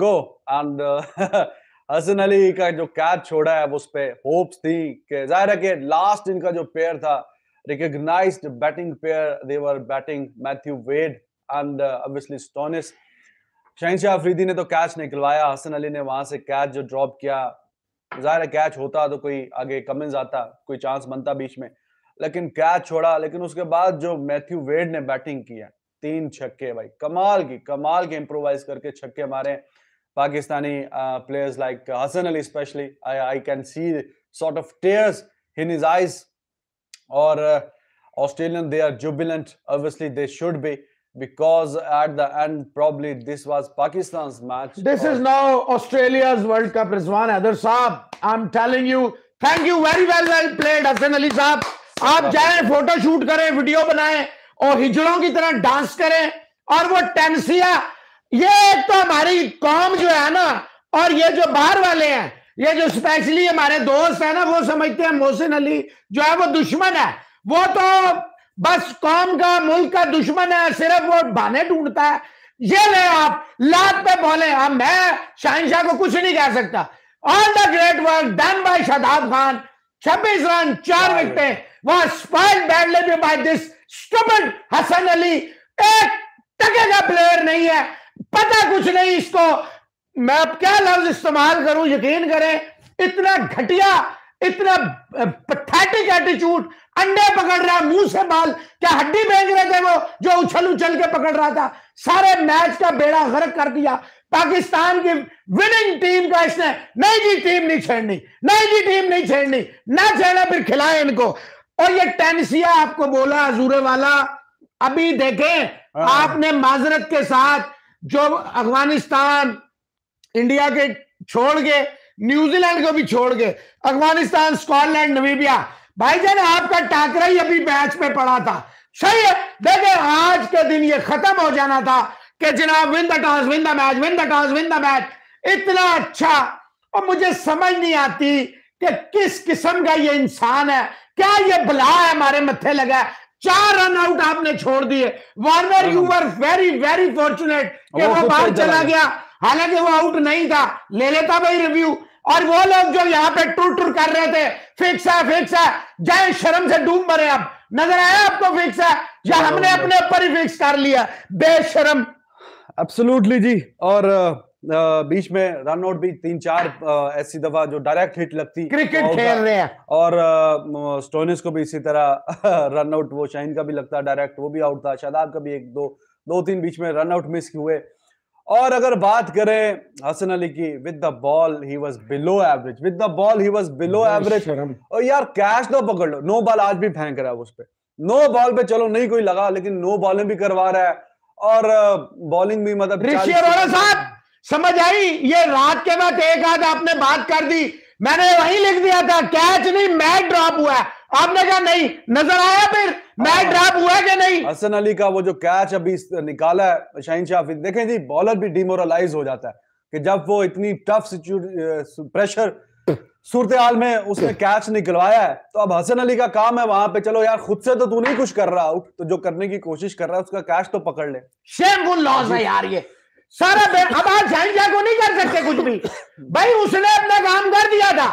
Go and Hasan Ali का जो catch छोड़ा है उस पर होप थी कि जाहिर है कि लास्ट इनका जो पेयर था recognise batting pair they were batting Matthew Wade and obviously Stoinis Shahanshah Afridi ने तो कैच निकलवाया हसन अली ने वहां से कैच जो ड्रॉप किया जाहिर है कैच होता तो कोई आगे कमिंस आता कोई चांस बनता बीच में लेकिन कैच छोड़ा लेकिन उसके बाद जो मैथ्यू वेड ने बैटिंग किया तीन छक्के भाई कमाल की कमाल के इम्प्रोवाइज करके छक्के मारे Pakistani uh, players like uh, Hassan Ali, especially. I, I can see sort of tears in his eyes. Or uh, Australian, they are jubilant. Obviously, they should be because at the end, probably this was Pakistan's match. This or... is now Australia's World Cup. Rizwan Adar Saab, I'm telling you, thank you very well. Well played, Hassan Ali Saab. आप जाए photo shoot करें video बनाएं और हिजड़ों की तरह dance करें और वो टेंसिया ये तो हमारी कौम जो है ना और ये जो बाहर वाले हैं ये जो स्पेशली हमारे दोस्त है ना वो समझते हैं मोहसिन अली जो है वो दुश्मन है वो तो बस कौम का मुल्क का दुश्मन है सिर्फ वो बहाने ढूंढता है ये ले आप लात पे बोले अब हाँ, मैं शाहिशाह को कुछ नहीं कह सकता all the great work done by Shadab Khan छब्बीस रन चार विकटे वह spoiled badly by this stupid Hasan Ali एक टके का प्लेयर नहीं है पता कुछ नहीं इसको मैं अब क्या लफ्ज इस्तेमाल करूं यकीन करें इतना घटिया इतना पथेटिक एटीट्यूड अंडे पकड़ रहा मुंह से बाल क्या हड्डी भेज रहे थे वो जो उछल उछल के पकड़ रहा था सारे मैच का बेड़ा गर्क कर दिया पाकिस्तान की विनिंग टीम का इसने नई जी टीम नहीं छेड़नी नई जी टीम नहीं छेड़नी ना छेड़ा फिर खिलाए इनको और ये टेनिसिया आपको बोला हजूरे वाला अभी देखें हाँ। आपने माजरत के साथ जो अफगानिस्तान इंडिया के छोड़ के न्यूजीलैंड को भी छोड़ के अफगानिस्तान स्कॉटलैंड नवीबिया भाई जान आपका टाकरा ही अभी मैच में पड़ा था सही है देखे आज के दिन ये खत्म हो जाना था कि जनाब win the toss win the match win the toss win the match इतना अच्छा और मुझे समझ नहीं आती कि किस किस्म का ये इंसान है क्या ये बला है हमारे मत्थे लगा है चार रन आउट आपने छोड़ दिए Warner you are very very fortunate कि वो बाहर चला गया हालांकि वो आउट नहीं था ले लेता भाई रिव्यू और वो लोग जो यहाँ पे टूर टूर कर रहे थे फिक्स है फिक्स है जय शर्म से डूब मरे अब नजर आया आपको फिक्स है या हाँ, हमने अपने ऊपर ही फिक्स कर लिया बेशरम एब्सोल्युटली जी और uh... बीच में रन आउट भी तीन चार ऐसी दफा जो डायरेक्ट हिट लगती क्रिकेट तो खेल रहे हैं और स्टोनिस को भी इसी तरह रन आउट वो शाहीन का भी लगता डायरेक्ट वो भी आउट था शादाब का भी एक दो दो तीन बीच में रन आउट मिस हुए और अगर बात करें हसन अली की with the ball he was below average with the ball he was below average और यार कैश तो पकड़ लो नो बॉल आज भी फेंक रहा है उस पर नो बॉल पे चलो नहीं कोई लगा लेकिन नो बॉलिंग भी करवा रहा है और बॉलिंग भी मतलब समझ आई ये रात के बाद एक आध आपने बात कर दी मैंने वही लिख दिया था कैच नहीं मैच ड्रॉप हुआ है आपने कहा नहीं नजर आया फिर मैच ड्रॉप हाँ। हुआ कि नहीं हसन अली का वो जो कैच अभी निकाला है शाहिन शाफी देखें जी बॉलर भी डिमोरलाइज हो जाता है कि जब वो इतनी टफ प्रेशर सूरत हाल में उसने कैच निकलवाया है तो अब हसन अली का काम है वहां पे चलो यार खुद से तो तू नहीं कुछ कर रहा आउट तो जो करने की कोशिश कर रहा है उसका कैच तो पकड़ ले शेमफुल लॉस है यार ये सारा अब आज झांझा को नहीं कर सकते कुछ भी भाई उसने अपना काम कर दिया था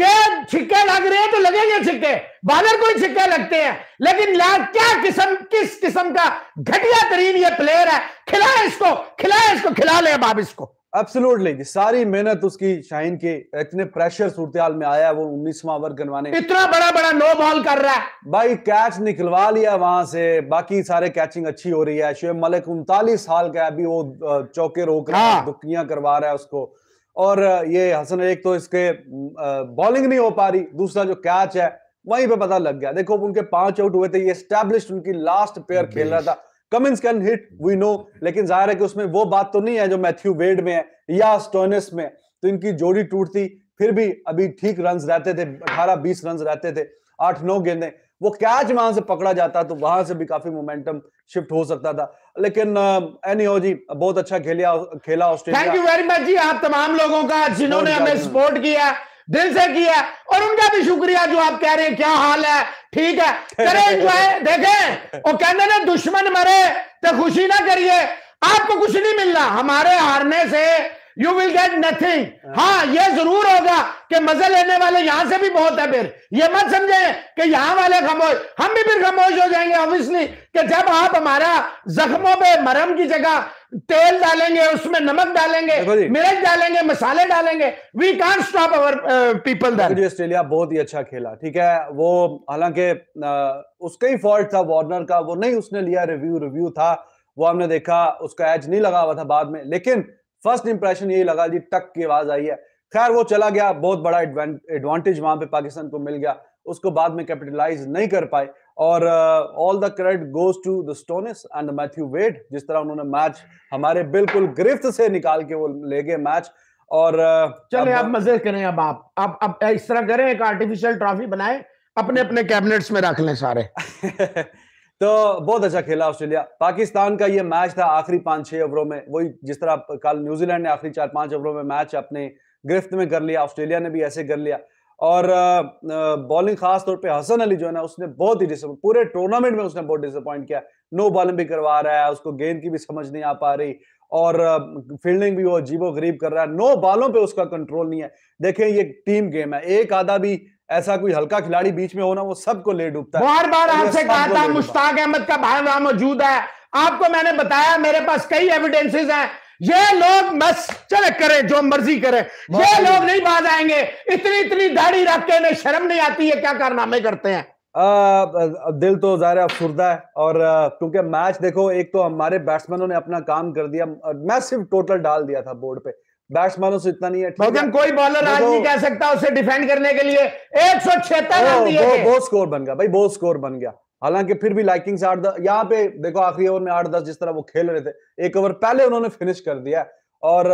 ये छिक्के लग रहे हैं तो लगेंगे छिक्के बादल कोई छिक्के लगते हैं लेकिन क्या किस्म किस किस्म का घटिया तरीन ये प्लेयर है खिलाए इसको खिलाए इसको खिला ले अब आप इसको एब्सोल्युटली सारी मेहनत उसकी शाहीन के इतने प्रेशर सूरत में आया है वो उन्नीसवा ओवर गनवाने इतना बड़ा बड़ा नो बॉल कर रहा है भाई कैच निकलवा लिया वहां से बाकी सारे कैचिंग अच्छी हो रही है शुएब मलिक उनतालीस साल का अभी वो चौके रोक रहा है हाँ। दुकियां करवा रहा है उसको और ये हसन एक तो इसके बॉलिंग नहीं हो पा रही दूसरा जो कैच है वहीं पे पता लग गया देखो उनके पांच आउट हुए थे ये एस्टैब्लिश्ड उनकी लास्ट पेयर खेल रहा था Cummins can hit we know लेकिन जाहिर है कि उसमें वो बात तो नहीं है जो मैथ्यू वेड में है या स्टोनिस में तो इनकी जोड़ी टूटती फिर भी अभी ठीक रन रहते थे अठारह बीस रन रहते थे आठ नौ गेंदे वो कैच वहां से पकड़ा जाता तो वहां से भी काफी मोमेंटम शिफ्ट हो सकता था लेकिन एनी uh, हो जी बहुत अच्छा खेलिया खेला Australia thank you very much जी आप तमाम लोगों का जिन्होंने हमें सपोर्ट किया दिल से किया और उनका भी शुक्रिया जो आप कह रहे हैं क्या हाल है ठीक है करें है देखें और कहने ना दुश्मन मरे तो खुशी ना करिए आपको कुछ नहीं मिलना हमारे हारने से यू विल गेट नथिंग हाँ ये जरूर होगा कि मजे लेने वाले यहां से भी बहुत है फिर ये मत समझे कि यहां वाले खामोश हम भी फिर खामोश हो जाएंगे ऑब्वियसली कि जब आप हमारा जख्मों पे मरम की जगह तेल डालेंगे उसमें नमक डालेंगे मिर्च डालेंगे मसाले डालेंगे we can stop our people Australia बहुत ही अच्छा खेला ठीक है वो हालांकि उसका ही फॉल्ट था वार्नर का वो नहीं उसने लिया रिव्यू रिव्यू था वो हमने देखा उसका एज नहीं लगा हुआ था बाद में लेकिन फर्स्ट इंप्रेशन यही लगा जी टक की आवाज आई है खैर वो चला गया बहुत बड़ा एडवांटेज वहां पे पाकिस्तान को मिल गया उसको बाद में कैपिटलाइज नहीं कर पाए और all the credit goes to the Stoinis and Matthew Wade जिस तरह उन्होंने मैच हमारे बिल्कुल गिरफ्त से निकाल के वो ले गए मैच और uh, चले अब, अब मजे करें अब आप अब अब इस तरह करें एक आर्टिफिशियल ट्रॉफी बनाए अपने अपने कैबिनेट्स में रख लें सारे तो बहुत अच्छा खेला ऑस्ट्रेलिया पाकिस्तान का ये मैच था आखिरी पांच छह ओवरों में वही जिस तरह कल न्यूजीलैंड ने आखिरी चार पांच ओवरों में मैच अपने गिरफ्त में कर लिया ऑस्ट्रेलिया ने भी ऐसे कर लिया और बॉलिंग खास तौर पे हसन अली जो है ना उसने बहुत ही पूरे टूर्नामेंट में उसने बहुत डिसअपॉइंट किया नो बॉलिंग भी करवा रहा है उसको गेंद की भी समझ नहीं आ पा रही और फील्डिंग भी वो जीबो गरीब कर रहा है नो बॉलों पे उसका कंट्रोल नहीं है देखें ये टीम गेम है एक आधा भी ऐसा कोई हल्का खिलाड़ी बीच में होना वो सबको ले डूबता है बार बार तो आपसे कहा था मुश्ताक अहमद का भाई वहां मौजूद है आपको मैंने बताया मेरे पास कई एविडेंसेस हैं ये लोग चले करें जो मर्जी करें ये लोग नहीं बाज आएंगे इतनी इतनी दाढ़ी रख के शर्म नहीं आती है क्या कारनामे करते हैं आ, दिल तो ज़ाहिर अफसुरदा है और क्योंकि मैच देखो एक तो हमारे बैट्समैनों ने अपना काम कर दिया मैं सिर्फ टोटल डाल दिया था बोर्ड पे बैट्समैनों से इतना नहीं है क्योंकि कोई बॉलर आज नहीं कह सकता उसे डिफेंड करने के लिए एक सौ छिहत्तर बहुत स्कोर बन गया भाई बहुत स्कोर बन गया हालांकि फिर भी से आठ दस यहाँ पे देखो आखिरी ओवर में आठ दस जिस तरह वो खेल रहे थे एक ओवर पहले उन्होंने फिनिश कर दिया और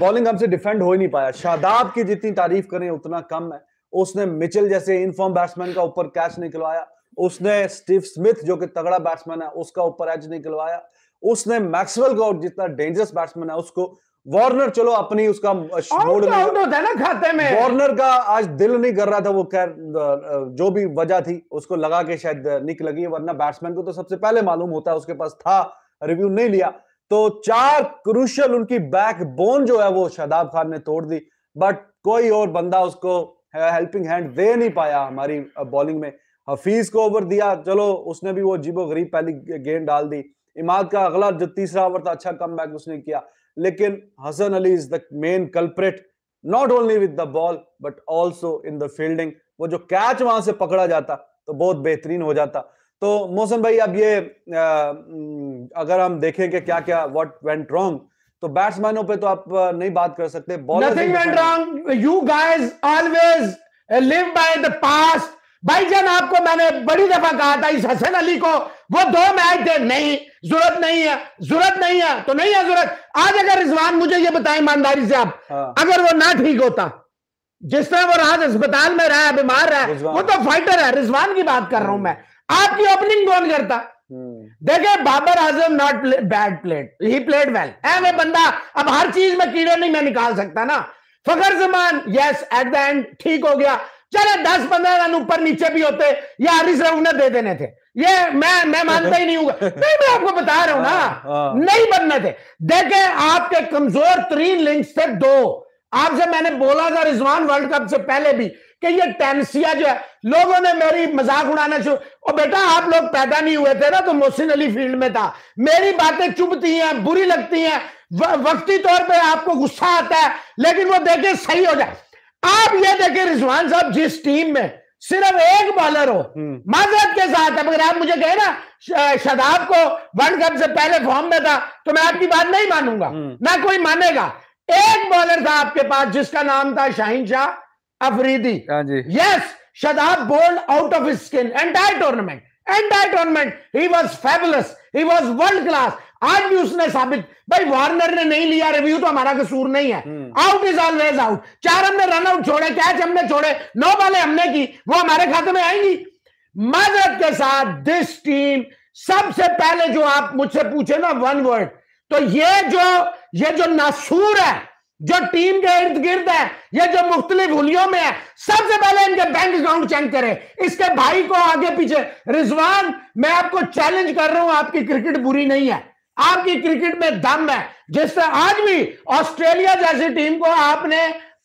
बॉलिंग हमसे डिफेंड हो ही नहीं पाया शादाब की जितनी तारीफ करें उतना कम है उसने मिचिल जैसे इनफॉर्म बैट्समैन का ऊपर कैच निकलवाया उसने स्टीव स्मिथ जो कि तगड़ा बैट्समैन है उसका ऊपर एच निकलवाया उसने मैक्सवेल का जितना डेंजरस बैट्समैन है उसको वार्नर चलो अपनी उसका मूड तो में होता है तो ना खाते में वार्नर का आज दिल नहीं कर रहा था वो खैर जो भी वजह थी उसको लगा के शायद निक लगी है वरना बैट्समैन को तो सबसे पहले मालूम होता है उसके पास था रिव्यू नहीं लिया तो चार क्रूशल उनकी बैक बोन जो है वो शादाब खान ने तोड़ दी बट कोई और बंदा उसको हेल्पिंग हैंड दे नहीं पाया हमारी बॉलिंग में हफीज को ओवर दिया चलो उसने भी वो जीबो गरीब पहली गेंद डाल दी इमाद का अगला जो तीसरा ओवर था अच्छा कम उसने किया लेकिन Hasan Ali is the main culprit not only with the ball but also in the fielding वो जो कैच वहां से पकड़ा जाता तो बहुत बेहतरीन हो जाता तो मोहसन भाई अब ये आ, अगर हम देखें कि क्या क्या व्हाट वेंट रॉन्ग तो बैट्समैनों पे तो आप नहीं बात कर सकते nothing went wrong you guys always live by the past जान आपको मैंने बड़ी दफा कहा था इस हसन अली को वो दो मैच थे नहीं जरूरत नहीं है जरूरत नहीं है तो नहीं है जरूरत आज अगर रिजवान मुझे ये बताएं ईमानदारी से आप हाँ। अगर वो ना ठीक होता जिस तरह वो रात अस्पताल में रहा बीमार रहा वो तो फाइटर है रिजवान की बात कर रहा हूं हम्म। मैं आपकी ओपनिंग कौन करता हम्म। देखे Babar Azam not bad played he played well है बंदा अब हर चीज में कीड़े नहीं मैं निकाल सकता ना Fakhar Zaman yes at the end ठीक हो गया चले दस पंद्रह रन ऊपर नीचे भी होते या हरीश राव ने दे देने थे ये मैं मैं मानता ही नहीं हूँ नहीं मैं आपको बता रहा हूं ना हाँ, हाँ। नहीं बनने थे देखे आपके कमजोर तीन लिंक्स थे दो आपसे मैंने बोला था रिजवान वर्ल्ड कप से पहले भी कि ये टेमसिया जो है लोगों ने मेरी मजाक उड़ाना शुरू और बेटा आप लोग पैदा नहीं हुए थे ना तो मोहसिन अली फील्ड में था मेरी बातें चुभती हैं बुरी लगती हैं वक्ती तौर पे आपको गुस्सा आता है लेकिन वो देखे सही हो जाए आप ये देखें रिजवान साहब जिस टीम में सिर्फ एक बॉलर हो माजरत हम्म। के साथ अगर आप मुझे कहे ना शदाब को वर्ल्ड कप से पहले फॉर्म में था तो मैं आपकी बात नहीं मानूंगा हम्म। ना कोई मानेगा एक बॉलर था आपके पास जिसका नाम था शाहिन शाह अफरीदी यस हाँ Shadab bowled out of skin entire tournament entire tournament he was fabulous he was world class आज भी उसने साबित भाई वार्नर ने नहीं लिया रिव्यू तो हमारा कसूर नहीं है आउट इज ऑलवेज आउट चार हमने रन आउट छोड़े कैच हमने छोड़े नौ बाले हमने की वो हमारे खाते में आएंगी मदद के साथ दिस टीम सबसे पहले जो आप मुझसे पूछे ना वन वर्ड तो ये जो ये जो नासूर है जो टीम के इर्द गिर्द है ये जो मुख्तलिफ हुलियों में है सबसे पहले इनके बैंक अकाउंट चेक करें इसके भाई को आगे पीछे रिजवान मैं आपको चैलेंज कर रहा हूं आपकी क्रिकेट बुरी नहीं है आपकी क्रिकेट में दम है जिससे आज भी ऑस्ट्रेलिया जैसी टीम को आपने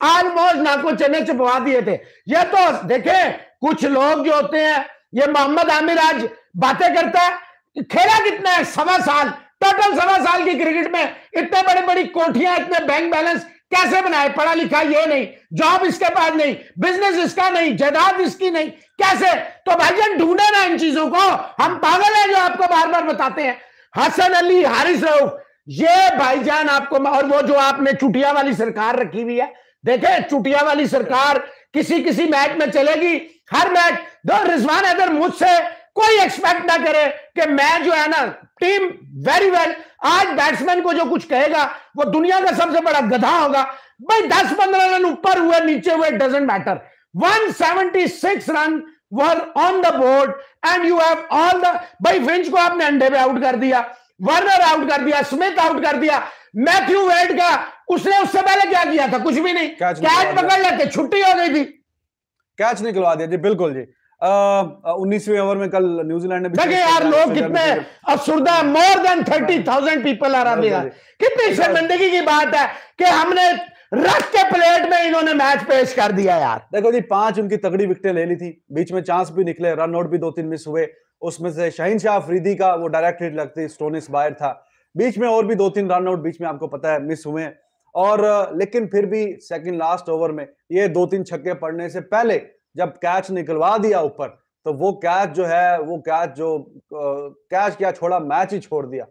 ऑलमोस्ट नाको चने चुपवा दिए थे ये तो देखे कुछ लोग जो होते हैं ये मोहम्मद आमिर आज बातें करता है खेला कितना है सवा साल टोटल सवा साल की क्रिकेट में इतने बड़ी बड़ी कोठियां इतने बैंक बैलेंस कैसे बनाए पढ़ा लिखा ये नहीं जॉब इसके पास नहीं बिजनेस इसका नहीं जायदाद इसकी नहीं कैसे तो भाई जान ढूंढे ना इन चीजों को हम पागल है जो आपको बार बार बताते हैं हसन अली हारिस रऊफ ये भाईजान आपको और वो जो आपने चुटिया वाली सरकार रखी हुई है देखे चुटिया वाली सरकार किसी किसी मैच में चलेगी हर मैच दो तो रिजवान अगर मुझसे कोई एक्सपेक्ट ना करे कि मैं जो है ना टीम वेरी वेल आज बैट्समैन को जो कुछ कहेगा वो दुनिया का सबसे बड़ा गधा होगा भाई दस पंद्रह रन ऊपर हुए नीचे हुए doesn't matter 176 run were on the board and you have all the भाई विंच को आपने अंडे पे आउट कर दिया वर्नर आउट कर दिया स्मिथ आउट कर दिया मैथ्यू वेड का उसने उससे पहले क्या किया था कुछ भी नहीं कैच पकड़ लेते छुट्टी हो गई थी कैच निकलवा दिया जी बिल्कुल जी उन्नीसवें ओवर में कल न्यूजीलैंड ने देखे यार लोग कितने अब्सुर्दा more than thirty thousand people are अभी कितनी शर्मिंदगी की बात है कि हमने रख के प्लेट में इन्होंने मैच पेश कर दिया यार देखो जी पांच उनकी तगड़ी विकेटें ले ली थी बीच में चांस भी निकले रन आउट भी दो तीन मिस हुए उसमें से शहीन शाह अफरीदी का वो डायरेक्ट हिट लगती स्टोनिस बायर था बीच में और भी दो तीन रन आउट बीच में आपको पता है मिस हुए और लेकिन फिर भी सेकंड लास्ट ओवर में ये दो तीन छक्के पड़ने से पहले जब कैच निकलवा दिया ऊपर तो वो कैच जो है वो कैच जो कैच क्या छोड़ा मैच ही छोड़ दिया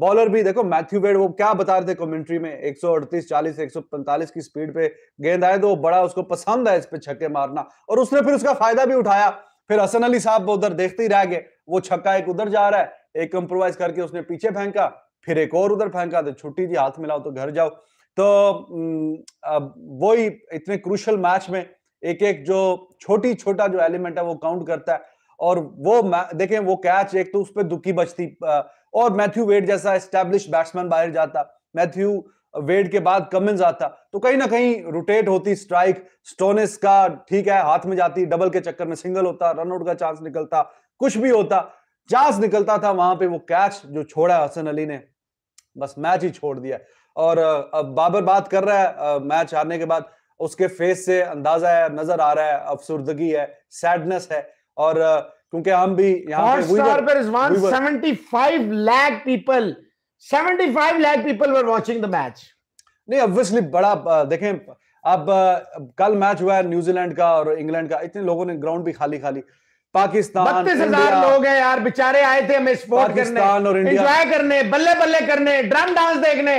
बॉलर भी देखो मैथ्यू वेड वो क्या बता रहे थे कमेंट्री में 138 40 145 की स्पीड पे गेंद आए तो बड़ा उसको पसंद है इस पे छक्के मारना और उसने फिर उसका फायदा भी उठाया फिर हसन अली साहब उधर देखते ही रह गए वो छक्का एक उधर जा रहा है एक कंप्रोमाइज करके उसने पीछे फेंका फिर एक और उधर फेंका तो छुट्टी जी हाथ मिलाओ तो घर जाओ तो वही इतने क्रुशल मैच में एक एक जो छोटी छोटा जो एलिमेंट है वो काउंट करता है और वो देखें वो कैच एक तो उस पर दुखी बचती और मैथ्यू वेड जैसा स्टैब्लिश बैट्समैन बाहर जाता मैथ्यू वेड के बाद कमिंस आता तो कहीं ना कहीं रोटेट होती स्ट्राइक स्टोनिस का ठीक है हाथ में जाती डबल के चक्कर में सिंगल होता रन आउट का चांस निकलता कुछ भी होता चांस निकलता था वहां पे वो कैच जो छोड़ा हसन अली ने बस मैच ही छोड़ दिया और अब बाबर बात कर रहा है मैच हारने के बाद उसके फेस से अंदाजा है नजर आ रहा है अफसुर्दगी है सैडनेस है और क्योंकि हम भी यहाँ पर Rizwan 75 lakh people 75 lakh people were watching the match नहीं ऑब्वियसली बड़ा देखें अब कल मैच हुआ है न्यूजीलैंड का और इंग्लैंड का इतने लोगों ने ग्राउंड भी खाली खाली पाकिस्तान लोग हैं यार बेचारे आए थे हमें स्पोर्ट करने और इंडिया करने बल्ले बल्ले करने ड्रम डांस देखने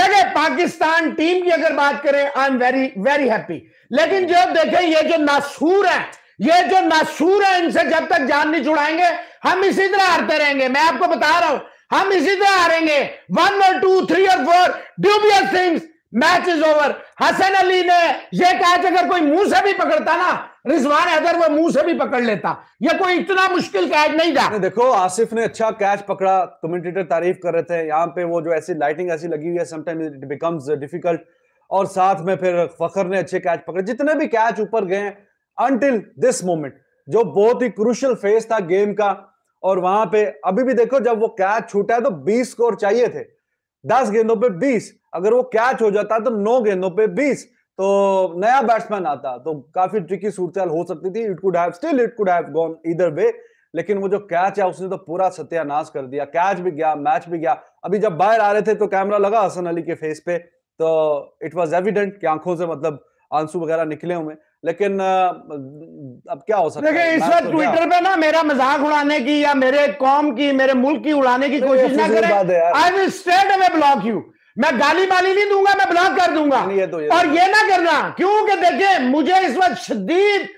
देखे पाकिस्तान टीम की अगर बात करें I am very very happy लेकिन जो देखें ये जो नासूर है ये जो नासूर है इनसे जब तक जान नहीं छुड़ाएंगे हम इसी तरह हारते रहेंगे मैं आपको बता रहा हूं हम इसी तरह हारेंगे वन और टू थ्री और four dubious things match is over Hasan Ali ने यह कहा अगर कोई मुंह से भी पकड़ता ना रिजवान हैदर वो मुंह से भी पकड़ लेता ये कोई इतना मुश्किल कैच नहीं था देखो आसिफ ने अच्छा कैच पकड़ा कमेंटेटर तारीफ कर रहे थे यहाँ पे वो जो ऐसी लाइटिंग ऐसी लगी हुई है समटाइम इट बिकम्स डिफिकल्ट और साथ में फिर फखर ने अच्छे कैच पकड़े जितने भी कैच ऊपर गए अंटिल दिस मोमेंट जो बहुत ही क्रुशियल फेज था गेम का और वहां पे अभी भी देखो जब वो कैच छूटा है तो 20 स्कोर चाहिए थे 10 गेंदों पे 20 अगर वो कैच हो जाता तो 9 गेंदों पे 20 तो नया बैट्समैन आता तो काफी ट्रिकी सूरत हो सकती थी it could have still it could have gone either way लेकिन वो जो कैच है उसने तो पूरा सत्यानाश कर दिया कैच भी गया मैच भी गया अभी जब बाहर आ रहे थे तो कैमरा लगा हसन अली के फेस पे तो इट वॉज एविडेंट कि आंखों से मतलब आंसू वगैरह निकले हुए लेकिन अब क्या हो सकता है इस वक्त ट्विटर तो पे ना मेरा मजाक उड़ाने की या मेरे कॉम की मेरे मुल्क की उड़ाने की कोशिश ना करें I will straight away block you मैं गाली माली नहीं दूंगा मैं ब्लॉक कर दूंगा ये तो ये तो और ये ना करना क्योंकि देखिए मुझे इस वक्त शदीद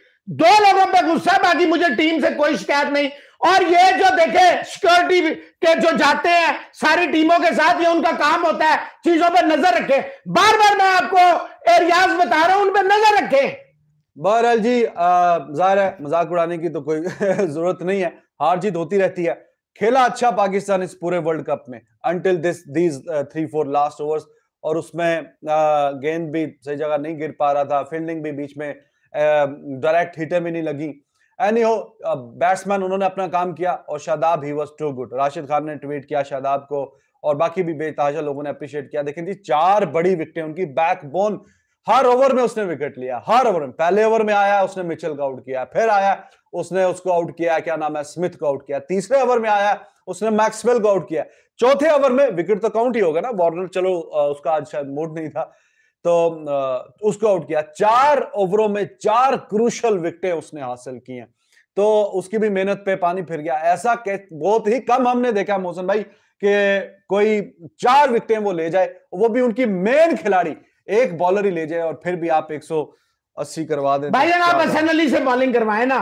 दो लोगों पर गुस्सा बाकी मुझे टीम से कोई शिकायत नहीं और ये जो देखे सिक्योरिटी के जो जाते हैं सारी टीमों के साथ ये उनका काम होता है चीजों पर नजर रखे बार बार मैं आपको एरियाज बता रहा हूं उन पर नजर रखें बहरहाल जी जाहिर है मजाक उड़ाने की तो कोई जरूरत नहीं है हार जीत होती रहती है खेला अच्छा पाकिस्तान इस पूरे वर्ल्ड कप में until this these three four last overs और उसमें गेंद भी सही जगह नहीं गिर पा रहा था फील्डिंग भी बीच में डायरेक्ट हिटे में नहीं लगी एनी हो बैट्समैन उन्होंने अपना काम किया और Shadab he was too good Rashid Khan ने ट्वीट किया शादाब को और बाकी भी बेताजा लोगों ने अप्रिशिएट किया देखें जी चार बड़ी विकटें उनकी बैकबोन हर ओवर में उसने विकेट लिया हर ओवर में पहले ओवर में आया उसने मिचेल को आउट किया फिर आया उसने उसको आउट किया क्या नाम है स्मिथ को आउट किया तीसरे ओवर में आया उसने मैक्सवेल को आउट किया चौथे ओवर में विकेट तो काउंट ही होगा ना वार्नर चलो उसका आज शायद मूड नहीं था तो उसको आउट किया चार ओवरों में चार क्रूशल विकेटें उसने हासिल की हैं तो उसकी भी मेहनत पे पानी फिर गया ऐसा बहुत ही कम हमने देखा मोहसन भाई कि कोई चार विकेटें वो ले जाए वो भी उनकी मेन खिलाड़ी एक बॉलर ही ले जाए और फिर भी आप 180 करवा दें भाई तो आप हसन अली से बॉलिंग करवाए ना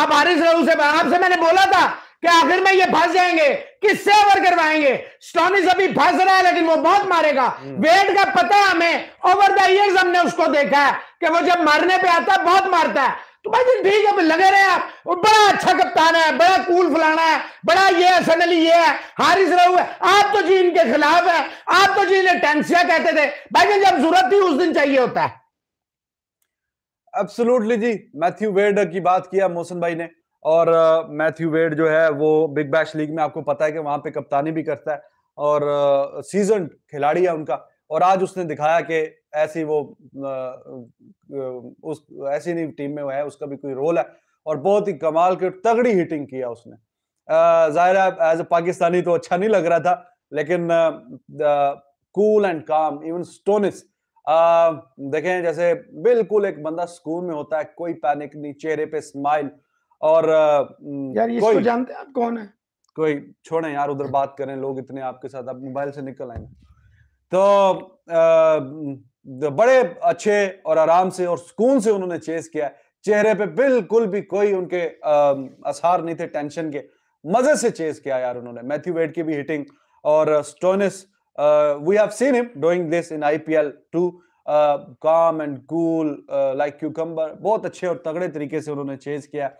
आप हारिस राहुल से आपसे मैंने बोला था कि आखिर में ये फंस जाएंगे किससे ओवर करवाएंगे स्टोनिस अभी फंस रहा है लेकिन वो बहुत मारेगा वेट हम्म। का पता है हमें ओवर द इयर्स हमने उसको देखा है कि वो जब मारने पे आता है बहुत मारता है तो भाई जी ठीक है भाई लगे रहे आप और बड़ा अच्छा कप्तान है बड़ा कूल फलाना है बड़ा ये है सन अली ये है हारिस रहू है आप तो जी इनके खिलाफ है आप तो जी इन्हें टेंसिया कहते थे भाई जी जब जरूरत थी उस दिन चाहिए होता है एब्सोल्युटली जी मैथ्यू वेड की बात किया मोहसन भाई ने और मैथ्यू वेड जो है वो बिग बैश लीग में आपको पता है कि वहां पे कप्तानी भी करता है और सीजन खिलाड़ी है उनका और आज उसने दिखाया कि ऐसी वो उस ऐसी नहीं टीम में वो है उसका भी कोई रोल है और बहुत ही कमाल के तगड़ी हिटिंग किया उसने जाहिर है एज ए पाकिस्तानी तो अच्छा नहीं लग रहा था लेकिन cool and calm even Stoinis देखें जैसे बिल्कुल एक बंदा सुकून में होता है कोई पैनिक नहीं चेहरे पे स्माइल और यार ये कोई जानते हैं आप कौन है कोई छोड़े यार उधर बात करें लोग इतने आपके साथ आप मोबाइल से निकल आएंगे तो आ, बड़े अच्छे और आराम से और सुकून से उन्होंने चेस किया चेहरे पे बिल्कुल भी कोई उनके आसार नहीं थे टेंशन के मजे से चेस किया यार उन्होंने मैथ्यू वेड की भी हिटिंग और Stoinis we have seen him doing this in IPL too calm and cool like cucumber बहुत अच्छे और तगड़े तरीके से उन्होंने चेस किया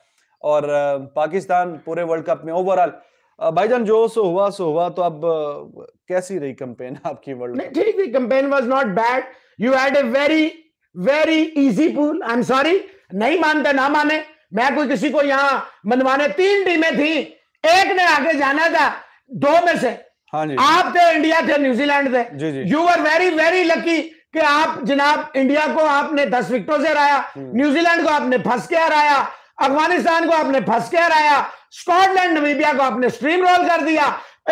और uh, पाकिस्तान पूरे वर्ल्ड कप में ओवरऑल भाईजान जो सो हुआ सो हुआ तो अब कैसी रही कंपेन आपकी वर्ल्ड ठीक थी campaign was not bad you had a very very easy pool I am sorry नहीं मानते ना माने मैं कोई किसी को यहाँ मनवाने तीन टीमें थी एक ने आगे जाना था दो में से हाँ जी आप थे इंडिया थे न्यूजीलैंड थे you are very very lucky कि आप जनाब इंडिया को आपने दस विकेटों से हराया हम्म। न्यूजीलैंड को आपने फंस के हराया अफगानिस्तान को आपने फंस के हराया स्कॉटलैंड नमीबिया को आपने स्ट्रीम रोल कर दिया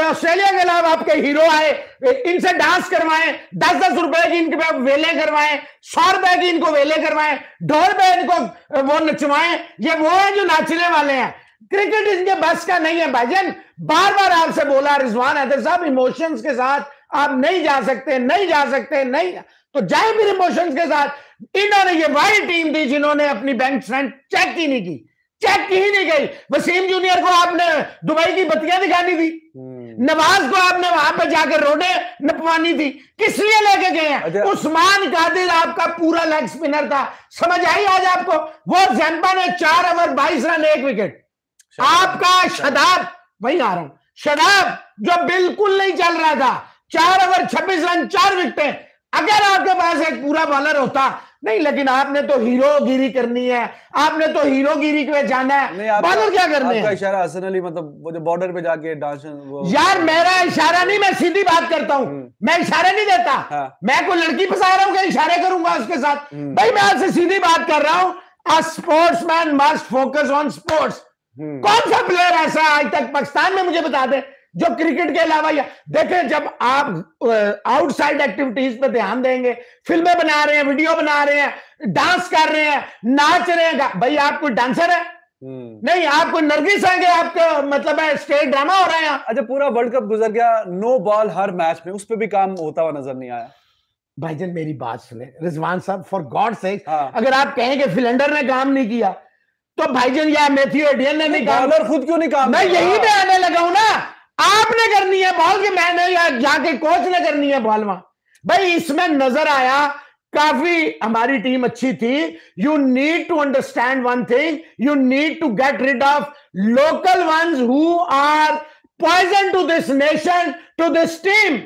ऑस्ट्रेलिया के अलावा आपके हीरो आए इनसे डांस करवाएं दस दस रुपए की इनके पे वेले करवाएं सौ रुपए की इनको वेले करवाएं ढोल पे इनको वो नचवाएं ये वो है जो नाचने वाले हैं क्रिकेट इनके बस का नहीं है भाईजन बार बार आपसे बोला रिजवान हैदर साहब इमोशंस के साथ आप नहीं जा सकते नहीं जा सकते नहीं तो जाए फिर इमोशंस के साथ इन्होंने ये वही टीम थी जिन्होंने अपनी बैंक स्ट्रेंथ चेक ही नहीं की चेक की ही नहीं गई वसीम जूनियर को आपने दुबई की बत्तियां दिखानी थी हम्म। नवाज को आपने वहां पर जाकर रोडे नपवानी थी किस लिए लेके गए हैं अच्छा। उस्मान कादिर आपका पूरा लेग स्पिनर था समझ आई आज आपको वो जैम्पा ने चार ओवर बाईस रन एक विकेट आपका शदाब वही आ रहा हूं शदाब जो बिल्कुल नहीं चल रहा था चार ओवर छब्बीस रन चार विकेट अगर आपके पास एक पूरा बॉलर होता नहीं लेकिन आपने तो हीरोगिरी करनी है आपने तो हीरोगिरी पे जाना है बॉलर क्या करने आपका इशारा हसन अली मतलब वो जो बॉर्डर पे जाके डांस यार मेरा इशारा नहीं मैं सीधी बात करता हूँ हम्म। मैं इशारे नहीं देता हाँ। मैं कोई लड़की फंसा रहा हूँ इशारे करूंगा उसके साथ हम्म। भाई मैं आपसे सीधी बात कर रहा हूँ sports man must focus on sports कौन सा प्लेयर ऐसा आज तक पाकिस्तान में मुझे बता दे जो क्रिकेट के अलावा या देखें जब आप आउटसाइड एक्टिविटीज पे ध्यान देंगे फिल्में बना रहे हैं वीडियो बना रहे हैं डांस कर रहे हैं नाच रहे हैं भाई आप कोई डांसर है हम्म। नहीं आप कोई नरगिस आएंगे आपका मतलब है स्टेट ड्रामा हो रहा है अच्छा पूरा वर्ल्ड कप गुजर गया नो बॉल हर मैच में उस पर भी काम होता हुआ नजर नहीं आया भाईजन मेरी बात सुने रिजवान साहब फॉर गॉड से अगर आप कहें कि फिलेंडर ने काम नहीं किया तो भाईजन या मैथ्यू एडियन ने नहीं काम खुद क्यों नहीं काम मैं यही पे आने लगा हूं ना क्लब ने करनी है बॉल के मैंने या जाके कोच ने करनी है बॉल वहां भाई इसमें नजर आया काफी हमारी टीम अच्छी थी you need to understand one thing you need to get rid of local ones who are poison to this nation to this team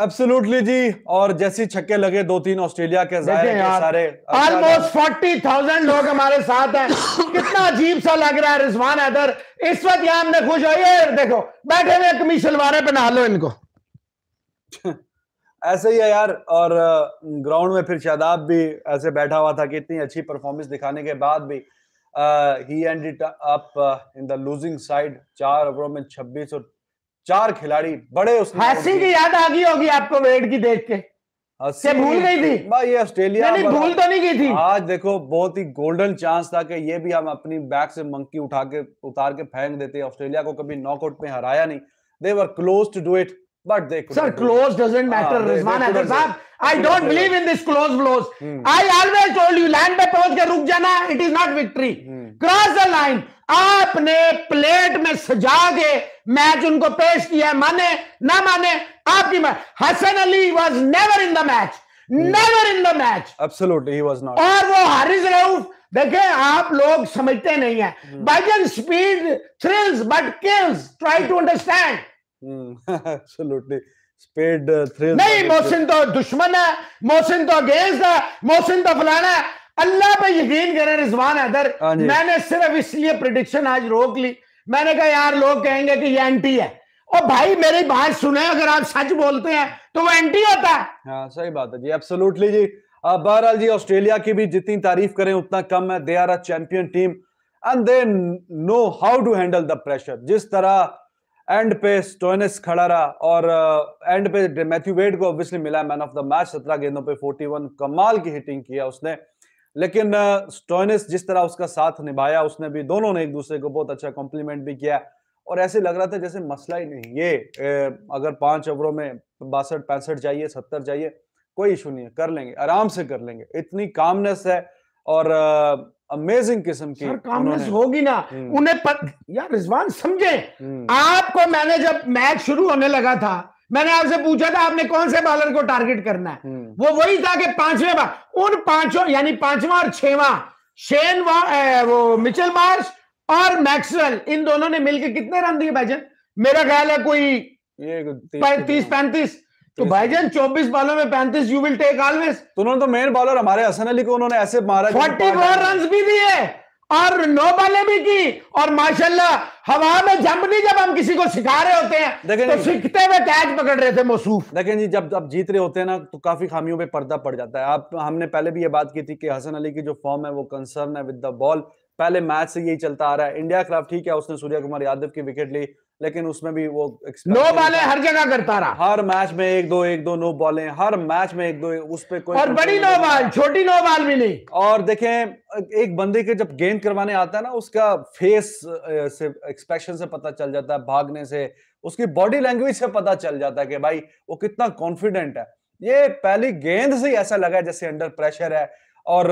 absolutely जी और जैसी छक्के लगे दो तीन ऑस्ट्रेलिया के सारे ऑलमोस्ट फोर्टी थाउजेंड लोग हमारे साथ हैं कितना अजीब सा लग रहा है रिजवान हैदर इस वक्त यहां हमने खुश हो देखो बैठे हुए कमी शलवारें बना लो इनको ऐसे ही है यार और ग्राउंड में फिर शादाब भी ऐसे बैठा हुआ था कि इतनी अच्छी परफॉर्मेंस दिखाने के बाद भी he ended up in the losing side चार ओवरों में 26 और चार खिलाड़ी बड़े उस हंसी की याद आ गई होगी आपको वेड की देख के हंसी भूल गई थी ये ऑस्ट्रेलिया नहीं भूल तो नहीं गई थी आज देखो बहुत ही गोल्डन चांस था कि ये भी हम अपनी बैक से मंकी उठा के उतार के फेंक देते ऑस्ट्रेलिया को कभी नॉकआउट में हराया नहीं they were close to do it but देखो sir close doesn't matter Rizwan Ahmed साहब I don't believe in this close blows I always told you land पे पहुंच के रुक जाना it is not victory cross the line आपने प्लेट में सजा के मैच उनको पेश किया माने ना माने आपकी Hasan Ali was never in the match never in the match absolutely he was not और वो हारिस रऊफ देखे आप लोग समझते नहीं है बाइजन speed thrills but kills try to understand absolutely speed thrills नहीं मोहसिन तो दुश्मन है मोहसिन तो अगेंस्ट है मोहसिन तो फलाना है अल्लाह पे यकीन करें रिजवान हैदर हाँ मैंने सिर्फ इसलिए प्रिडिक्शन आज रोक ली मैंने कहा यार लोग कहेंगे कि ये एंटी है और भाई मेरी बात सुने अगर आप सच बोलते हैं तो वो एंटी होता है हाँ सही बात है जी एब्सोल्युटली जी बहरहाल जी ऑस्ट्रेलिया की भी जितनी तारीफ करें उतना कम है they are a champion team and they know how to handle the pressure जिस तरह एंड पे स्टोनिस खड़ा रहा और एंड uh, पे मैथ्यू वेड को ऑब्वियसली मिला मैन ऑफ द मैच सत्रह गेंदों पे 41 कमाल की हिटिंग किया उसने लेकिन स्टोनिस जिस तरह उसका साथ निभाया उसने भी दोनों ने एक दूसरे को बहुत अच्छा कॉम्प्लीमेंट भी किया और ऐसे लग रहा था जैसे मसला ही नहीं ये ए, अगर पांच ओवरों में बासठ पैंसठ चाहिए सत्तर चाहिए कोई इशू नहीं है कर लेंगे आराम से कर लेंगे इतनी कामनेस है और अमेजिंग किस्म की कामनेस होगी ना हम्म। उन्हें पर... यार रिजवान समझे हम्म। आपको मैंने जब मैच शुरू होने लगा था मैंने आपसे पूछा था आपने कौन से बॉलर को टारगेट करना है हम्म। वो वही था कि पांचवें बार उन पांचों यानी पांचवा और छेवा शेन ए, वो मिचेल मार्श और मैक्सवेल इन दोनों ने मिलकर कितने रन दिए भाईजन मेरा ख्याल है कोई तीस पैंतीस तो जान चौबीस बॉलों में पैंतीस यू विल टेक ऑलवेज उन्होंने तो मेन बॉलर हमारे हसन अली को उन्होंने ऐसे मारा फोर रन भी दिए और नौबले भी की और माशाल्लाह हवा में जमनी जब हम किसी को सिखा रहे होते हैं तो सीखते हुए कैच पकड़ रहे थे मौसूफ देखें जी जब आप जीत रहे होते हैं ना तो काफी खामियों पे पर्दा पड़ जाता है आप हमने पहले भी ये बात की थी कि हसन अली की जो फॉर्म है वो कंसर्न है विद द बॉल पहले मैच से यही चलता आ रहा है इंडिया खिलाफ ठीक है उसने सूर्य कुमार यादव की विकेट ली लेकिन उसमें भी वो नो बॉले हर जगह करता रहा हर मैच में एक दो एक दो नो बॉले हर मैच में एक दो उस पर कोई और बड़ी नो बॉल छोटी नो बॉल भी नहीं और देखें एक बंदे के जब गेंद करवाने आता है ना उसका फेस से एक्सप्रेशन से पता चल जाता है भागने से उसकी बॉडी लैंग्वेज से पता चल जाता है कि भाई वो कितना कॉन्फिडेंट है ये पहली गेंद से ही ऐसा लगा जैसे अंडर प्रेशर है और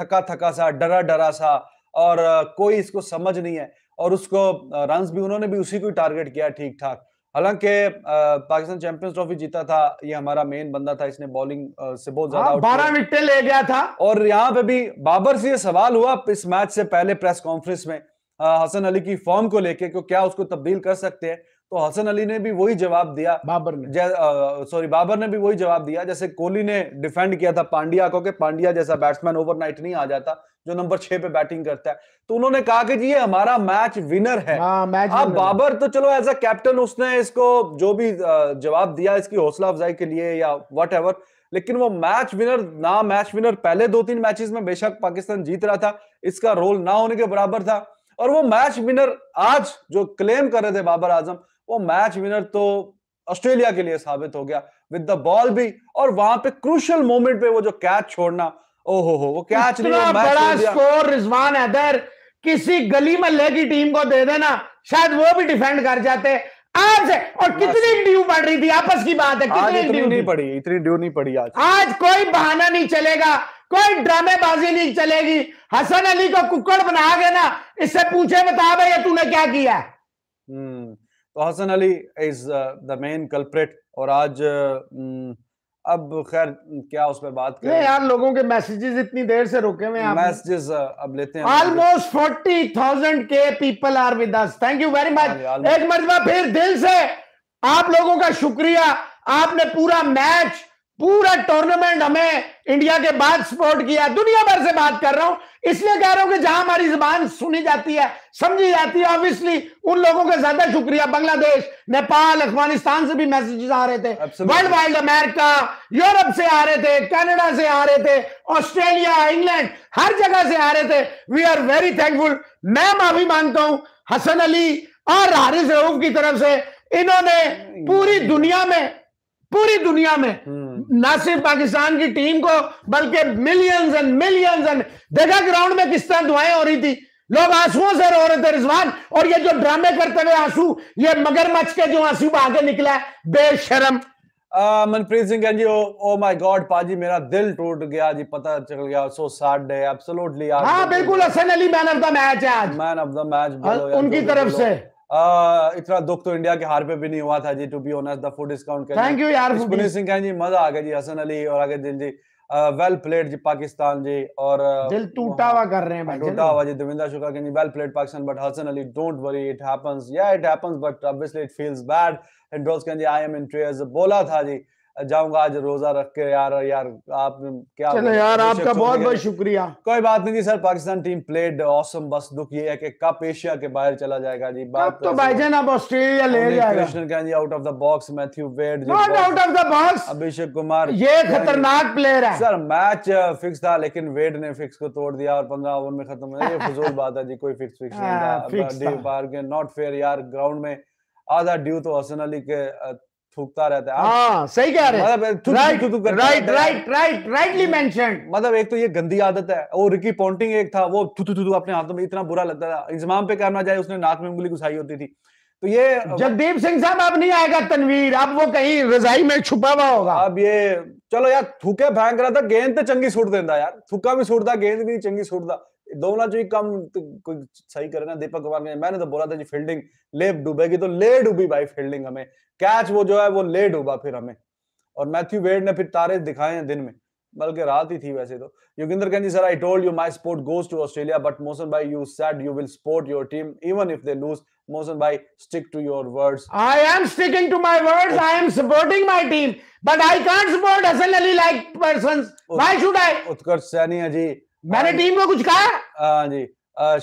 थका थका सा डरा डरा सा और कोई इसको समझ नहीं है और उसको रन भी उन्होंने भी उसी को टारगेट किया ठीक ठाक हालांकि पाकिस्तान चैंपियंस ट्रॉफी जीता था ये हमारा मेन बंदा था इसने बॉलिंग से बहुत ज्यादा हाँ, बारह विकेट ले गया था और यहाँ पे भी बाबर से ये सवाल हुआ इस मैच से पहले प्रेस कॉन्फ्रेंस में हसन अली की फॉर्म को लेके क्यों क्या उसको तब्दील कर सकते हैं तो हसन अली ने भी वही जवाब दिया बाबर ने सॉरी बाबर ने भी वही जवाब दिया जैसे कोहली ने डिफेंड किया था पांड्या को कि पांड्या जैसा बैट्समैन ओवरनाइट नहीं आ जाता जो नंबर छह पे बैटिंग करता है तो उन्होंने कहा कि जी ये हमारा मैच विनर है आ, हाँ, मैच अब बाबर तो चलो एज अ कैप्टन उसने इसको जो भी जवाब दिया इसकी हौसला अफजाई के लिए या वट लेकिन वो मैच विनर ना मैच विनर पहले दो तीन मैचेस में बेशक पाकिस्तान जीत रहा था इसका रोल ना होने के बराबर था और वो मैच विनर आज जो क्लेम कर रहे थे बाबर आजम वो मैच विनर तो ऑस्ट्रेलिया के लिए साबित हो गया विद द बॉल भी और वहां पे क्रूशल मोमेंट पे वो जो कैच छोड़ना ओहो हो वो क्या इतना बड़ा स्कोर रिजवान हैदर किसी गली मोहल्ले की टीम को दे देना शायद वो भी डिफेंड कर जाते आज और कितनी ड्यू पड़ रही थी आपस की बात है कितनी ड्यू नहीं पड़ी इतनी ड्यू नहीं पड़ी आज आज कोई बहाना नहीं चलेगा कोई ड्रामेबाजी नहीं चलेगी हसन अली को कुकड़ बना के ना इससे पूछे बता भाई तूने क्या किया हम्म, तो Hasan Ali is the main culprit और आज uh, हम्म, अब खैर क्या उस पर बात करें यार लोगों के मैसेजेस इतनी देर से रुके हुए मैसेजेस uh, अब लेते हैं ऑलमोस्ट फोर्टी थाउजेंड के people are with us thank you very much एक मरतबा फिर दिल से आप लोगों का शुक्रिया आपने पूरा मैच पूरा टूर्नामेंट हमें इंडिया के बाद सपोर्ट किया दुनिया भर से बात कर रहा हूं इसलिए कह रहा हूं कि जहां हमारी जबान सुनी जाती है समझी जाती है ऑब्वियसली उन लोगों का ज्यादा शुक्रिया बांग्लादेश नेपाल अफगानिस्तान से भी मैसेजेस आ रहे थे वर्ल्ड वाइड अमेरिका यूरोप से आ रहे थे कनाडा से आ रहे थे ऑस्ट्रेलिया इंग्लैंड हर जगह से आ रहे थे वी आर वेरी थैंकफुल मैं माफी मांगता हूं हसन अली और हारिस रऊफ की तरफ से इन्होंने पूरी दुनिया में पूरी दुनिया में हम्म। ना सिर्फ पाकिस्तान की टीम को बल्कि मिलियंस एंड मिलियंस एंड देखा ग्राउंड में किस तरह दुआएं हो रही थी लोग आंसुओं से रो रहे थे रिजवान और ये जो ड्रामे करते हुए आंसू ये मगरमच्छ के जो आंसू आगे निकला है बेशरम Manpreet Singh ji oh, oh my god पाजी मेरा दिल टूट गया जी पता चल गया सो सैड डे एब्सोल्युटली हाँ बिल्कुल Hasan Ali man of the match आज मैन ऑफ द मैच उनकी तरफ से इतना दुख तो इंडिया के हार पे भी नहीं हुआ था जी to be honest the food discount thank you यार पुनीत सिंह कहन जी मजा आ गया जी हसन अली और आगे दिल जी वेल प्लेड जी पाकिस्तान जी और दिल टूटा हुआ कर रहे हैं भाई टूटा हुआ जी देवेंद्र शुक्ला कहन जी well played Pakistan but Hasan Ali don't worry it happens या it happens but obviously it feels bad and those कहन जी आई एम इन टीयर्स बोला था जी जाऊंगा आज रोजा रख के यार यार आप क्या चलो यार आपका बहुत बहुत शुक्रिया कोई बात नहीं sir Pakistan team played awesome बस दुख ये है कि कप एशिया के बाहर चला जाएगा जी बात तो भाईजान अब ऑस्ट्रेलिया ले जाएगा Krishna out of the box Matthew Wade out of the box Abhishek Kumar ये खतरनाक प्लेयर है सर मैच फिक्स uh, था लेकिन वेड ने फिक्स को तोड़ दिया और पंद्रह ओवर में खत्म ये फजूल बात है जी कोई फिक्स फिक्स नहीं था नॉट हाँ, फेयर यार ग्राउंड में आधा ड्यू तो हसन अली के uh, थूकता रहता है हाँ सही कह रहे मतलब right right right right rightly mention मतलब एक तो ये गंदी आदत है वो रिकी पॉन्टिंग एक था वो थू थू थू अपने हाथों में इतना बुरा लगता था इंजमाम पे करना जाए उसने नाक में उंगली घुसाई होती थी तो ये जगदीप सिंह साहब अब नहीं आएगा तनवीर अब वो कहीं रजाई में छुपा हुआ होगा अब ये चलो यार थूके फेंक रहा था गेंद तो चंगी सुट देता यार थूका भी सुटदा गेंद भी चंगी सुटदा दोनों जो कम तो कोई सही करे ना दीपक कुमार ने मैंने तो बोला था जी फील्डिंग ले डूबेगी तो ले डूबी भाई फील्डिंग हमें कैच वो जो है वो ले डूबा फिर हमें और मैथ्यू वेड ने फिर तारे दिखाए हैं दिन में बल्कि रात ही थी वैसे तो योगिंदर कहन sir I told you my support goes to Australia but Mohsin भाई you said you will support your team even if they lose Mohsin भाई stick to your words I am sticking to my words I am supporting my team but I can't support Hasan Ali like person why should I Utkarsh Saini ji मैंने team को कुछ कहा हाँ जी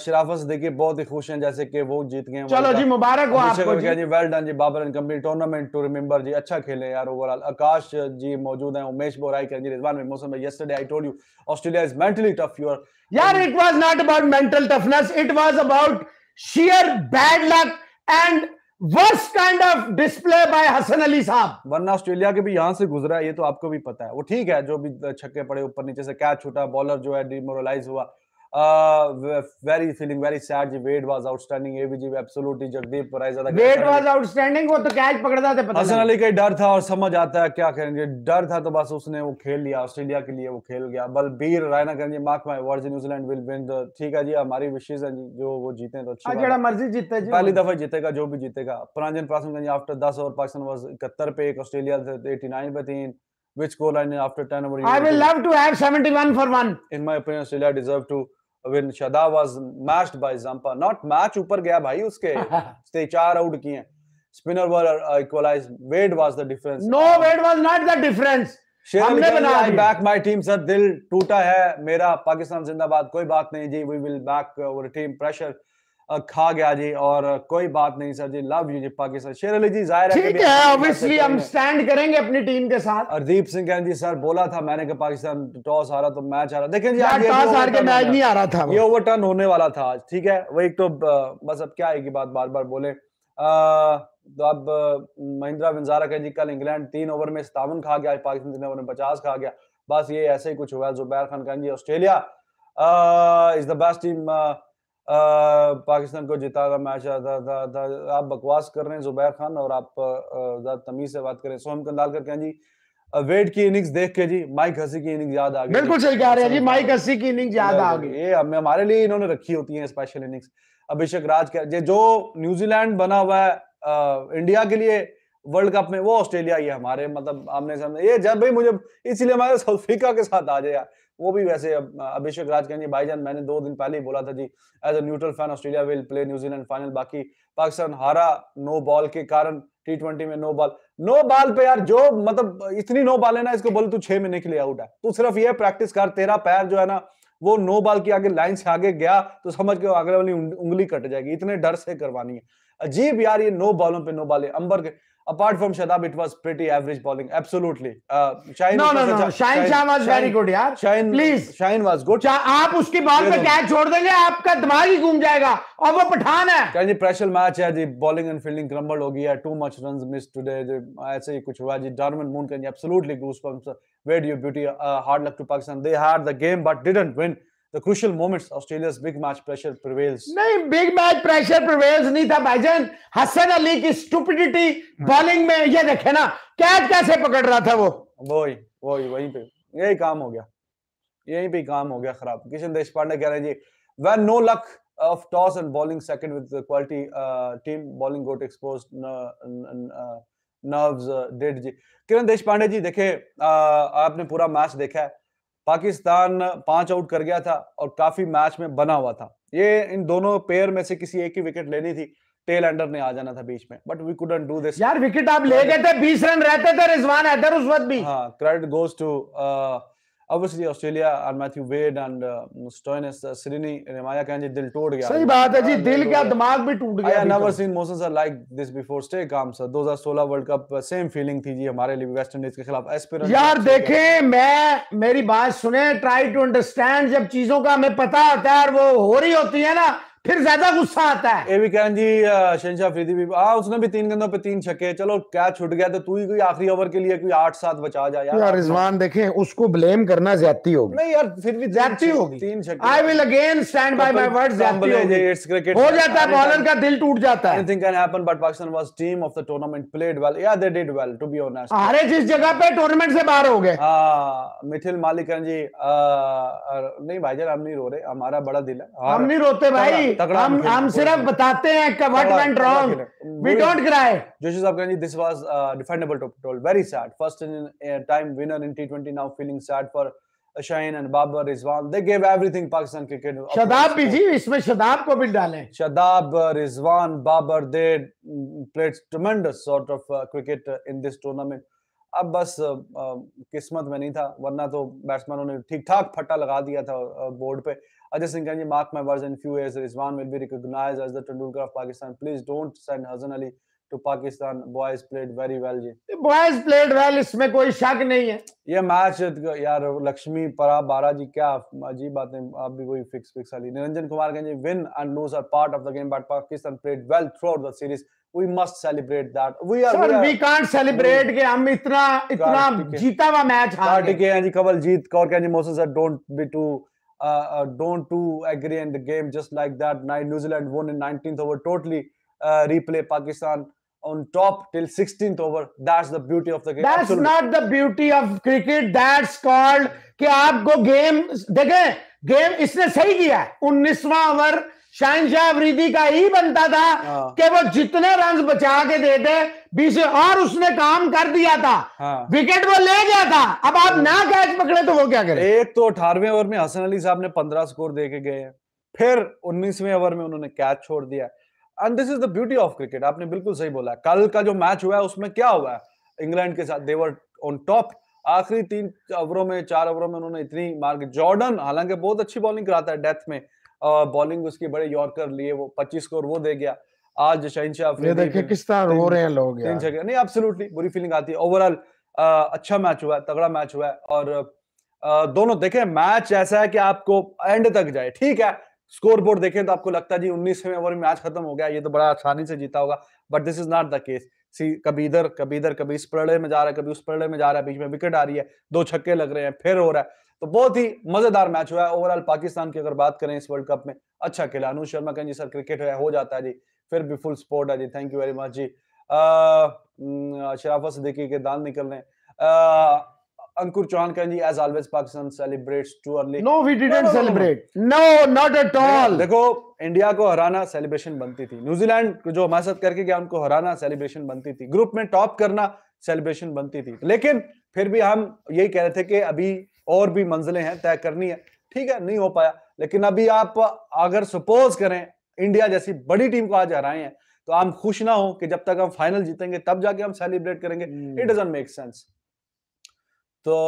शराफत सिद्दीकी बहुत ही खुश हैं जैसे कि वो जीत गए चलो जी मुबारक हो आपको जी जी वेल डन जी Babar and company tournament to remember जी अच्छा खेले यार ओवरऑल आकाश जी मौजूद हैं उमेश बोराई कह जी रिजवान में मौसम में yesterday I told you Australia is mentally tough your यार it was not about mental toughness it was about sheer bad luck and worst kind of display by Hasan Ali साहब वरना ऑस्ट्रेलिया के भी यहाँ से गुजरा है ये तो आपको भी पता है वो ठीक है जो भी छक्के पड़े ऊपर नीचे से क्या छूटा बॉलर जो है डिमोरलाइज हुआ वेरी फीलिंग वेरी सैड जी वेट वाज आउटस्टैंडिंग एबीजी एब्सोल्युटली जगदीप रायजा ज्यादा वेट वाज आउटस्टैंडिंग वो तो कैच पकड़ता था पता हसन अली का डर था और समझ आता है क्या करेंगे डर था तो बस उसने वो खेल लिया ऑस्ट्रेलिया के लिए वो खेल गया बलबीर रायना करेंगे mark my words New Zealand will win the ठीक है जी हमारी विशेस हैं जो वो जीते तो अच्छी बात मर्जी जीते जी पहली दफा जीतेगा जो भी जीतेगा प्रांजन प्रासम आफ्टर 10 ओवर पाकिस्तान वाज 71 पे एक ऑस्ट्रेलिया 89 पे 3 which goal line after 10 over i will love to have 71 for 1 in my opinion australia deserve to when Shada was matched by Zampa. Not match ऊपर गया भाई उसके उसने चार आउट किए spinner were equalise Wade was the difference no Wade was not the difference हमने बना I back my team sir दिल टूटा है मेरा पाकिस्तान जिंदाबाद कोई बात नहीं जी we will back our team pressure खा गया जी और कोई बात नहीं सर जी लव यू जी पाकिस्तान शेर अली जी जाहिर है ठीक है ऑब्वियसली हम स्टैंड करेंगे अपनी टीम के साथ हरदीप सिंह कह जी सर बोला था मैंने कि पाकिस्तान टॉस हारा तो मैच हारा देखें जी आज टॉस हार के मैच नहीं आ रहा था ये ओवरटर्न होने वाला था आज ठीक है वो एक तो बस अब क्या आएगी बात बार बार बोले तो अब महिंद्रा विंजारा कहें जी कल इंग्लैंड तीन ओवर में सतावन खा गया पाकिस्तान तीन ओवर में पचास खा गया बस ये ऐसे ही कुछ हुआ जुबैर खान कहें जी Australia is the best team Pakistan को जिता का मैच आता था, था, था आप बकवास कर रहे हैं जुबैर खान और आप ज़्यादा तमीज से बात करें रहे हैं सोहम कंदालकर कहें जी वेट की इनिंग्स देख के जी माइक हसी की इनिंग्स याद आ गई बिल्कुल सही कह रहे हैं जी माइक हसी की इनिंग्स याद आ गई ये हमें हमारे लिए इन्होंने रखी होती है स्पेशल इनिंग्स अभिषेक राज के जो न्यूजीलैंड बना हुआ है इंडिया के लिए वर्ल्ड कप में वो ऑस्ट्रेलिया ही है हमारे मतलब आमने सामने ये जब भी मुझे इसलिए हमारे साउथ अफ्रीका के साथ आ जाए यार वो भी वैसे अभिषेक राज कहेंगे भाईजान मैंने दो दिन पहले ही बोला था जी as a neutral fan Australia will play New Zealand final बाकी पाकिस्तान हारा नो बॉल के कारण टी ट्वेंटी में नो बॉल नो बॉल पे यार जो मतलब इतनी नो बॉल है ना इसको बोले तू छह महीने के लिए आउट है तू सिर्फ ये प्रैक्टिस कर तेरा पैर जो है ना वो नो बॉल की आगे लाइन से आगे गया तो समझ के अगले वाली उंगली कट जाएगी इतने डर से करवानी है अजीब यार ये नो बॉलों पे नो बॉल अंबर के apart from Shadab, it was pretty average bowling. Absolutely. Uh, Shahin no, no, no. Shahin Shah was Shahin, very good, यार. Shahin, please. Shahin was good. Shah, आप उसकी बॉल पे कैच छोड़ देंगे, आपका दिमाग ही घूम जाएगा. और वो पठान है. क्या जी प्रेशर मैच है जी. बॉलिंग एंड फील्डिंग क्रम्बल हो गई है. Too much runs missed today. जी ऐसे ही कुछ हुआ जी. Darwin Moon का जी absolutely goosebumps. Where do you beauty? Uh, hard luck to Pakistan. They had the game but didn't win. the crucial moments Australia's big match pressure prevails. nahi big match pressure prevails नहीं था भाईजान hasan ali ki stupidity bowling mein ye dekhe na catch kaise pakad raha tha wo वही वही wahi pe यही काम हो गया यहीं पे काम हो गया खराब किशन देश पांडे कह रहे हैं when no luck of toss and bowling second with the quality uh, team bowling got exposed uh, nerves uh, did ji kiran deshpande ji dekhe देखे uh, आपने पूरा मैच देखा है पाकिस्तान पांच आउट कर गया था और काफी मैच में बना हुआ था ये इन दोनों पेयर में से किसी एक ही विकेट लेनी थी टेल एंडर ने आ जाना था बीच में but we couldn't do this यार विकेट आप ले गए थे 20 रन रहते थे रिजवान हैदर उस वक्त भी हां credit goes to obviously Australia and Matthew Wade and uh, Stoinis, uh, Sirini, Nemanja Kanji, dil टूट gaya सही बात है जी, दिल क्या दिमाग भी टूट गया. I have never seen Moses are like this before. Stay calm sir. 2016 World Cup same feeling thi ji हमारे लिए west indies ke खिलाफ. Aspirant. यार देखें मैं मेरी बात सुने. Try to understand jab चीजों ka हमें pata होता hai और wo हो रही होती है ना. फिर ज्यादा गुस्सा आता है एवी कैन जी शहनशाह अफरीदी भी आ, हाँ, उसने भी तीन गेंदों पे तीन छक्के चलो कैच छुट गया तो तू ही कोई आखिरी ओवर के लिए कोई आठ सात बचा जा यार, यार रिजवान देखें उसको ब्लेम करना ज्यादती होगी नहीं यार फिर भी ज्यादती होगी तीन छक्के I will again stand by my words ज्यादती होगी इट्स क्रिकेट हो जाता है बॉलर का दिल टूट जाता है anything can happen but Pakistan was team of the tournament played well yeah they did well to be honest अरे जिस जगह पे टूर्नामेंट से बाहर हो गए हां मिथिल मालिकन जी नहीं भाईजान हम नहीं रो रहे हमारा बड़ा दिल है हम नहीं रोते भाई हम हम सिर्फ बताते हैं कि what went wrong we don't cry Joshi साहब कहेंगे this was defendable top toll very sad first in time winner in टी20 now feeling sad for Shaheen and Babar Rizwan they give everything Pakistan cricket Shadab भी जी इसमें शदाब को भी डालें Shadab Rizwan Babar they played tremendous sort of cricket in this tournament अब बस uh, uh, किस्मत में नहीं था वरना तो बैट्समैनों ने ठीक ठाक फट्टा लगा दिया था बोर्ड uh, पे Ajay Singh Kanji, mark my words, in few years, Rizwan will be recognized as the Tendulkar of Pakistan. Please don't send Hazan Ali to Pakistan. Boys played very well Ji. Boys played well इसमें कोई शक नहीं है. ये match यार लक्ष्मी परा बारा जी क्या अजीब बातें आप भी कोई फिक्स फिक्स वाली. निरंजन कुमार कहते win and lose are part of the game but Pakistan played well throughout the series. We must celebrate that. We are. Sir, we, are, we can't celebrate ke hum itna itna jeeta hua match haar गए. ji kabal jeet kaur Kaur कहते Mohsin sir don't be too uh, don't to agree in the game just like that. New Zealand won in 19th over totally. Uh, replay Pakistan on top till 16th over. That's the beauty of the game. That's Absolutely. not the beauty of cricket. That's called कि आपको game. देखें game. इसने सही किया है उन्नीसवा over शहनशाह अफरीदी का ही बनता था हाँ। कि वो जितने रन बचा के दे दे बीस और उसने काम कर दिया था विकेट हाँ। वो ले गया था अब आप हाँ। ना कैच पकड़े तो वो क्या करें एक तो अठारवे ओवर में हसन अली साहब ने पंद्रह स्कोर दे के गए हैं फिर उन्नीसवें ओवर में उन्होंने कैच छोड़ दिया and this is the beauty of cricket आपने बिल्कुल सही बोला कल का जो मैच हुआ है उसमें क्या हुआ है इंग्लैंड के साथ देवर ऑन टॉप आखिरी तीन ओवरों में चार ओवरों में उन्होंने इतनी मार्ग जॉर्डन हालांकि बहुत अच्छी बॉलिंग कराता है डेथ में बॉलिंग उसकी बड़े यॉर्कर लिए वो पच्चीस स्कोर वो दे गया आज शहनशाह शाह किस तरह रो रहे हैं लोग नहीं एब्सोल्युटली बुरी फीलिंग आती है ओवरऑल अच्छा मैच हुआ है तगड़ा मैच हुआ है और दोनों देखें मैच ऐसा है कि आपको एंड तक जाए ठीक है स्कोर बोर्ड देखें तो आपको लगता है जी उन्नीसवें ओवर में मैच खत्म हो गया ये तो बड़ा आसानी से जीता होगा but this is not the case सी कभी इधर कभी इधर कभी इस प्रलय में जा रहा है कभी उस प्रलय में जा रहा है बीच में विकेट आ रही है दो छक्के लग रहे हैं फिर हो रहा है तो बहुत ही मजेदार मैच हुआ है ओवरऑल पाकिस्तान की अगर बात करें इस वर्ल्ड कप में अच्छा खेला अनु शर्मा कहें जी सर क्रिकेट हो जाता है जी फिर भी फुल स्पोर्ट है जी थैंक यू वेरी मच जी शराफत से देखिए दान निकल रहे अंकुर चौहान कहें जी as always Pakistan celebrates too early no we didn't celebrate no not at all देखो इंडिया को हराना सेलिब्रेशन बनती थी न्यूजीलैंड जो हमारे साथ करके गया उनको हराना सेलिब्रेशन बनती थी ग्रुप में टॉप करना सेलिब्रेशन बनती थी लेकिन फिर भी हम यही कह रहे थे कि अभी और भी मंजिलें हैं तय करनी है ठीक है नहीं हो पाया लेकिन अभी आप अगर सपोज करें इंडिया जैसी बड़ी टीम को आज हराए हैं तो हम खुश ना हो कि जब तक हम फाइनल जीतेंगे तब जाके हम सेलिब्रेट करेंगे इट डजेंट मेक सेंस तो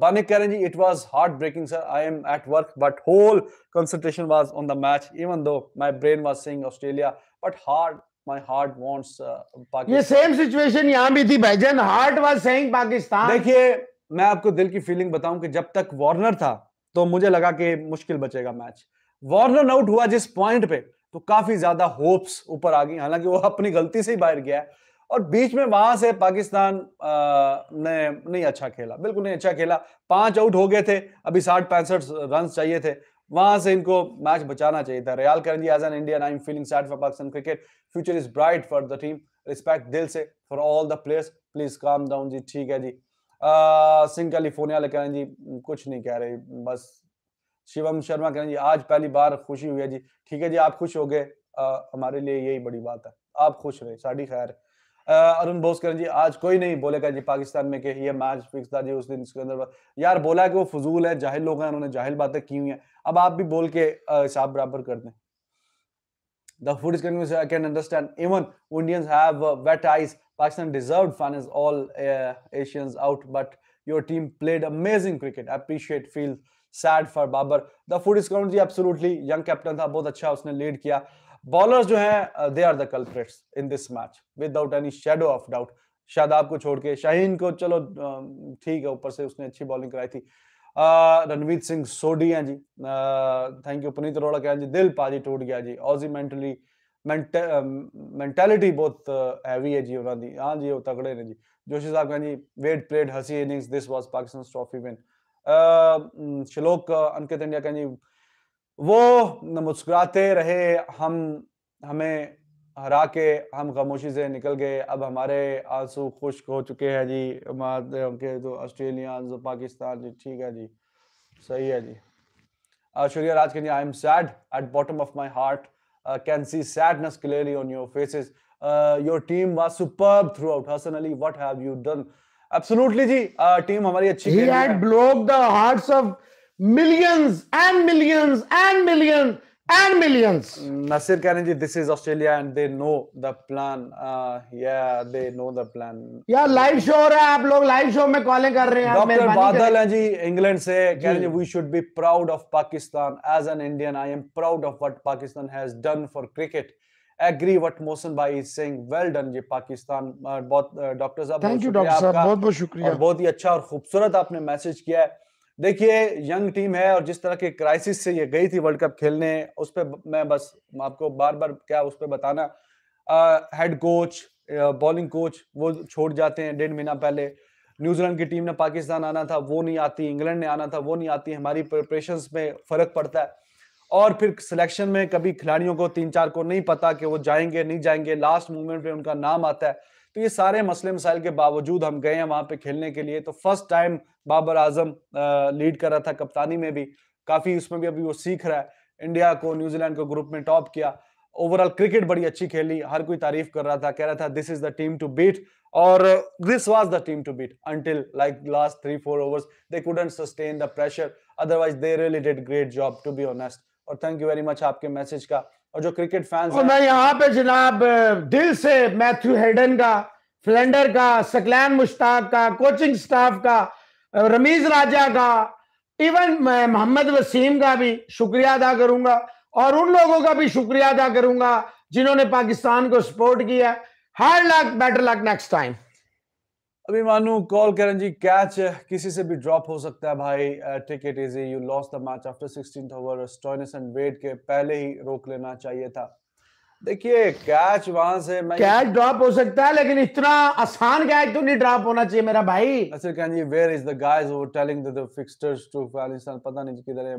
बने uh, कह रहे जी it was heart breaking sir I am at work but whole concentration was on the match even though my brain was saying Australia but heart my heart wants Pakistan ये same situation यहां भी थी भाईजान heart was saying Pakistan देखिए मैं आपको दिल की फीलिंग बताऊं कि जब तक वार्नर था तो मुझे लगा कि मुश्किल बचेगा मैच वार्नर आउट हुआ जिस पॉइंट पे तो काफी ज्यादा होप्स ऊपर आ गई हालांकि वो अपनी गलती से ही बाहर गया है और बीच में वहां से पाकिस्तान ने नहीं अच्छा खेला बिल्कुल नहीं अच्छा खेला पांच आउट हो गए थे अभी साठ पैंसठ रन चाहिए थे वहां से इनको मैच बचाना चाहिए था रियाल करेंजी as an Indian I am feeling sad for Pakistan cricket future is bright for the team respect दिल से for all the players please calm down जी ठीक है जी सिंह कैलिफोर्निया कह रहे जी कुछ नहीं कह रहे बस शिवम शर्मा कह रहे जी आज पहली बार खुशी हुई है जी ठीक है जी आप खुश हो गए हमारे लिए यही बड़ी बात है आप खुश रहे साड़ी खैर अरुण बोस कह रहे जी आज कोई नहीं बोलेगा जी पाकिस्तान में कि ये मैच फिक्स था जी उस दिन इसके अंदर यार बोला कि वो फजूल है जाहिल लोग हैं उन्होंने जाहिल बातें की हुई हैं अब आप भी बोल के हिसाब बराबर कर दें the food is confused. I can understand. Even Indians have wet eyes. Pakistan deserved fun as all uh, Asians out, but your team played amazing cricket. I appreciate, feel sad for Babar. The food is currently absolutely young captain था बहुत अच्छा उसने lead किया. Ballers जो हैं they are the culprits in this match without any shadow of doubt Shadab को छोड़ के शाहीन को चलो ठीक है ऊपर से उसने अच्छी बॉलिंग कराई थी रणवीर सिंह सोडी हैं जी थैंक यू पुनीत अरोड़ा कह जी दिल पाजी टूट गया जी ऑजी मेंटली मैंटेलिटी बहुत हैवी है जी उन्होंने हाँ जी वो तगड़े ने जी जोशी साहब कहने Wade played Hussey innings this was Pakistan trophy win Shlok Ankit India कहने वो मुस्कुराते रहे हम हमें हरा के हम खामोशी से निकल गए अब हमारे आंसू खुश्क हो चुके हैं जी के तो ऑस्ट्रेलिया तो पाकिस्तान जी ठीक है जी सही है जी शुक्रिया राज कहने I am sad at bottom of my heart uh, can see sadness clearly on your faces. Uh, your team was superb throughout. Hassan Ali, what have you done? Absolutely, ji. Uh, team our team. He had broke the hearts of millions and millions and millions. and millions. Nasir Karanji, this is Australia, and they know the plan. Uh, yeah, they know the plan. यार live show हो रहा है आप लोग live show में calling कर रहे हैं डॉक्टर बादल हैं जी इंग्लैंड से कह रहे हैं we should be proud of Pakistan as an Indian I am proud of what Pakistan has done for cricket agree what Mohsin भाई इज सेइंग वेल डन जी पाकिस्तान uh, बहुत डॉक्टर uh, साहब थैंक यू डॉक्टर साहब बहुत बहुत शुक्रिया बहुत ही अच्छा और खूबसूरत आपने मैसेज किया है देखिए यंग टीम है और जिस तरह के क्राइसिस से ये गई थी वर्ल्ड कप खेलने उस पर मैं बस आपको बार बार क्या उस पर बताना हेड कोच बॉलिंग कोच वो छोड़ जाते हैं डेढ़ महीना पहले न्यूजीलैंड की टीम ने पाकिस्तान आना था वो नहीं आती इंग्लैंड ने आना था वो नहीं आती हमारी प्रिपरेशन में फर्क पड़ता है और फिर सिलेक्शन में कभी खिलाड़ियों को तीन चार को नहीं पता कि वो जाएंगे नहीं जाएंगे लास्ट मोमेंट पे उनका नाम आता है तो ये सारे मसले मसाइल के बावजूद हम गए हैं वहां पे खेलने के लिए तो first time Babar Azam lead कर रहा था कप्तानी में भी काफी उसमें भी अभी वो सीख रहा है इंडिया को न्यूजीलैंड को ग्रुप में टॉप किया ओवरऑल क्रिकेट बड़ी अच्छी खेली हर कोई तारीफ कर रहा था कह रहा था this is the team to beat और this was the team to beat until like last three four overs they couldn't sustain the pressure otherwise they really did great job to be honest और thank you very much आपके message का और जो cricket fans मैं यहाँ पे जनाब दिल से मैथ्यू हेडन का फ्लेंडर का सकलैन मुश्ताक का कोचिंग स्टाफ का रमीज राजा का इवन मोहम्मद वसीम का भी शुक्रिया अदा करूंगा और उन लोगों का भी शुक्रिया अदा करूंगा जिन्होंने पाकिस्तान को सपोर्ट किया hard luck better luck next time Abhimanu Kaul Karan ji catch किसी से भी ड्रॉप हो सकता है भाई take it easy you loss the match after sixteen over Stoinis and Wade के पहले ही रोक लेना चाहिए था देखिए कैच वहां से मैं कैच ड्रॉप हो सकता है लेकिन इतना आसान कैच तो नहीं ड्रॉप होना चाहिए मेरा भाई अच्छा कैन जी वेयर इज द गाइस वो telling the fixtures to Afghanistan पता नहीं किधर है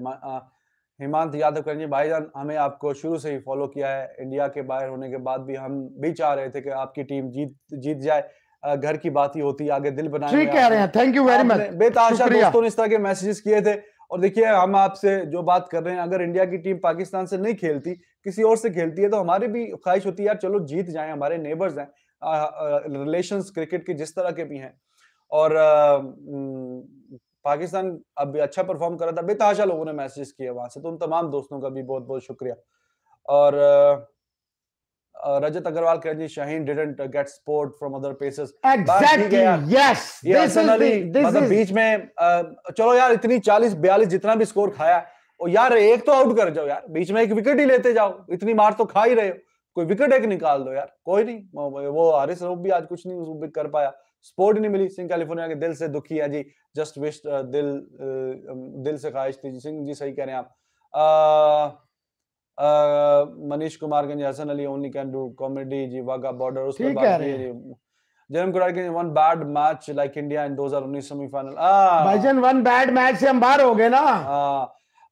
हिमांत यादव करें जी भाईजान हमें आपको शुरू से ही फॉलो किया है इंडिया के बाहर होने के बाद भी हम भी चाह रहे थे कि आपकी टीम जीत जीत जाए घर की बात ही होती है आगे दिल बनाए ठीक कह रहे हैं थैंक यू वेरी मच बेताशा दोस्तों ने इस तरह के मैसेजेस किए थे और देखिए हम आपसे जो बात कर रहे हैं अगर इंडिया की टीम पाकिस्तान से नहीं खेलती किसी और से खेलती है तो हमारी भी ख्वाहिश होती है यार चलो जीत जाए हमारे नेबर्स हैं रिलेशन क्रिकेट के जिस तरह के भी हैं और पाकिस्तान अब अच्छा परफॉर्म कर रहा था बेताशा लोगों ने मैसेज किए वहां से तो उन तमाम दोस्तों का भी बहुत बहुत शुक्रिया और आ, uh, Rajat Agarwal, Kenji Shaheen didn't uh, get sport from other paces. Exactly. Yes. This is the, this मतलब is... बीच में uh, चलो यार इतनी 40 42 जितना भी स्कोर खाया और यार एक तो आउट कर जाओ यार बीच में एक विकेट ही लेते जाओ इतनी मार तो खा ही रहे हो कोई विकेट एक निकाल दो यार कोई नहीं वो हारिस रूप भी आज कुछ नहीं भी कर पाया स्पोर्ट नहीं मिली सिंह कैलिफोर्निया के दिल से दुखी है जी जस्ट विश uh, दिल uh, um, दिल से ख्वाहिश थी सिंह जी सही कह रहे हैं आप uh, मनीष कुमार गंज Hasan Ali only can do comedy जी वागा बॉर्डर उसके बाद जनम कुरार one bad match like India in 2019 semifinal भाईजान वन बैड मैच से हम बाहर हो गए ना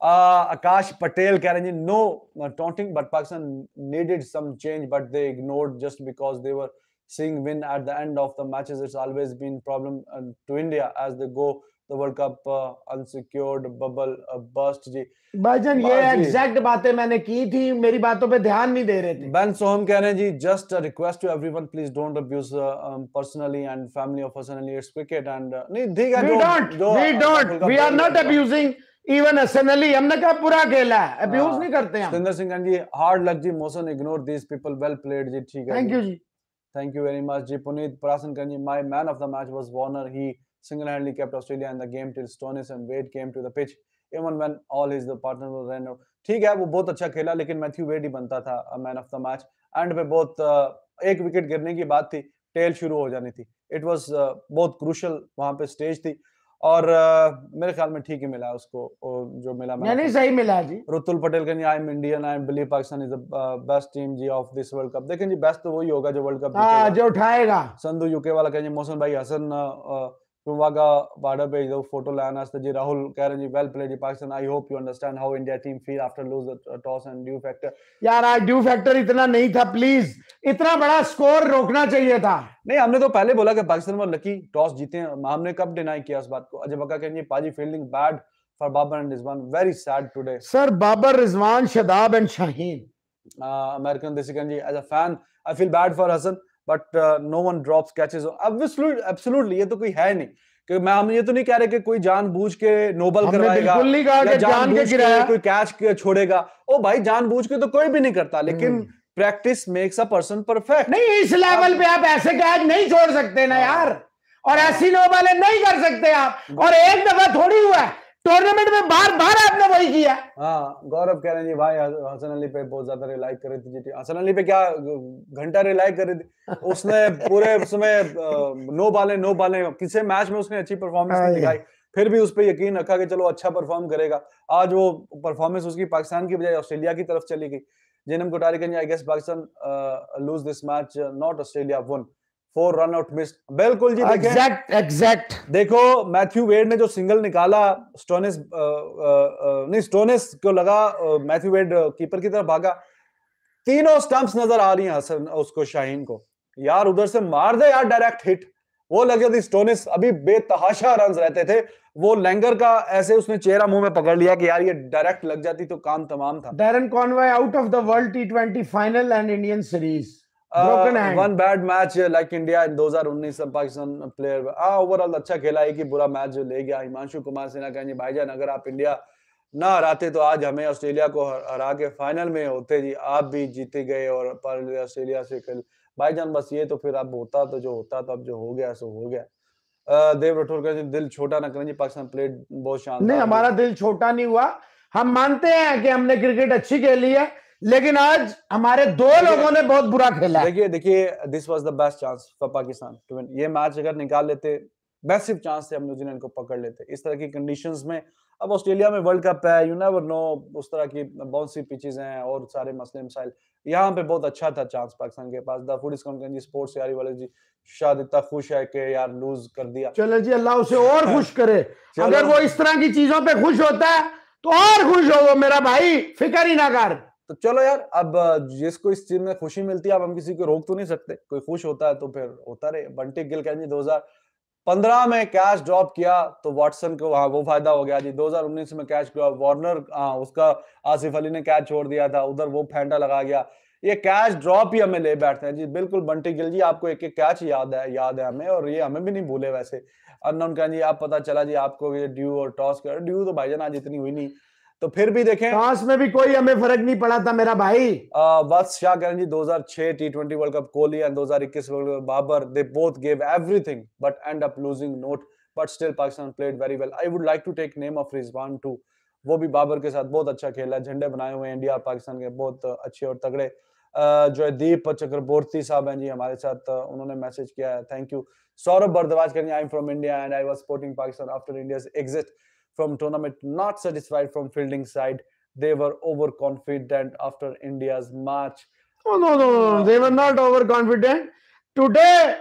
आकाश पटेल कह रहे हैं no taunting but Pakistan needed some change but they ignored just because they were seeing win at the end of the matches it's always been problem to India as they go the world cup unsecured bubble bust जी भाईजान ये exact बातें मैंने की थी मेरी बातों पे ध्यान नहीं दे रहे थे बैन सोहम कह रहे हैं जी just request to everyone please don't abuse personally and family of personally it's cricket and नहीं ठीक है we don't we don't we are not abusing even एसएनएलई हमने कहा पूरा खेला है अब्यूज हाँ। नहीं करते हम सुंदर सिंह जी हार्ड लक जी मोशन ignore these people well played जी ठीक है thank you ji thank you very much जी पुनीत प्रासन परासन जी my man of the match was Warner he single-handedly kept Australia in the game till Stonis and Wade came to the pitch. Even when all his partners were ran out. ठीक है वो बहुत अच्छा खेला लेकिन मैथ्यू वेड ही बनता था man of the match and पे बहुत एक विकेट गिरने की बात थी टेल शुरू हो जानी थी इट वाज बहुत क्रूशल वहां पे स्टेज थी और uh, मेरे ख्याल में ठीक ही मिला उसको जो मिला मैं नहीं तो। सही मिला जी रुतुल पटेल का नहीं I am Indian I am believe Pakistan is the best team जी ऑफ दिस वर्ल्ड कप देखें जी बेस्ट तो वही होगा जो वर्ल्ड कप हाँ, जो उठाएगा संधू यूके वाला कहेंगे मोहसन भाई Hasan uh, Kumwaga, Vadabe, though, photo Anastaji, Rahul, Karanji, well played, Pakistan. I hope you understand how India team feel after lose the uh, toss and due factor. यार आज due factor इतना नहीं था प्लीज इतना बड़ा स्कोर रोकना चाहिए था नहीं हमने तो पहले बोला कि पाकिस्तान में लकी टॉस जीते हैं हमने कब डिनाई किया इस बात को अजय बका कहेंगे पाजी fielding bad for Babar and Rizwan very sad today sir Babar Rizwan Shadab and Shaheen American देसी जी as a fan I feel bad for Hasan but no one drops catches absolutely ये तो कोई है नहीं कि मैं हम ये तो नहीं कह रहे कि कोई जानबूझ के नोबल करवाएगा नहीं कहा कि जान के गिराया कोई कैच छोड़ेगा ओ भाई जानबूझ के तो कोई भी नहीं करता लेकिन practice makes a person perfect नहीं इस लेवल पे आप ऐसे कैच नहीं छोड़ सकते ना हाँ। यार और ऐसी नोबल नहीं कर सकते आप और एक दफा थोड़ी हुआ है टूर्नामेंट में बार बार आपने वही किया हाँ गौरव कह रहे हैं जी भाई हसन अली पे बहुत ज्यादा रिलाई कर रही थी जीटी हसन अली पे क्या घंटा रिलाई कर रही थी उसने पूरे समय नो बाले नो बाले किसे मैच में उसने अच्छी परफॉर्मेंस हाँ नहीं दिखाई फिर भी उस पर यकीन रखा कि चलो अच्छा परफॉर्म करेगा आज वो परफॉर्मेंस उसकी पाकिस्तान की बजाय ऑस्ट्रेलिया की तरफ चली गई Janam Kothari I guess Pakistan lose this match not Australia one four run out miss बिल्कुल जी एग्जैक्ट एग्जैक्ट देखो मैथ्यू वेड ने जो सिंगल निकाला स्टोनिस नहीं स्टोनिस को लगा मैथ्यू वेड कीपर की तरफ भागा तीनों स्टंप्स नजर आ रही हैं हसन उसको शाहीन को यार उधर से मार दे यार डायरेक्ट हिट वो लग जाती स्टोनिस अभी बेतहाशा रन रहते थे वो लैंगर का ऐसे उसने चेहरा मुंह में पकड़ लिया कि यार ये डायरेक्ट लग जाती तो काम तमाम था Darren Conway out of the world टी20 final and Indian series one bad match like India in 2019 सब पाकिस्तान प्लेयर ओवरऑल अच्छा खेला है कि बुरा मैच जो ले गया हिमांशु कुमार सिन्हा कहेंगे भाईजान अगर आप इंडिया ना हराते तो आज हमें ऑस्ट्रेलिया को हरा के फाइनल में होते जी आप भी जीते गए और पर ऑस्ट्रेलिया से खेल भाईजान बस ये तो फिर अब होता तो जो होता तो अब जो हो गया सो हो गया देव राठौर का दिल छोटा ना करें जी पाकिस्तान प्लेट बहुत शानदार नहीं हमारा दिल छोटा नहीं हुआ हम मानते हैं कि हमने क्रिकेट अच्छी खेली है लेकिन आज हमारे दो लोगों ने बहुत बुरा खेला देखिए देखिए this was the best chance for Pakistan to win ये मैच अगर निकाल लेते बेस्ट सिर्फ चांस थे हम न्यूजीलैंड को पकड़ लेते इस तरह की कंडीशंस में अब ऑस्ट्रेलिया में वर्ल्ड कप है यू नेवर नो उस तरह की बहुत सी पिचेस हैं और सारे मसले मसाइल यहाँ पे बहुत अच्छा था चांस पाकिस्तान के पास दूड फूड जी स्पोर्ट्स यारी वाले जी शायद इतना खुश है कि यार लूज कर दिया चलो जी अल्लाह उसे और खुश करे अगर वो इस तरह की चीजों पे खुश होता है तो और खुश हो मेरा भाई फिक्र ही ना कर तो चलो यार अब जिसको इस चीज में खुशी मिलती है अब हम किसी को रोक तो नहीं सकते कोई खुश होता है तो फिर होता रहे बंटी गिल कहने दो पंद्रह में कैश ड्रॉप किया तो वाटसन को हाँ वो फायदा हो गया जी 2019 में कैश ड्रॉप वार्नर हाँ उसका आसिफ अली ने कैच छोड़ दिया था उधर वो फेंटा लगा गया ये कैश ड्रॉप ही हमें ले बैठते हैं जी बिल्कुल बंटी गिल जी आपको एक एक कैच याद है याद है हमें और ये हमें भी नहीं भूले वैसे अन्न खान जी आप पता चला जी आपको ये ड्यू और टॉस कर ड्यू तो भाईजान आज इतनी हुई नहीं तो फिर भी देखें फ्रांस में भी कोई हमें फर्क नहीं पड़ा था मेरा भाई वत्स शाह करण जी 2006 T twenty world cup Kohli and 2021 world cup Babar they both gave everything but end up losing not but still Pakistan played very well I would like to take name of Rizwan too वो भी बाबर के साथ बहुत अच्छा खेला है झंडे बनाए हुए इंडिया और पाकिस्तान के बहुत अच्छे और तगड़े जो है दीप चक्रवर्ती साहब हैं जी हमारे साथ उन्होंने मैसेज किया है थैंक यू सौरभ भरद्वाज करेंगे I am from India and I was supporting Pakistan after India's exit from tournament, not satisfied from fielding side. They were overconfident after India's match. Oh no, no, no. They were not overconfident. Today,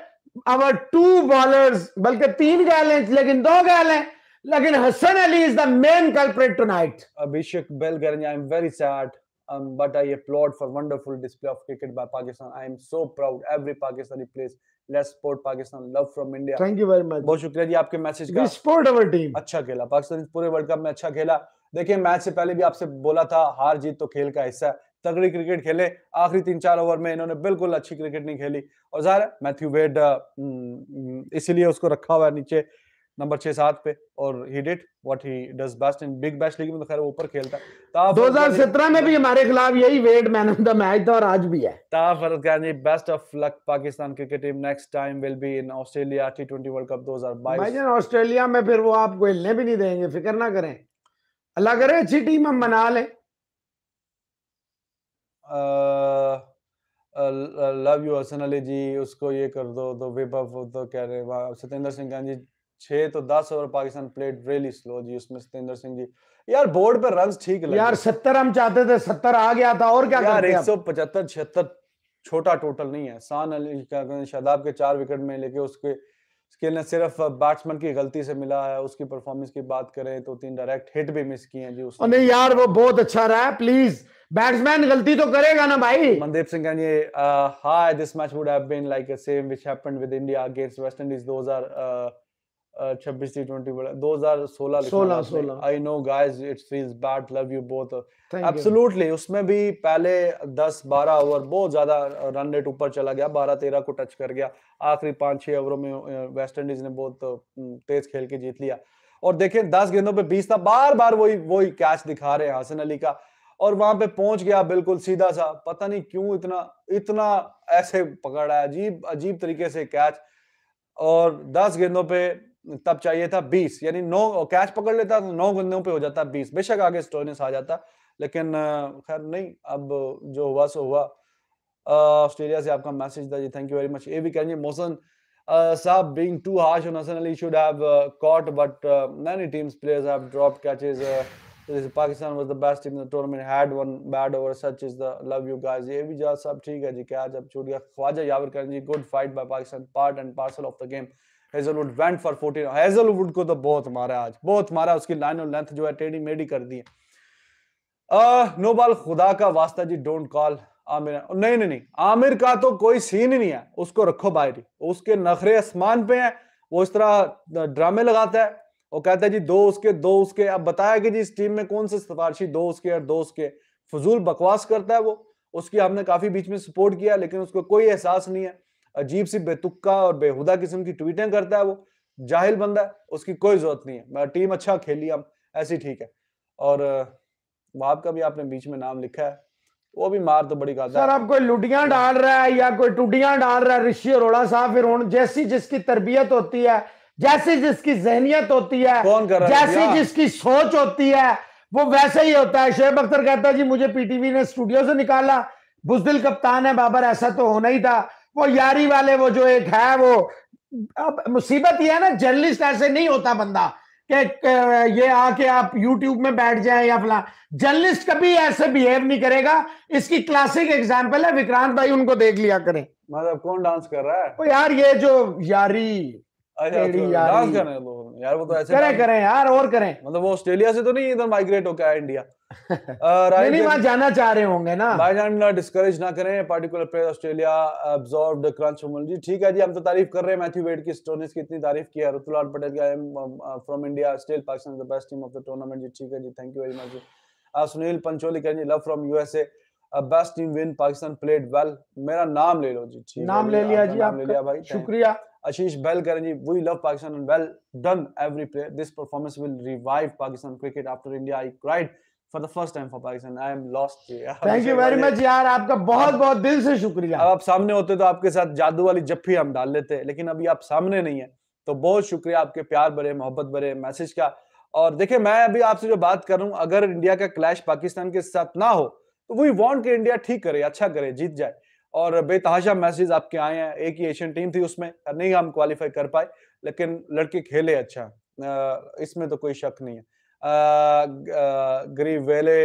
our two ballers, बल्कि तीन गैल हैं, लेकिन दो गैल Hassan Ali is the main culprit tonight. Abhishek Belgarnia, I'm very sad. Um, but I applaud for wonderful display of cricket by Pakistan. I am so proud. Every Pakistani plays let's support Pakistan love from India thank you very much बहुत शुक्रिया जी आपके message का support our team अच्छा खेला पाकिस्तान पूरे world cup में अच्छा खेला देखिए मैच से पहले भी आपसे बोला था हार जीत तो खेल का हिस्सा है तगड़ी क्रिकेट खेले आखिरी तीन चार ओवर में इन्होंने बिल्कुल अच्छी क्रिकेट नहीं खेली और जाहिर मैथ्यू वेड इसीलिए उसको रखा हुआ है नीचे नंबर छह सात पे और he did what he does best in Big Bash League में तो खैर ऊपर खेलता है दो हजार सत्रह में भी हमारे खिलाफ यही Wade man of the match था और आज भी है ताफरत गानी best of luck Pakistan cricket team next time will be in Australia T twenty world cup दो हजार बाईस ऑस्ट्रेलिया में फिर वो आपको हिलने भी नहीं देंगे फिक्र ना करें अल्लाह करे अच्छी टीम हम बना लें लव यू हसन अली जी उसको ये कर दो तो विभव तो कह रहे सत्येंद्र सिंह जी छह तो दस over Pakistan played really slow जी उसमें सतेंद्र सिंह जी यार बोर्ड पर रन ठीक लगे यार सत्तर हम चाहते थे सत्तर आ गया था और क्या यार एक सौ पचहत्तर छिहत्तर छोटा टोटल नहीं है सान अली शादाब के चार विकेट में लेके उसके स्किल ने सिर्फ बैट्समैन की गलती से मिला है उसकी परफॉर्मेंस की बात करें तो तीन डायरेक्ट हिट भी मिस किए हैं जी उसने नहीं यार वो बहुत अच्छा रहा है प्लीज बैट्समैन गलती तो करेगा ना भाई मनदीप सिंह कहने हाय this match would have been like a same which happened with India against West Indies 2000 छब्बीस टी ट्वेंटी दो हजार सोलह सोलह सोलह I know guys it's bad love you both उसमें भी पहले दस बारह ओवर बहुत ज्यादा रन रेट ऊपर चला गया बारह तेरह को टच कर गया आखिरी पांच छह ओवरों में वेस्ट इंडीज ने बहुत तेज खेल के जीत लिया और देखें दस गेंदों पे बीस था बार बार वही वही कैच दिखा रहे हैं हसन अली का और वहां पे पहुंच गया बिल्कुल सीधा सा पता नहीं क्यों इतना इतना ऐसे पकड़ा है अजीब अजीब तरीके से कैच और दस गेंदों पे तब चाहिए था बीस यानी नौ कैच पकड़ लेता तो नौ गंदों पे हो जाता बीस बेशक आगे स्टोनिस आ जाता लेकिन खैर नहीं अब जो हुआ सो हुआ ऑस्ट्रेलिया से आपका मैसेज था जी थैंक यू वेरी मच ये भी कहेंगे Mohsin sahab being too harsh on Hasan Ali should have caught but many teams players have drop catches Pakistan was the best team in the tournament had one bad over such is the love you guys ये भी जा सब ठीक है जी क्या जब छूट गया ख्वाजा यावर कहेंगे good fight by Pakistan part and parcel of the game Hazlewood went for fourteen Hazlewood को तो बहुत मारा आज बहुत मारा उसकी लाइन और लेंथ जो है टेढ़ी मेढ़ी कर दी है नोबाल खुदा का वास्ता जी डोंट कॉल आमिर नहीं नहीं नहीं आमिर का तो कोई सीन ही नहीं है उसको रखो बाहर ही उसके नखरे आसमान पे हैं वो इस तरह ड्रामे लगाता है वो कहता है जी दो उसके दो उसके अब बताया कि जी इस टीम में कौन से सिफारशी दो उसके और दो उसके फजूल बकवास करता है वो उसकी हमने काफी बीच में सपोर्ट किया लेकिन उसको कोई एहसास नहीं है अजीब सी बेतुक्का और बेहुदा किस्म की ट्वीटें करता है वो जाहिल बंदा है उसकी कोई जरूरत नहीं है टीम अच्छा खेली हम ऐसी ठीक है और वहाब का भी आपने बीच में नाम लिखा है वो भी मार तो बड़ी सर अब कोई लुटियां डाल रहा है या कोई टूटियां डाल रहा है ऋषि अरोड़ा साहब फिर जैसी जिसकी तरबियत होती है जैसी जिसकी जहनीत होती है कौन कर रहा जैसी जिसकी सोच होती है वो वैसे ही होता है शेब अख्तर कहता है जी मुझे पीटीवी ने स्टूडियो से निकाला बुजदिल कप्तान है बाबर ऐसा तो होना ही था वो यारी वाले वो जो एक है वो अब मुसीबत ये है ना जर्नलिस्ट ऐसे नहीं होता बंदा कि ये आके आप यूट्यूब में बैठ जाए या फला जर्नलिस्ट कभी ऐसे बिहेव नहीं करेगा इसकी क्लासिक एग्जाम्पल है विक्रांत भाई उनको देख लिया करें मतलब कौन डांस कर रहा है तो यार ये जो यारी तारीफ कर रहे मैथ्यू वेड की स्टोनिस की इतनी तारीफ की Patel from India Pakistan best team of the tournament जी ठीक है जी thank you very much Sunil Pancholi love from USA best team win Pakistan played well मेरा नाम ले लो जी ठीक नाम ले लिया जी ले लिया भाई शुक्रिया Ashish Belkaranji, we love Pakistan and well done every player. This performance will revive Pakistan cricket after India. I cried for the first time for Pakistan. I am lost. Thank you very much यार आपका बहुत बहुत दिल से शुक्रिया अब आप सामने होते तो आपके साथ जादू वाली जप्फी हम डाल लेते लेकिन अभी आप सामने नहीं है तो बहुत शुक्रिया आपके प्यार भरे मोहब्बत भरे मैसेज का और देखिए मैं अभी आपसे जो बात कर रहा हूँ अगर इंडिया का क्लैश पाकिस्तान के साथ ना हो तो वी वांट कि इंडिया ठीक करे अच्छा करे जीत जाए और बेतहाशा मैसेज आपके आए हैं एक ही एशियन टीम थी उसमें नहीं हम क्वालिफाई कर पाए लेकिन लड़के खेले अच्छा इसमें तो कोई शक नहीं है ग्री वेले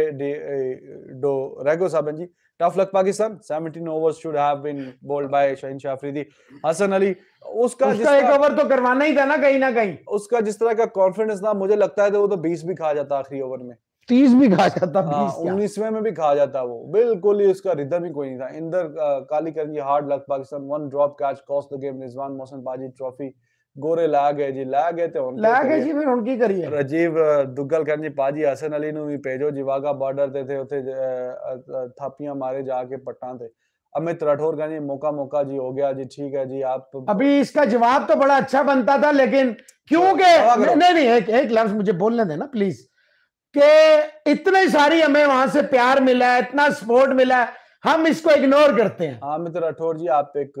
डो रेगो साबन जी tough luck Pakistan 17 overs should have been bowled by Shaheen Afridi Hasan Ali उसका, उसका जिस एक ओवर तो करवाना ही था ना कहीं ना कहीं उसका जिस तरह का कॉन्फिडेंस ना मुझे लगता है तो वो तो 20 भी खा जाता आखिरी ओवर में तीस भी खा जाता हाँ, उन्नीसवें में भी खा जाता वो बिल्कुल ही उसका रिदम ही कोई नहीं था इंदर काली की hard luck Pakistan one drop catch cost the game Rizwan Mohsin बाजी ट्रॉफी गोरे ला गए जी ला गए थे ला गए जी फिर उनकी करिए राजीव दुग्गल कहन जी पाजी हसन अली नु भी भेजो जी वाघा बॉर्डर ते थे उथे थापियां मारे जाके पट्टा थे अमित राठौर का जी मौका मौका जी हो गया जी ठीक है जी आप अभी इसका जवाब तो बड़ा अच्छा बनता था लेकिन क्योंकि नहीं नहीं एक एक लफ्ज मुझे बोलने देना प्लीज कि इतने सारी हमें वहां से प्यार मिला है इतना सपोर्ट मिला है हम इसको इग्नोर करते हैं हाँ मित्र राठौर जी आप एक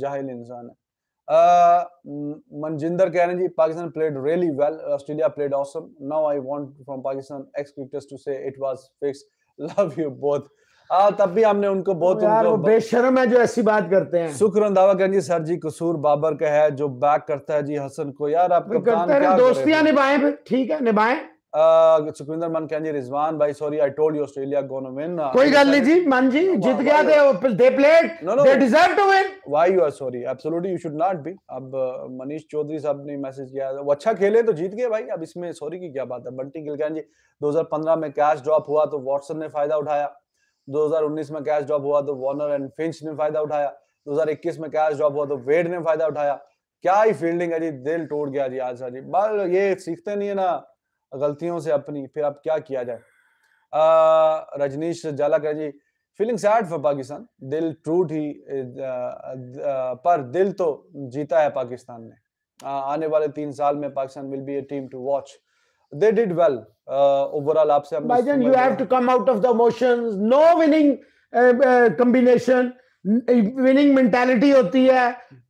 जाहिल इंसान है मनजिंदर कह रहे हैं जी Pakistan played really well Australia played awesome now I want from Pakistan ex cricketers to say it was fix love you both आ, तब भी हमने उनको बहुत यार उनको बेशरम है जो ऐसी बात करते हैं सुख रंधावा जी सर जी कसूर बाबर का है जो बैक करता है जी हसन को यार आप दोस्तियां निभाए ठीक है निभाएं सुखविंदर भाई सॉरी अच्छा खेले तो जीत गए भाई अब इसमें सॉरी की क्या बात है बंटी गिलकान 2015 में कैश ड्रॉप हुआ तो वॉटसन ने फायदा उठाया 2019 में कैश ड्रॉप हुआ तो वॉर्नर एंड फिंच ने फायदा उठाया 2021 में कैश ड्रॉप हुआ तो वेड ने फायदा उठाया क्या ही फील्डिंग है जी दिल टूट गया जी आज जी बस ये सीखते नहीं है ना गलतियों से अपनी फिर अब क्या किया जाए रजनीश जाला कह जी फीलिंग सैड फॉर पाकिस्तान दिल ट्रूट ही पर दिल तो जीता है पाकिस्तान ने आने वाले तीन साल में Pakistan will be a team to watch they did well overall आपसे you have to come out of the the no winning winning winning mentality होती है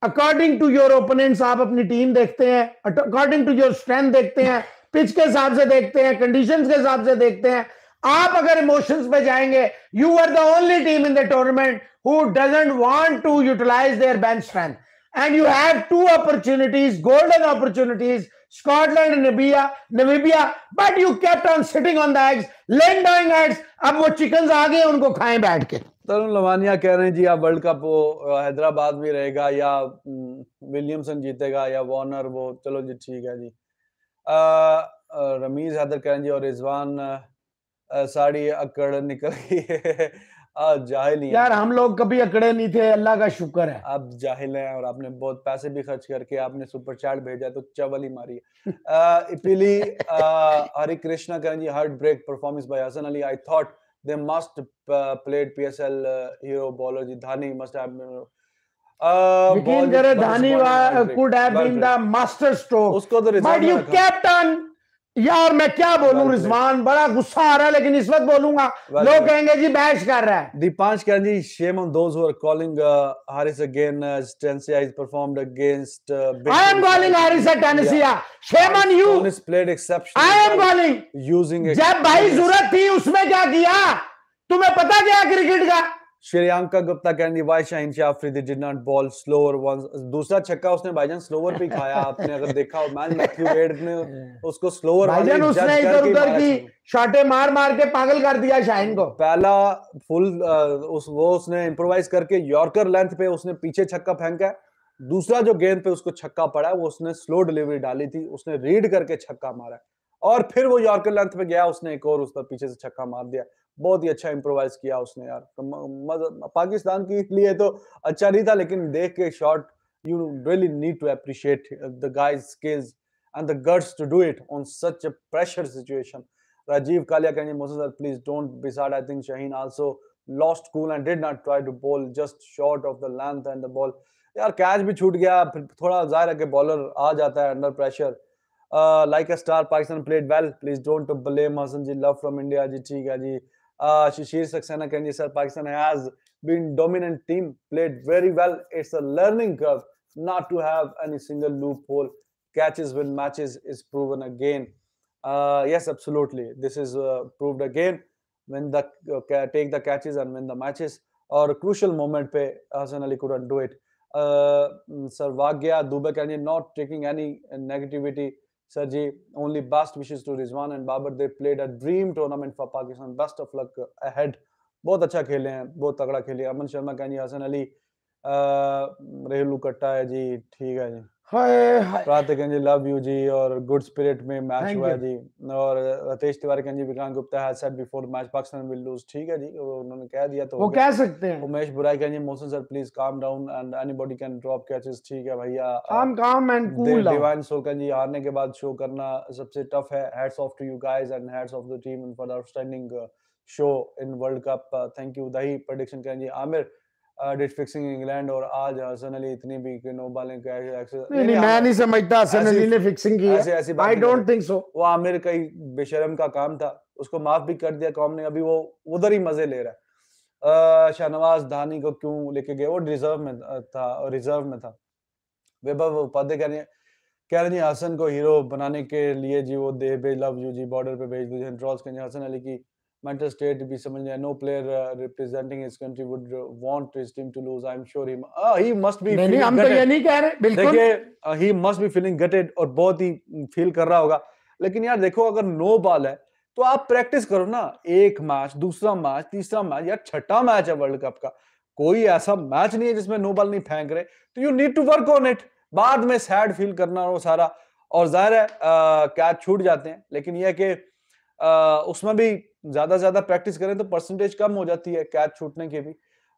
अकॉर्डिंग टू योर ओपोनेंट्स आप अपनी टीम देखते हैं अकॉर्डिंग टू योर स्ट्रेंथ देखते हैं pitch के हिसाब से देखते हैं कंडीशंस के हिसाब से देखते हैं आप अगर इमोशंस पे जाएंगे you are the only team in the tournament who doesn't want to utilise their bench strength and you have two opportunities golden opportunities Scotland and Namibia, Namibia, but you kept on sitting on the eggs, laying down अब वो chicken आ गए उनको खाएं बैठ के तरुण लवानिया कह रहे हैं जी आप वर्ल्ड कप वो हैदराबाद में रहेगा या विलियमसन जीतेगा या वार्नर वो चलो जी ठीक है जी रमीज हैदर कह जी और रिजवान साड़ी अकड़ निकल गई जाहिल ही यार हम लोग कभी अकड़े नहीं थे अल्लाह का शुक्र है आप जाहिल हैं और आपने बहुत पैसे भी खर्च करके आपने सुपर चैट भेजा तो चवल ही मारी इपिली हरि कृष्णा करण जी heart break performance by Hasan Ali I thought they must played PSL hero bowler जी धानी मस्ट हैव तो यार मैं क्या बोलूं रिजवान बड़ा गुस्सा आ रहा है लेकिन इस वक्त बोलूंगा लोग कहेंगे जी बैश कर रहा है दीपांश कर जी shame on those who calling Haris again टेनसिया is performed against I am calling Haris at टेनसिया shame on you this played exception I am calling using जब भाई जरूरत थी उसमें क्या किया तुम्हें पता क्या क्रिकेट का श्रेयांका गुप्ता कैन वाई शाहिनशाह Afridi did not bowl slower once दूसरा छक्का उसने भाईजान स्लोअर भी खाया आपने अगर देखा हो मैन मैथ्यू वेड ने उसको स्लोअर भाईजान उसने इधर उधर की शॉटे मार मार के पागल कर दिया शाहिन को पहला फुल उस वो उसने इंप्रोवाइज करके यॉर्कर लेंथ पे उसने पीछे छक्का फेंका दूसरा जो गेंद पे उसको छक्का पड़ा है वो उसने स्लो डिलीवरी डाली थी उसने रीड करके छक्का मारा और फिर वो यॉर्कर लेंथ पे गया उसने एक और उस पर पीछे से छक्का मार दिया बहुत ही अच्छा इम्प्रोवाइज किया उसने यार तो पाकिस्तान के लिए तो अच्छा नहीं था लेकिन देख के shot you really need to appreciate the guys skills and the guts to do it on such a pressure situation Rajeev Kalia कहेंगे मोसे sir please don't be sad I think Shaheen also lost cool and did not try to bowl just short of the length and the ball यार catch भी छूट गया फिर थोड़ा जाहिर है कि बॉलर आ जाता है under pressure like a star Pakistan played well please don't blame Hasan ji love from India जी ठीक है जी Uh, Shishir Saxena Kanji sir, Pakistan has been dominant team, played very well. It's a learning curve not to have any single loophole. Catches win matches is proven again. Uh, yes, absolutely. This is uh, proved again when the uh, take the catches and win the matches. Or crucial moment, pe Hassan Ali couldn't do it. Uh, mm, Sarvagya Dubek Kanji not taking any negativity Sirji, only best wishes to Rizwan and Babar. They played a dream tournament for Pakistan. Best of luck ahead. बहुत अच्छा खेले हैं बहुत तगड़ा खेले अमन शर्मा कहनी हसन अली रेहलू कट्टा है जी ठीक है जी हाय हाय लव यू जी और गुड स्पिरिट में मैच हुआ है जी और रतेश तिवारी कहने विक्रांत गुप्ता है said before match Pakistan will lose ठीक है जी और उन्होंने कह दिया तो वो कह सकते हैं उमेश बुराई कहने Mohsin sir please calm down and anybody can drop catches ठीक है भैया काम काम एंड कूल डिवाइन सोल कहने जी हारने के बाद शो करना सबसे टफ है hats off to you guys and hats off the team for the outstanding show in world cup thank you दही प्रेडिक्शन कहने जी आमिर डिट फिक्सिंग इंग्लैंड और आज हसन अली इतनी भी कि नो बॉलिंग कैच नहीं, नहीं, नहीं मैं नहीं समझता हसन अली ने फिक्सिंग की ऐसी ऐसी आई डोंट थिंक सो वो आमिर का ही बेशरम का काम था उसको माफ भी कर दिया कॉम ने अभी वो उधर ही मजे ले रहा है शाहनवाज धानी को क्यों लेके गए वो रिजर्व में था रिजर्व में था वैभव उपाध्याय कह रहे हैं कह रहे जी हसन को हीरो बनाने के लिए जी वो दे बे लव यू जी बॉर्डर पे भेज दीजिए हसन अली की mental state भी समझ में no player uh, representing his country would uh, want his team to lose i'm sure him uh, he must be नहीं हम तो gutted. तो ये नहीं कह रहे बिल्कुल देखिए uh, he must be feeling gutted और बहुत ही फील कर रहा होगा लेकिन यार देखो अगर नो बॉल है तो आप प्रैक्टिस करो ना एक मैच दूसरा मैच तीसरा मैच यार छठा मैच है वर्ल्ड कप का कोई ऐसा मैच नहीं है जिसमें नो बॉल नहीं फेंक रहे तो you need to work on it बाद में सैड फील करना वो सारा और जाहिर है कैच uh, छूट जाते हैं लेकिन यह कि उसमें भी ज्यादा ज्यादा प्रैक्टिस करें तो परसेंटेज कम हो जाती है कैच छूटने की भी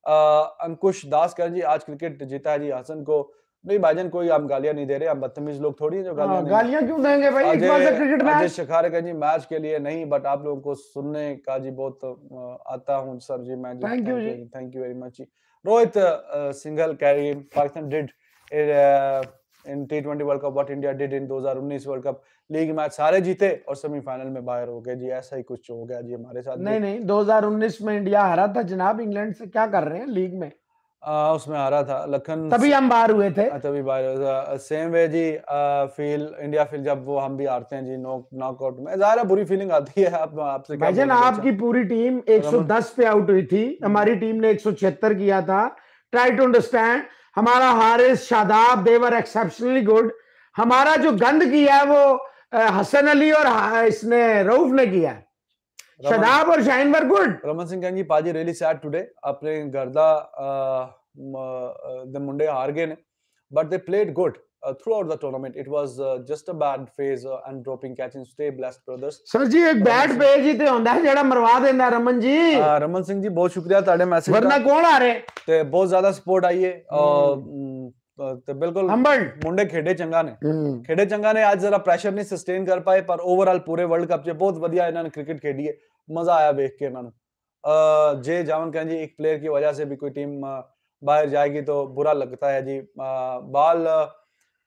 आ, अंकुश दास कह जी आज क्रिकेट जीता है जी हसन को नहीं भाईजान कोई आप गालियां नहीं दे रहे हम बदतमीज लोग थोड़ी जो गालियां हाँ, गालियां क्यों देंगे भाई एक बार क्रिकेट मैच अजय शिखर का जी मैच के लिए नहीं बट आप लोगों को सुनने का जी बहुत आता हूं सर जी मैं thank you ji thank you very much जी रोहित सिंगल कैरी पाकिस्तान डिड इन टी20 world cup what India did in 2019 world cup league match सारे जीते और सेमीफाइनल में बाहर हो गए जी ऐसा ही कुछ हो गया जी हमारे साथ नहीं नहीं 2019 में इंडिया हारा था जनाब इंग्लैंड से क्या कर रहे हैं लीग में आ, उसमें हारा था लखन तभी हम बाहर हुए थे तभी बाहर हुए थे सेम वे जी आ, फील इंडिया फील जब वो हम भी हारते हैं जी नॉक नॉकआउट में ज्यादा बुरी फीलिंग आती है आप आपसे क्या भाईजान आपकी पूरी टीम 110 पे आउट हुई थी हम्म। हमारी टीम ने 176 किया था ट्राई टू अंडरस्टैंड हमारा Haris Shadab they were exceptionally good हमारा जो गंद किया है वो हसन अली और इसने रऊफ ने किया शदाब और शाहिन वर गुड रमन सिंह कहेंगे पाजी रियली सैड टुडे अपने गर्दा द मुंडे हार गए ने but they played good throughout the tournament it was just a bad phase and dropping catch in stay blessed brothers sir जी एक बैड पेज ही ते तो होंदा है जेड़ा मरवा देंदा रमन जी रमन सिंह जी बहुत शुक्रिया ताड़े मैसेज वरना कौन आ रहे ते बहुत ज्यादा सपोर्ट आई है हम्म। हम्म, ਤੇ ਬਿਲਕੁਲ ਹੰਬਲ ਮੁੰਡੇ ਖੇਡੇ ਚੰਗਾ ਨੇ ਖੇਡੇ ਚੰਗਾ ਨੇ ਅੱਜ ਜ਼ਰਾ ਪ੍ਰੈਸ਼ਰ ਨਹੀਂ ਸਸਟੇਨ ਕਰ ਪਾਏ ਪਰ ਓਵਰਆਲ ਪੂਰੇ ਵਰਲਡ ਕੱਪ 'ਚ ਬਹੁਤ ਵਧੀਆ ਇਹਨਾਂ ਨੇ ਕ੍ਰਿਕਟ ਖੇਡੀ ਹੈ ਮਜ਼ਾ ਆਇਆ ਵੇਖ ਕੇ ਇਹਨਾਂ ਨੂੰ ਜੇ ਜਾਵਨ कहें जी एक प्लेयर की वजह से भी कोई टीम बाहर जाएगी तो बुरा लगता है जी बाल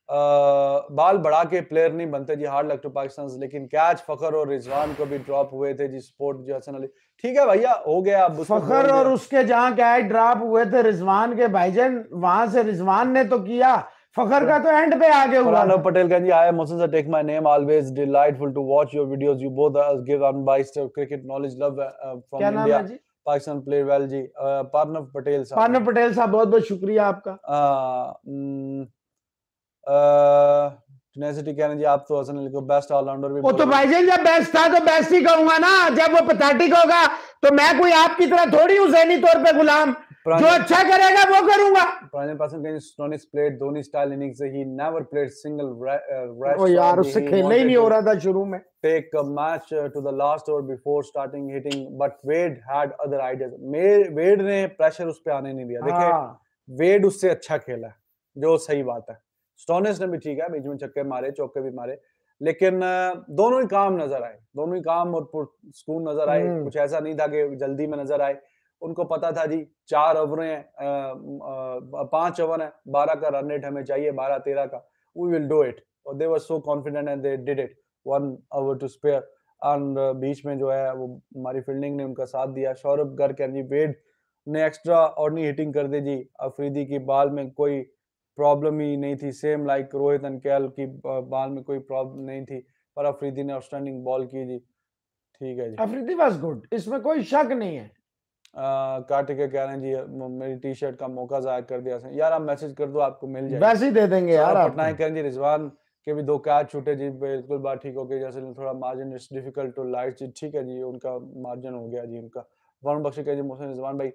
बाल बढ़ा के प्लेयर नहीं बनते जी हार्ड लक टू पाकिस्तान लेकिन कैच फखर और रिजवान को भी ड्रॉप हुए थे जी स्पोर्ट जो हसन अली ठीक है भैया हो गया अब फखर और उसके जहाँ कैच ड्रॉप हुए थे रिजवान के भाईजन वहां से रिजवान ने तो किया फखर का तो एंड पे आगे हुआ प्रणव पटेल का जी I Mohsin sir take my name always delightful to watch your videos you both give unbiased cricket knowledge love from India Pakistan player well जी पार्नव uh, पटेल साहब पार्नव पटेल साहब बहुत बहुत शुक्रिया आपका uh, mm, टेनेसिटी कह रहे जी आप तो हसन अली को बेस्ट ऑलराउंडर भी वो तो भाई भाईजान जब बेस्ट था तो बेस्ट ही कहूंगा ना जब वो पैथेटिक होगा तो मैं कोई आपकी तरह थोड़ी हूं जहनी तौर पे गुलाम जो अच्छा करेगा वो करूंगा प्राइम पर्सन कहीं Stoinis played Dhoni style innings से he never played single rest ओ यार उससे खेलना ही नहीं हो रहा था शुरू में take a match to the last over before starting hitting but Wade had other ideas Wade ने प्रेशर उस पे आने नहीं दिया देखिए वेड हाँ। उससे अच्छा खेला जो सही बात है स्टोनिस ने भी ठीक है बीच में छक्के मारे चौके भी मारे लेकिन दोनों ही काम नजर आए दोनों ही काम और सुकून नजर आए हम्म। कुछ ऐसा नहीं था कि जल्दी में नजर आए उनको पता था जी चार ओवरें हैं पांच ओवर हैं बारह का रन रेट हमें चाहिए बारह तेरह का वी विल डू इट और they were so confident and they did it one over to spare and बीच में जो है वो हमारी फील्डिंग ने उनका साथ दिया सौरभ गर्ग एंड वेड ने एक्स्ट्रा और नहीं हिटिंग कर दी जी अफरीदी की बाल में कोई प्रॉब्लम ही नहीं थी सेम लाइक रोहित अनकेल की बाल में कोई प्रॉब्लम नहीं थी पर अफरीदी ने आउटस्टैंडिंग बॉल की जी ठीक है जी अफरीदी वाज गुड इसमें कोई शक नहीं है काटे कह रहे हैं जी मेरी टी शर्ट का मौका जाया कर दिया यार आप मैसेज कर दो आपको मिल जाए वैसे ही दे देंगे यार पटनायक कह रहे जी रिजवान के भी दो कैच छूटे जी बिल्कुल बात ठीक हो गई जैसे थोड़ा margin it's difficult to light जी ठीक है जी उनका मार्जिन हो गया जी उनका वरुण बख्शी कह जी मोहसिन रिजवान भाई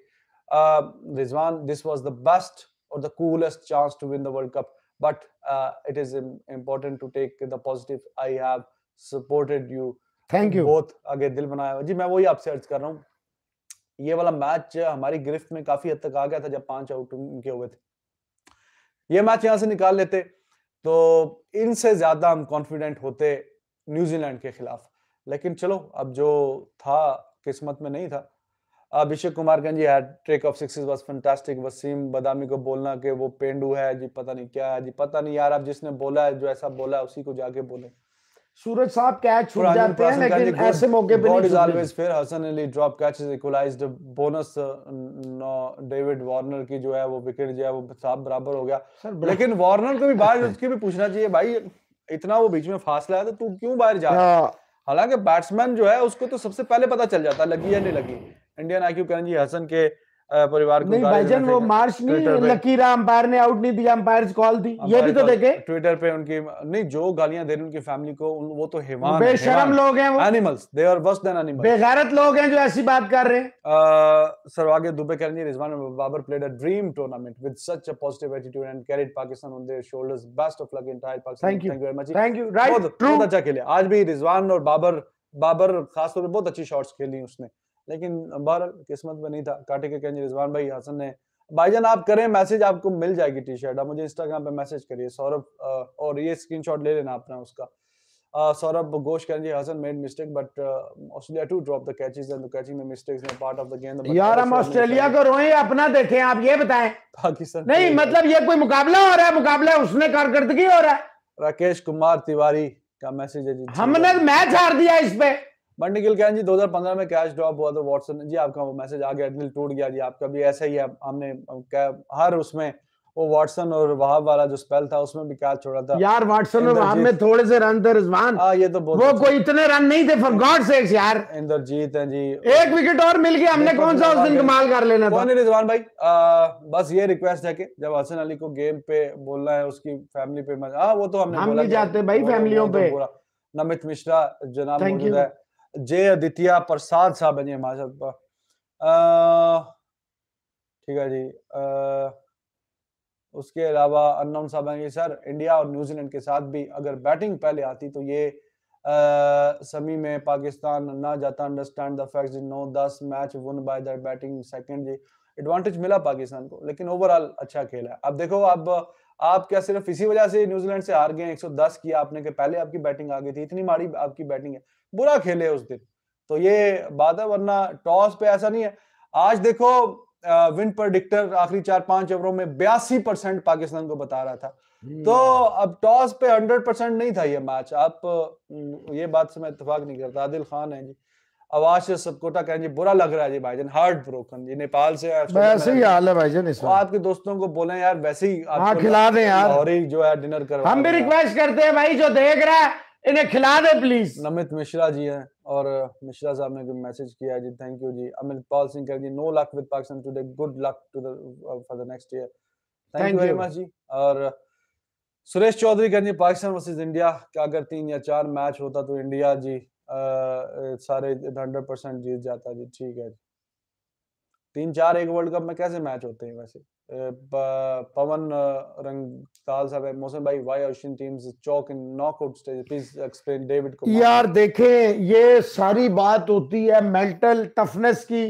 Rizwan this was the best or the coolest chance to win the World Cup. But uh, it is Im- important to take the positive. I have supported you. Thank you. बहुत आगे दिल बनाया जी मैं वही आपसे अर्ज कर रहा हूँ ये वाला मैच हमारी गिरफ्त में काफी हद तक आ गया था जब पांच आउट उनके हुए थे ये मैच यहाँ से निकाल लेते तो इनसे ज्यादा हम कॉन्फिडेंट होते न्यूजीलैंड के खिलाफ लेकिन चलो अब जो था किस्मत में नहीं था अभिषेक कुमार गंजी hattrick of sixes was fantastic Waseem Badami को बोलना कि वो पेंडू है जी पता नहीं क्या है जी पता नहीं यार आप जिसने बोला है जो ऐसा बोला है उसी को जाके बोले सूरज साहब कैच छूट जाते हैं लेकिन ऐसे मौके पे नहीं ऑलवेज फिर Hasan Ali drop catch is equalised bonus David Warner की जो है वो विकेट जो है वो साफ बराबर हो गया लेकिन वार्नर को भी बाहर उसकी भी पूछना चाहिए भाई इतना वो बीच में फासला है तो तू क्यों बाहर जा रहा हाँ। हालांकि बैट्समैन जो है उसको तो सबसे पहले पता चल जाता लगी या नहीं लगी इंडियन आक्यू करण जी हसन के परिवार को नहीं भाईजान वो मार्च नहीं लकीर अंपायर ने आउट नहीं दिया अंपायर कॉल थी ये भी तो देखे ट्विटर पे उनकी नहीं जो गालियां दे रही उनकी फैमिली को वो तो हैवान बेशरम लोग हैं वो animals they are worse than animals बेगैरत लोग हैं जो ऐसी बात कर रहे हैं सरवागे दुबे करेंगे Rizwan Babar played a dream tournament with such a positive attitude and carried Pakistan on their shoulders best of luck entire Pakistan thank you very much thank you right बहुत अच्छा खेले आज भी रिजवान और बाबर बाबर खासतौर पर बहुत अच्छी शॉट्स खेली उसने लेकिन बहर किस्मत में नहीं था काटे के कहेंगे रिजवान भाई हसन ने भाईजान आप करें मैसेज आपको मिल जाएगी टी शर्ट आप मुझे इंस्टाग्राम पे मैसेज करिए सौरभ और ये स्क्रीनशॉट ले लेना अपना उसका Saurabh Ghosh Kanji hasn't made mistake, but uh, Australia too dropped the catches and the catching the mistakes were part of the game. यार हम ऑस्ट्रेलिया को रोए अपना देखें आप ये बताएं पाकिस्तान नहीं मतलब ये कोई मुकाबला हो रहा है मुकाबला उसने कारकर्दगी हो रहा है राकेश कुमार तिवारी का मैसेज है जी हमने मैच हार दिया इस पे बट निखिल कैन जी 2015 में कैश ड्रॉप हुआ तो वॉटसन जी आपका वो मैसेज आ गया दिल टूट गया जी आपका भी ऐसा ही है हमने हर उसमें वो वाटसन और वहाब वाला जो स्पेल था उसमें भी कैच छोड़ा था यार वाटसन और वहाब में थोड़े से रन थे रिजवान हां ये तो बहुत वो कोई इतने रन नहीं थे फॉर गॉड सेक्स यार इंद्रजीत हैं जी एक विकेट और मिल गया हमने कौन सा उस दिन कमाल कर लेना था कौन रिजवान भाई आ, बस ये रिक्वेस्ट है कि जब हसन अली को गेम पे बोलना है उसकी फैमिली पे हां वो तो हमने बोला हम नहीं जाते भाई फैमिलियों पे नमित मिश्रा जनाब मौजूद है जय आदित्य प्रसाद साहब हैं जी हमारे साथ ठीक है जी उसके अलावा अनम साहब हैं सर इंडिया और न्यूजीलैंड के साथ भी अगर बैटिंग पहले आती तो ये समी में पाकिस्तान ना जाता understand the facts no toss match won by the batting second जी एडवांटेज मिला पाकिस्तान को लेकिन ओवरऑल अच्छा खेला है अब देखो अब आप क्या सिर्फ इसी वजह से न्यूजीलैंड से हार गए 110 किया आपने के पहले आपकी बैटिंग आ गई थी इतनी माड़ी आपकी बैटिंग है बुरा खेले उस दिन तो ये बात है वरना टॉस पे ऐसा नहीं है आज देखो विन प्रडिक्टर आखिरी चार पांच ओवरों में बयासी परसेंट पाकिस्तान को बता रहा था हम्म। तो अब टॉस पे हंड्रेड परसेंट नहीं था ये मैच आप हम्म, ये बात से मैं इतफाक नहीं करता आदिल खान है जी आवाज से सबकोटा कहें जी बुरा लग रहा है जी भाईजान हार्ट ब्रोकन जी नेपाल से वैसे ही हाल है भाईजान इस आपके दोस्तों को बोले यार वैसे ही हाँ, आप खिला दें यार और जो है डिनर कर हम भी रिक्वेस्ट करते हैं भाई जो देख रहा है इन्हें खिला दे प्लीज नमित मिश्रा जी हैं और मिश्रा साहब ने गुड मैसेज किया है जी थैंक यू जी अमित पाल सिंह कर जी no luck with Pakistan today good luck to the for the next year thank you very much जी और सुरेश चौधरी कर जी पाकिस्तान वर्सेस इंडिया का अगर तीन या चार मैच होता तो इंडिया जी आ, सारे 100% जीत जाता जी ठीक है जी तीन चार एक वर्ल्ड कप में कैसे मैच होते हैं वैसे पवन रंगताल साहब मोहसिन भाई why Asian teams choke in knockout stage please explain David को यार देखें ये सारी बात होती है मेंटल टफनेस की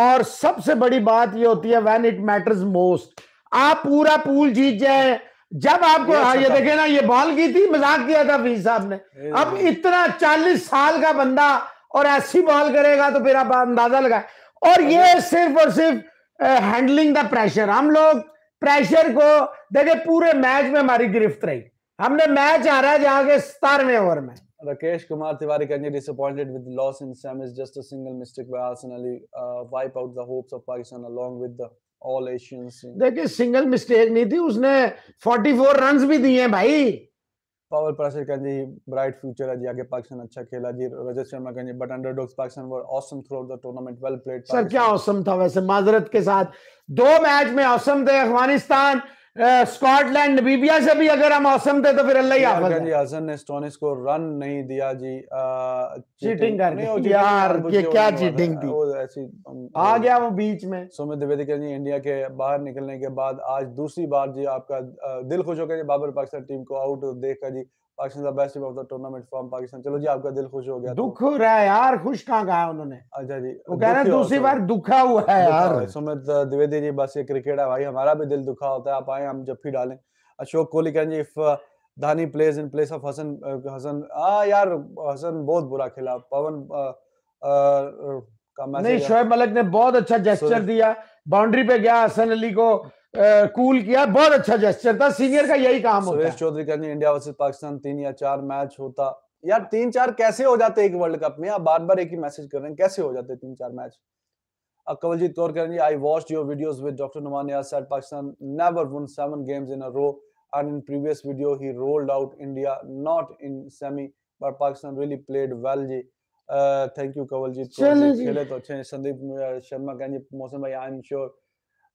और सबसे बड़ी बात ये होती है व्हेन इट मैटर्स मोस्ट आप पूरा पूल जीत जाए जब आपको हाँ, ये, ये देखे ना ये बॉल की थी मजाक किया था फीस साहब ने अब इतना चालीस साल का बंदा और ऐसी बॉल करेगा तो फिर आप अंदाजा लगाए और ये सिर्फ और सिर्फ हैंडलिंग द प्रेशर हम लोग प्रेशर को देखे पूरे मैच में हमारी गिरफ्त रही हमने मैच हारा जहाँ के सतारवें ओवर में Rakesh Kumar Tiwari Kanji disappointed with loss in semis. Just a single mistake by Arsenal uh, wipe out the hopes of Pakistan along with the All Asians. देखिए सिंगल मिस्टेक नहीं थी उसने 44 runs भी दिए भाई पावर पराशर कंजी ब्राइट फ्यूचर है जी आगे पाकिस्तान अच्छा खेला जी रजत शर्मा कहें but underdogs Pakistan were awesome throughout the tournament well played sir क्या ऑसम था वैसे माजरत के साथ दो मैच में ऑसम थे अफगानिस्तान स्कॉटलैंड नबीबिया से भी अगर हम औसम थे तो फिर अल्लाह ही हाफिज आसन ने स्टोनिस को रन नहीं दिया जी चीटिंग कर यार ये क्या चीटिंग थी ऐसी आ गया वो बीच में सुमित द्विवेदी कह जी इंडिया के बाहर निकलने के बाद आज दूसरी बार जी आपका दिल खुश होकर बाबर पाकिस्तान टीम को आउट देखकर जी Pakistan the best team of the tournament form Pakistan चलो जी आपका दिल खुश हो गया तो। दुख हो रहा है यार खुश कहां कहा उन्होंने अच्छा जी वो कह रहे हैं दूसरी बार दुखा हुआ है यार सुमित द्विवेदी जी बस ये क्रिकेट है भाई हमारा भी दिल दुखा होता है आप आए हम जब भी डालें अशोक कोहली कहेंगे if Dahani plays in place of Hasan Hasan आ यार हसन बहुत बुरा खेला पवन का नहीं शोएब मलिक ने बहुत अच्छा जेस्चर दिया बाउंड्री पे गया हसन अली को कूल किया बहुत अच्छा जेस्टर था सीनियर का यही काम होता है चौधरी कहते इंडिया वर्सेज पाकिस्तान तीन या चार मैच होता यार तीन चार कैसे हो जाते एक वर्ल्ड कप में आप बार बार एक ही मैसेज कर रहे हैं कैसे हो जाते तीन चार मैच अब कवलजीत कौर कह I watch your videos with doctor Numan Yasir Pakistan never won seven games in a row and in previous video he rolled out India not in semi but Pakistan really played well ji thank you Kawaljeet खेले तो अच्छे संदीप शर्मा कहेंगे मौसम भाई I am sure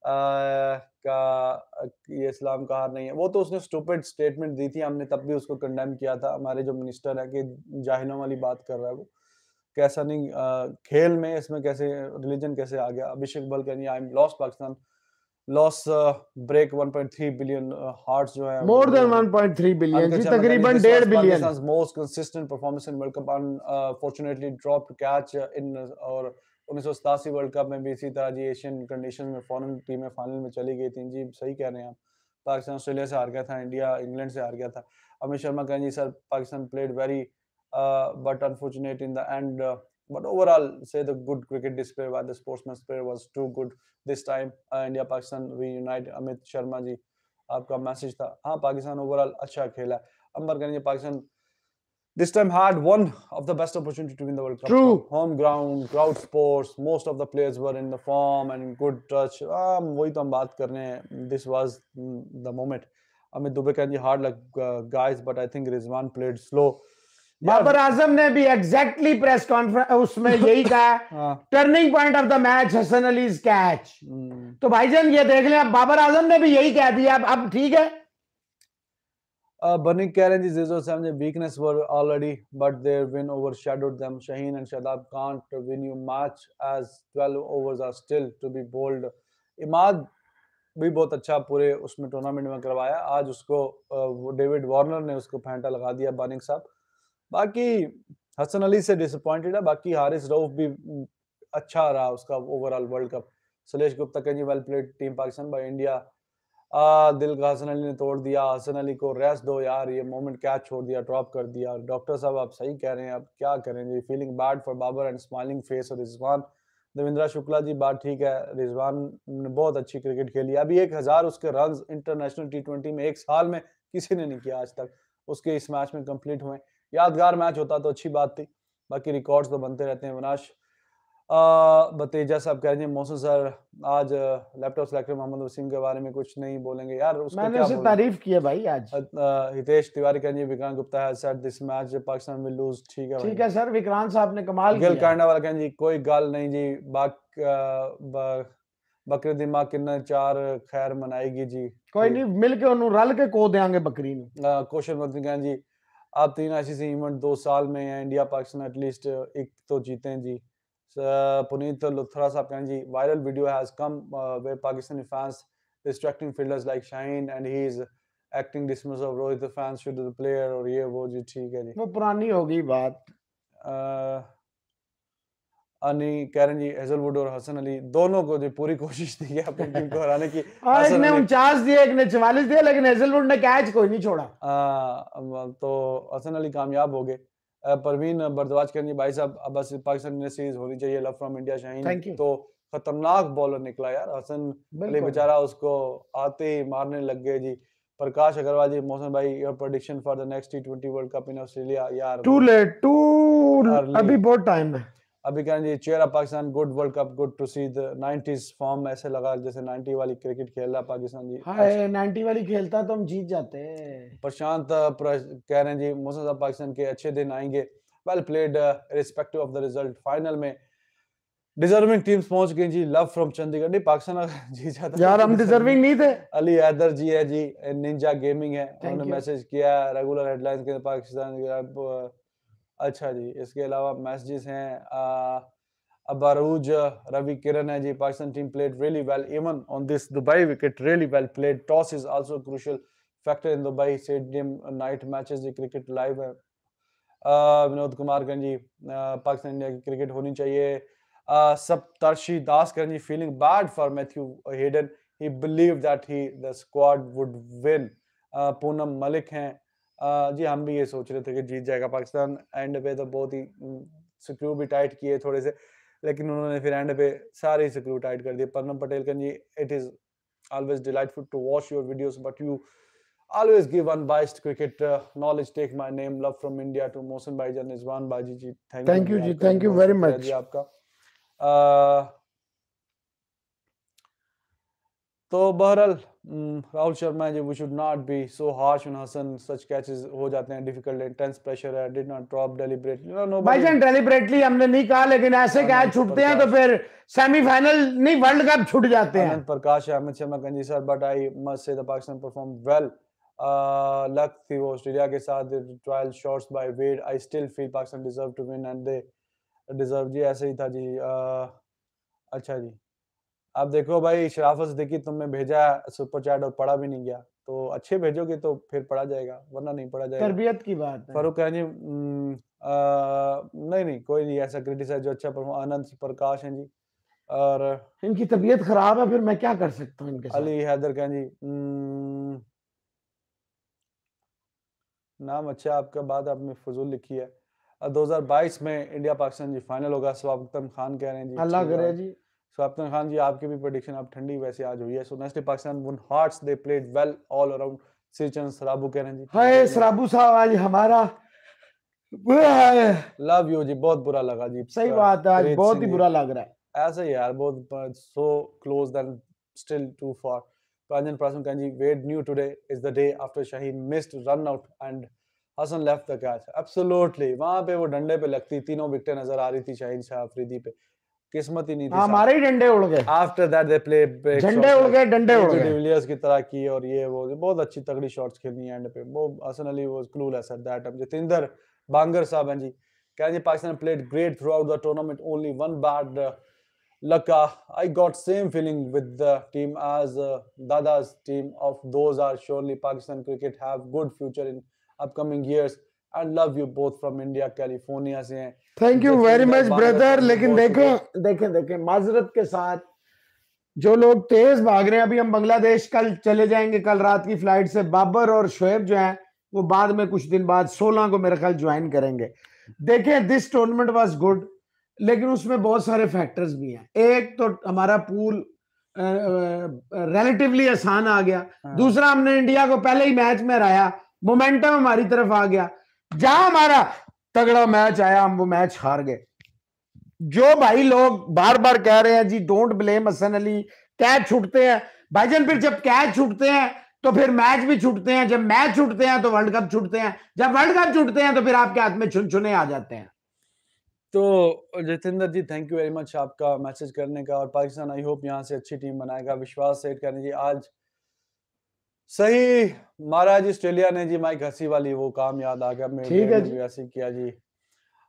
का ये इस्लाम का हार नहीं है वो तो उसने स्टूपेड स्टेटमेंट दी थी हमने तब भी उसको कंडेम किया था हमारे जो मिनिस्टर है कि जाहिलों वाली बात कर रहा है वो कैसा नहीं आ, खेल में इसमें कैसे रिलीजन कैसे आ गया अभिषेक बल कह I am loss Pakistan loss break 1.3 billion hearts जो है मोर देन 1.3 बिलियन जी तकरीबन 1.5 billion most consistent performance in world cup unfortunately drop catch in और उन्नीस वर्ल्ड कप में भी इसी तरह जी एशियन कंडीशन में फॉरन टीमें फाइनल में चली गई थी जी सही कह रहे हैं आप पाकिस्तान ऑस्ट्रेलिया से हार गया था इंडिया इंग्लैंड से हार गया था अमित शर्मा कहें जी sir Pakistan played very but unfortunate in the end but overall say the good cricket display by the sportsman player was too good this time India Pakistan pakistan unite Amit Sharma ji आपका मैसेज था हाँ पाकिस्तान ओवरऑल अच्छा खेला अंबर करेंगे Pakistan this time had one of the best opportunity to win the World Cup. True. Home ground, crowd sports, most of the players were in the form and good touch. Um, वही तो हम बात कर रहे हैं. This was the moment. I mean, Dubey can be hard like uh, guys, but I think Rizwan played slow. Babar आजम ने भी exactly press conference उसमें यही कहा turning point of the match Hasan Ali's catch तो भाईजान ये देख लें अब बाबर आजम ने भी यही कह दिया अब अब ठीक है burning Uh, is Karen and the weakness were already, but their win overshadowed them. Shaheen and Shadab can't win you match as 12 overs are still to be bowled Imad भी बहुत अच्छा पूरे उसमें टूर्नामेंट में करवाया आज उसको डेविड uh, वार्नर ने उसको फेंटा लगा दिया बर्निंग साहब बाकी हसन अली से डिसअपॉइंटेड है बाकी हारिस रऊफ भी mm, अच्छा रहा उसका overall world cup Sulesh Gupta can you well played team Pakistan by India ah, दिल का हसन अली ने तोड़ दिया हसन अली को रेस्ट दो यार ये मोमेंट क्या छोड़ दिया ड्रॉप कर दिया डॉक्टर साहब आप सही कह रहे हैं आप क्या करेंगे feeling bad for Babar and smiling face और रिजवान देवेंद्रा शुक्ला जी बात ठीक है रिजवान ने बहुत अच्छी क्रिकेट खेली अभी एक हजार उसके रन इंटरनेशनल टी ट्वेंटी में एक साल में किसी ने नहीं किया आज तक उसके इस मैच में कंप्लीट हुए यादगार मैच होता तो अच्छी बात थी बाकी रिकॉर्ड्स तो बनते रहते हैं विनाश बतेजा साहब कह रहे हैं मोहसिन सर आज लैपटॉप सेलेक्टर मोहम्मद वसीम के बारे में कुछ नहीं बोलेंगे यार उसको मैंने उसे तारीफ किया भाई आज हितेश तिवारी कह रहे हैं विक्रांत गुप्ता है sir this match Pakistan will lose ठीक है ठीक है सर विक्रांत साहब ने कमाल गिल कांडा वाला कह जी कोई गाल नहीं जी बाक ਬੱਕਰੇ ਦੀ ਮਾਂ ਕਿੰਨਾ ਚਾਰ ਖੈਰ ਮਨਾਏਗੀ ਜੀ ਕੋਈ ਨਹੀਂ ਮਿਲ ਕੇ ਉਹਨੂੰ ਰਲ ਕੇ ਕੋ ਦੇਾਂਗੇ ਬੱਕਰੀ ਨੂੰ ਕੋਸ਼ਲ ਮੰਤਰੀ जी आप तीन आईसीसी इवेंट दो साल में इंडिया पाकिस्तान एटलीस्ट एक तो जीते हैं जी पुनीत लुथरा साहब कहें जी viral video has come way Pakistani fans distracting fielders like Shaheen and he is acting dismiss of Rohit fans should the player और ये वो जी ठीक है जी वो पुरानी हो गई बात uh, अनी करण जी हेजलवुड और हसन अली दोनों को जो पूरी कोशिश थी अपनी टीम को हराने की और एक ने उनचास दिए एक ने चवालीस दिए लेकिन हेजलवुड ने कैच कोई नहीं छोड़ा आ, हाँ, तो हसन अली कामयाब हो गए परवीन बरदवाज करेंगे भाई साहब अब बस पाकिस्तान सीरीज होनी चाहिए लव फ्रॉम इंडिया शाहीन तो खतरनाक बॉलर निकला यार हसन अली बेचारा उसको आते ही मारने लग गए जी प्रकाश अग्रवाल जी मोहसन भाई your prediction for the next T twenty world cup in Australia यार टू लेट टू अभी बहुत टाइम है अभी कह जी chair of Pakistan good world cup good to see the 90s form ऐसे लगा जैसे नाइनटी वाली क्रिकेट खेल रहा पाकिस्तान जी हाय नाइनटी वाली खेलता तो हम जीत जाते प्रशांत कह रहे हैं जी मोहसिन साहब पाकिस्तान के अच्छे दिन आएंगे well played respective of the result final में डिजर्विंग टीम्स पहुंच गई जी लव फ्रॉम चंडीगढ़ नहीं पाकिस्तान जी जाता तो यार हम डिजर्विंग नहीं थे अली हैदर जी है जी निंजा गेमिंग है उन्होंने मैसेज किया रेगुलर हेडलाइंस के पाकिस्तान अच्छा जी, इसके अलावा मैसेजेस हैं अबारूज रवि किरण है जी Pakistan team played really well even on this Dubai wicket really well played toss is also crucial factor in Dubai stadium night matches ji cricket live है विनोद कुमार करण जी पाकिस्तान इंडिया की क्रिकेट होनी चाहिए अ, सप्तर्षि दास करण ji feeling bad for Matthew Hayden he believe that he the squad would win Poonam Malik हैं जी, हम भी ये सोच रहे थे कि जीत जाएगा पाकिस्तान, एंड पे तो बहुत ही उम, स्क्रू भी टाइट किए थोड़े-से, लेकिन उन्होंने फिर एंड पे सारे ही स्क्रू टाइट कर दिए। परनम पटेल कन ji it is always delightful to watch your videos but you always give an unbiased cricket knowledge. Take my name, love from India to Mohsin जन रिज़वान बाजी ji, thank you thank you ji, thank you very much ji आपका। अ तो बहरहाल Rahul Sharma ji we should not be so harsh on Hasan such catches हो जाते हैं difficult intense pressure है did not drop deliberately no no भाई जान डेलिब्रेटली हमने नहीं कहा लेकिन ऐसे कैच छूटते हैं तो फिर सेमीफाइनल नहीं वर्ल्ड कप छूट जाते हैं प्रकाश अहमद शर्मा कंजी sir but I must say the Pakistan perform well luck थी वो ऑस्ट्रेलिया के साथ trial shots by Wade I still feel Pakistan deserve to win and they deserve ji ऐसे ही था जी अच्छा जी आप देखो भाई शराफ सिद्दीकी तुमने भेजा सुपर चैट और पढ़ा भी नहीं गया तो अच्छे भेजोगे तो फिर पढ़ा जाएगा वरना नहीं पढ़ा जाएगा तरबियत की बात है फारूक जी नहीं नहीं कोई नहीं ऐसा क्रिटिसाइज जो अच्छा परफॉर्म आनंद प्रकाश हैं जी और इनकी तबीयत खराब है फिर मैं क्या कर सकता हूँ इनके अली हैदर खान जी नाम अच्छा आपका बात आपने फजूल लिखी है 2022 में इंडिया पाकिस्तान जी फाइनल होगा सवाब खान कह रहे हैं जी अल्लाह करे जी सो अफ्तन खान जी आपकी भी प्रोडिक्शन अब ठंडी वैसे आज हुई है so next Pakistan won hearts they played well all around Sirchand Sarabu कह रहे हैं जी हाय सराबू साहब आज हमारा लव यू जी बहुत बुरा लगा जी सही बात है आज बहुत ही बुरा लग रहा है ऐसे यार बहुत so close then still to for Pranjan Prasan कह ji wait new today is the day after Shaheen missed run out and Hasan left the catch absolutely वहां पे वो डंडे पे लगती तीनों विकेट नजर आ रही थी शाहीन शाह अफरीदी पे किस्मत ही नहीं थी हमारे हाँ, ही डंडे उड़ गए आफ्टर दैट दे प्ले डंडे उड़ गए डंडे उड़ गए डिविलियर्स की तरह की और ये वो बहुत अच्छी तगड़ी शॉट्स खेली एंड पे वो Hasan Ali was clueless at that time Jitendra Bangar साहब हैं जी कह रहे हैं Pakistan played great throughout the tournament only one bad luck I got same feeling with the team as Dada's team of those are surely Pakistan cricket have good future in upcoming years I love you both from India California से हैं thank you very much brother लेकिन देखें देखें देखें माजरत के साथ जो लोग तेज भाग रहे हैं अभी हम बांग्लादेश कल चले जाएंगे कल रात की फ्लाइट से बाबर और शोएब जो हैं वो बाद में कुछ दिन बाद सोलह को मेरे ख्याल ज्वाइन करेंगे देखें दिस टूर्नामेंट वाज गुड लेकिन उसमें बहुत सारे फैक्टर्स भी हैं एक तो हमारा पूल रिलेटिवली आसान आ गया हाँ। दूसरा हमने इंडिया को पहले ही मैच में हराया मोमेंटम हमारी तरफ आ गया जहां हमारा तगड़ा मैच आया हम वो मैच हार गए जो भाई लोग बार बार कह रहे हैं जी don't blame Hasan Ali catch छूटते हैं भाईजान फिर जब कैच छूटते हैं तो फिर मैच भी छूटते हैं जब मैच छूटते हैं तो वर्ल्ड कप छूटते हैं जब वर्ल्ड कप छूटते हैं तो फिर आपके हाथ में छुन छुने आ जाते हैं तो Jitendra ji thank you very much आपका मैसेज करने का और पाकिस्तान आई होप यहाँ से अच्छी टीम बनाएगा विश्वास सेट करने जी आज सही महाराज ऑस्ट्रेलिया ने जी माइक हंसी वाली वो काम याद आ गया ठीक है जी किया जी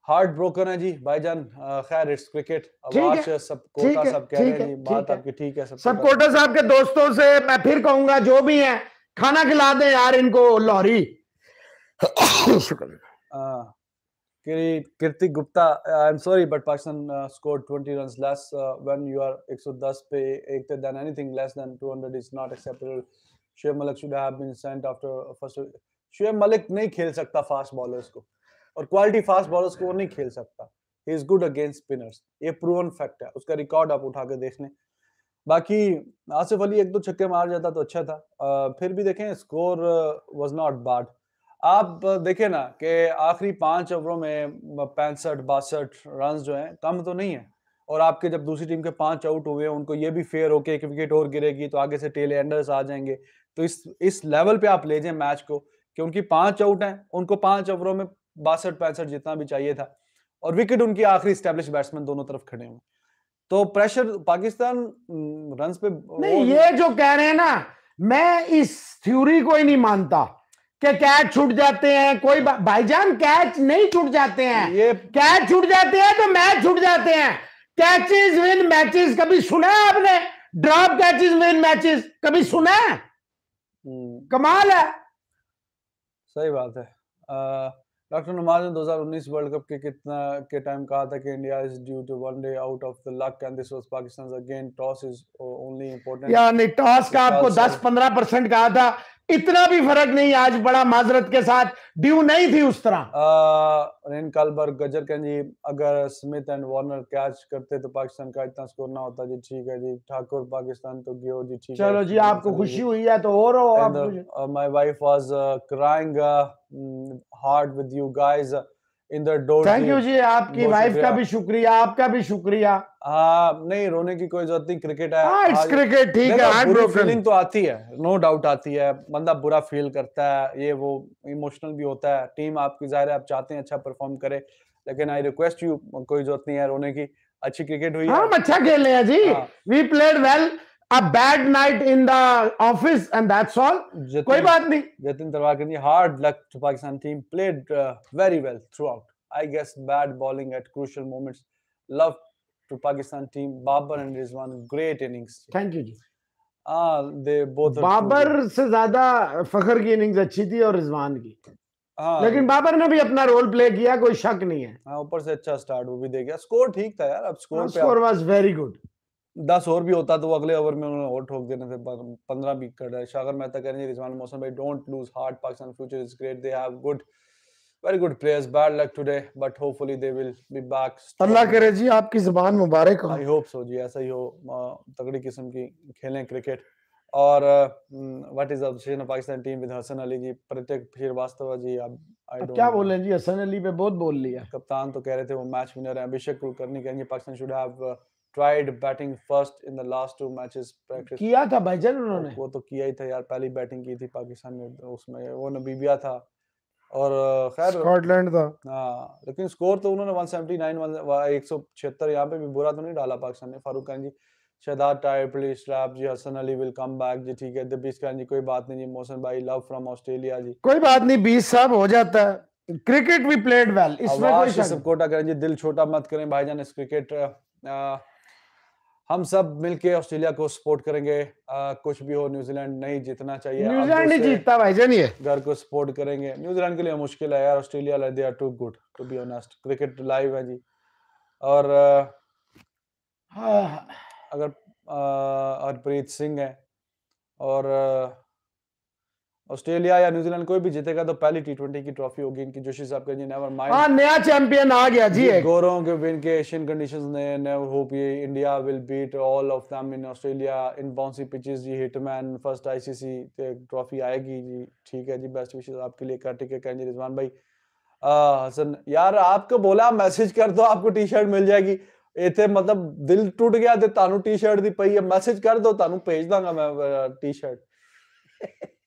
हार्ट ब्रोकन है जी भाईजान खैर इट्स क्रिकेट आवाज सब कोटा सब कह रहे हैं बात आपकी ठीक है सब सब कोटा साहब के दोस्तों से मैं फिर कहूंगा जो भी है खाना खिला दें यार इनको लॉरी हाँ, Kirti Gupta I am sorry but Pakistan score 20 runs less when you are 110 पे एक तो then anything less than 200 is not acceptable Shoaib Malik should have been sent after first Shoaib Malik नहीं खेल सकता फास्ट बॉलर्स को और क्वालिटी फास्ट बॉलर्स को वो नहीं खेल सकता he is good against spinners ये प्रूवन फैक्ट है उसका रिकॉर्ड आप उठा के देख लें बाकी आसिफ अली एक दो छक्के मार जाता तो अच्छा था फिर भी देखें स्कोर वाज नॉट बैड आप देखें ना कि आखिरी पांच ओवरों में पैंसठ बासठ रन जो हैं कम तो नहीं है और आपके जब दूसरी टीम के पांच आउट हुए उनको ये भी फेयर होके एक विकेट और गिरेगी तो आगे से टेल एंडर्स आ जाएंगे तो इस इस लेवल पे आप ले जाए मैच को कि उनकी पांच आउट हैं उनको पांच ओवरों में बासठ पैंसठ जितना भी चाहिए था और विकेट उनकी आखिरी स्टैब्लिश बैट्समैन दोनों तरफ खड़े हुए तो प्रेशर पाकिस्तान रन हम्म, पे नहीं ये जो कह रहे हैं ना मैं इस थ्योरी को ही नहीं मानता कि कैच छूट जाते हैं कोई बा... भाईजान कैच नहीं छूट जाते हैं ये कैच छूट जाते हैं तो मैच छूट जाते हैं कैचेस विन मैचेस कभी सुना है आपने ड्रॉप कैचेस विन मैचेस कभी सुना है कमाल है सही बात है डॉक्टर नमाज ने 2019 वर्ल्ड कप के कितना के टाइम कहा था कि India is due to one day out of the luck and this was Pakistan again toss is only important यानी टॉस का आपको 10 15 कहा था इतना भी फर्क नहीं आज बड़ा माजरत के साथ ड्यू नहीं थी उस तरह कालबर्ग गजर कहन जी अगर स्मिथ एंड वार्नर कैच करते तो पाकिस्तान का इतना स्कोर ना होता जी ठीक है जी ठाकुर पाकिस्तान तो गयो जी ठीक चलो जी आपको खुशी हुई है तो और my wife was crying hard with you guys in the door thank you ji आपकी वाइफ का भी शुक्रिया आपका भी शुक्रिया हाँ नहीं रोने की कोई जरूरत नहीं क्रिकेट है हाँ, इट्स क्रिकेट ठीक है फीलिंग तो आती है नो डाउट आती है बंदा बुरा फील करता है ये वो इमोशनल भी होता है टीम आपकी जाहिर है आप चाहते हैं अच्छा परफॉर्म करे लेकिन आई रिक्वेस्ट यू कोई जरूरत नहीं है रोने की अच्छी क्रिकेट हुई हाँ, हम अच्छा खेल रहे हैं जी we played well a bad night in the office and that's all jatin, koi baat nahi jatin tarwar hard luck to pakistan team played uh, very well throughout i guess bad bowling at crucial moments love to pakistan team babar and rizwan great innings thank you ji Babar से ज्यादा फखर की innings अच्छी थी और रिजवान की हाँ, लेकिन बाबर ने भी अपना रोल प्ले किया कोई शक नहीं है ऊपर से अच्छा स्टार्ट वो भी दे गया स्कोर ठीक था यार अब score score was very good दस और भी होता तो वो अगले ओवर में उन्होंने और ठोक देने थे पंद्रह भी कट है शागर मेहता कह रहे हैं रिजवान मौसम भाई don't lose heart Pakistan future is great they have good very good players bad luck today but hopefully they will be back अल्लाह करे जी आपकी जुबान मुबारक हो आई होप सो जी ऐसा ही हो तगड़ी किस्म की खेलें क्रिकेट और what is obsession of Pakistan team with Hasan Ali ji Pratyek Srivastava जी अब क्या बोल बोले जी हसन अली पे बहुत बोल लिया कप्तान तो कह रहे थे वो मैच विनर है अभिषेक कुलकर्णी कहेंगे Pakistan should have tried batting first in the last two matches practice किया था भाईजान उन्होंने वो तो किया ही था यार पहली बैटिंग की थी पाकिस्तान ने तो उसमें वो नबीबिया था और खैर स्कॉटलैंड था हाँ लेकिन स्कोर तो उन्होंने 179 176 सौ पे भी बुरा तो नहीं डाला पाकिस्तान ने फारूक खान जी शहदाद टायर पुलिस ट्रैप ji Hasan Ali will come back ji ठीक है दबीस खान जी कोई बात नहीं जी मोहसन भाई लव फ्रॉम ऑस्ट्रेलिया जी कोई बात नहीं बीस साहब हो जाता है क्रिकेट भी प्लेड वेल इसमें कोई सबकोटा करें जी दिल छोटा मत करें भाईजान इस क्रिकेट हम सब मिलके ऑस्ट्रेलिया को सपोर्ट करेंगे आ, कुछ भी हो न्यूजीलैंड नहीं जीतना चाहिए न्यूजीलैंड नहीं जीतता भाई जानिए घर को सपोर्ट करेंगे न्यूजीलैंड के लिए मुश्किल है यार Australia they are too good to be honest cricket live है जी और हाँ। अगर हरप्रीत सिंह है और ऑस्ट्रेलिया या न्यूजीलैंड कोई भी जीतेगा तो पहली टी ट्वेंटी की ट्रॉफी होगी इनकी जोशी साहब का जी नेवर माइंड हाँ नया चैंपियन आ गया जी गोरों के विन के एशियन कंडीशंस ने नेवर होप ये India will beat all of them in Australia in bouncy pitches ji hitman first ICC trophy आएगी जी ठीक है जी बेस्ट विशेष आपके लिए कट के जी रिजवान भाई हसन यार आपको बोला मैसेज कर दो आपको टी शर्ट मिल जाएगी इतने मतलब दिल टूट गया तो ਤੁਹਾਨੂੰ टी शर्ट दी ਪਈ है मैसेज कर दो ਤੁਹਾਨੂੰ भेज ਦਾਂਗਾ मैं टी शर्ट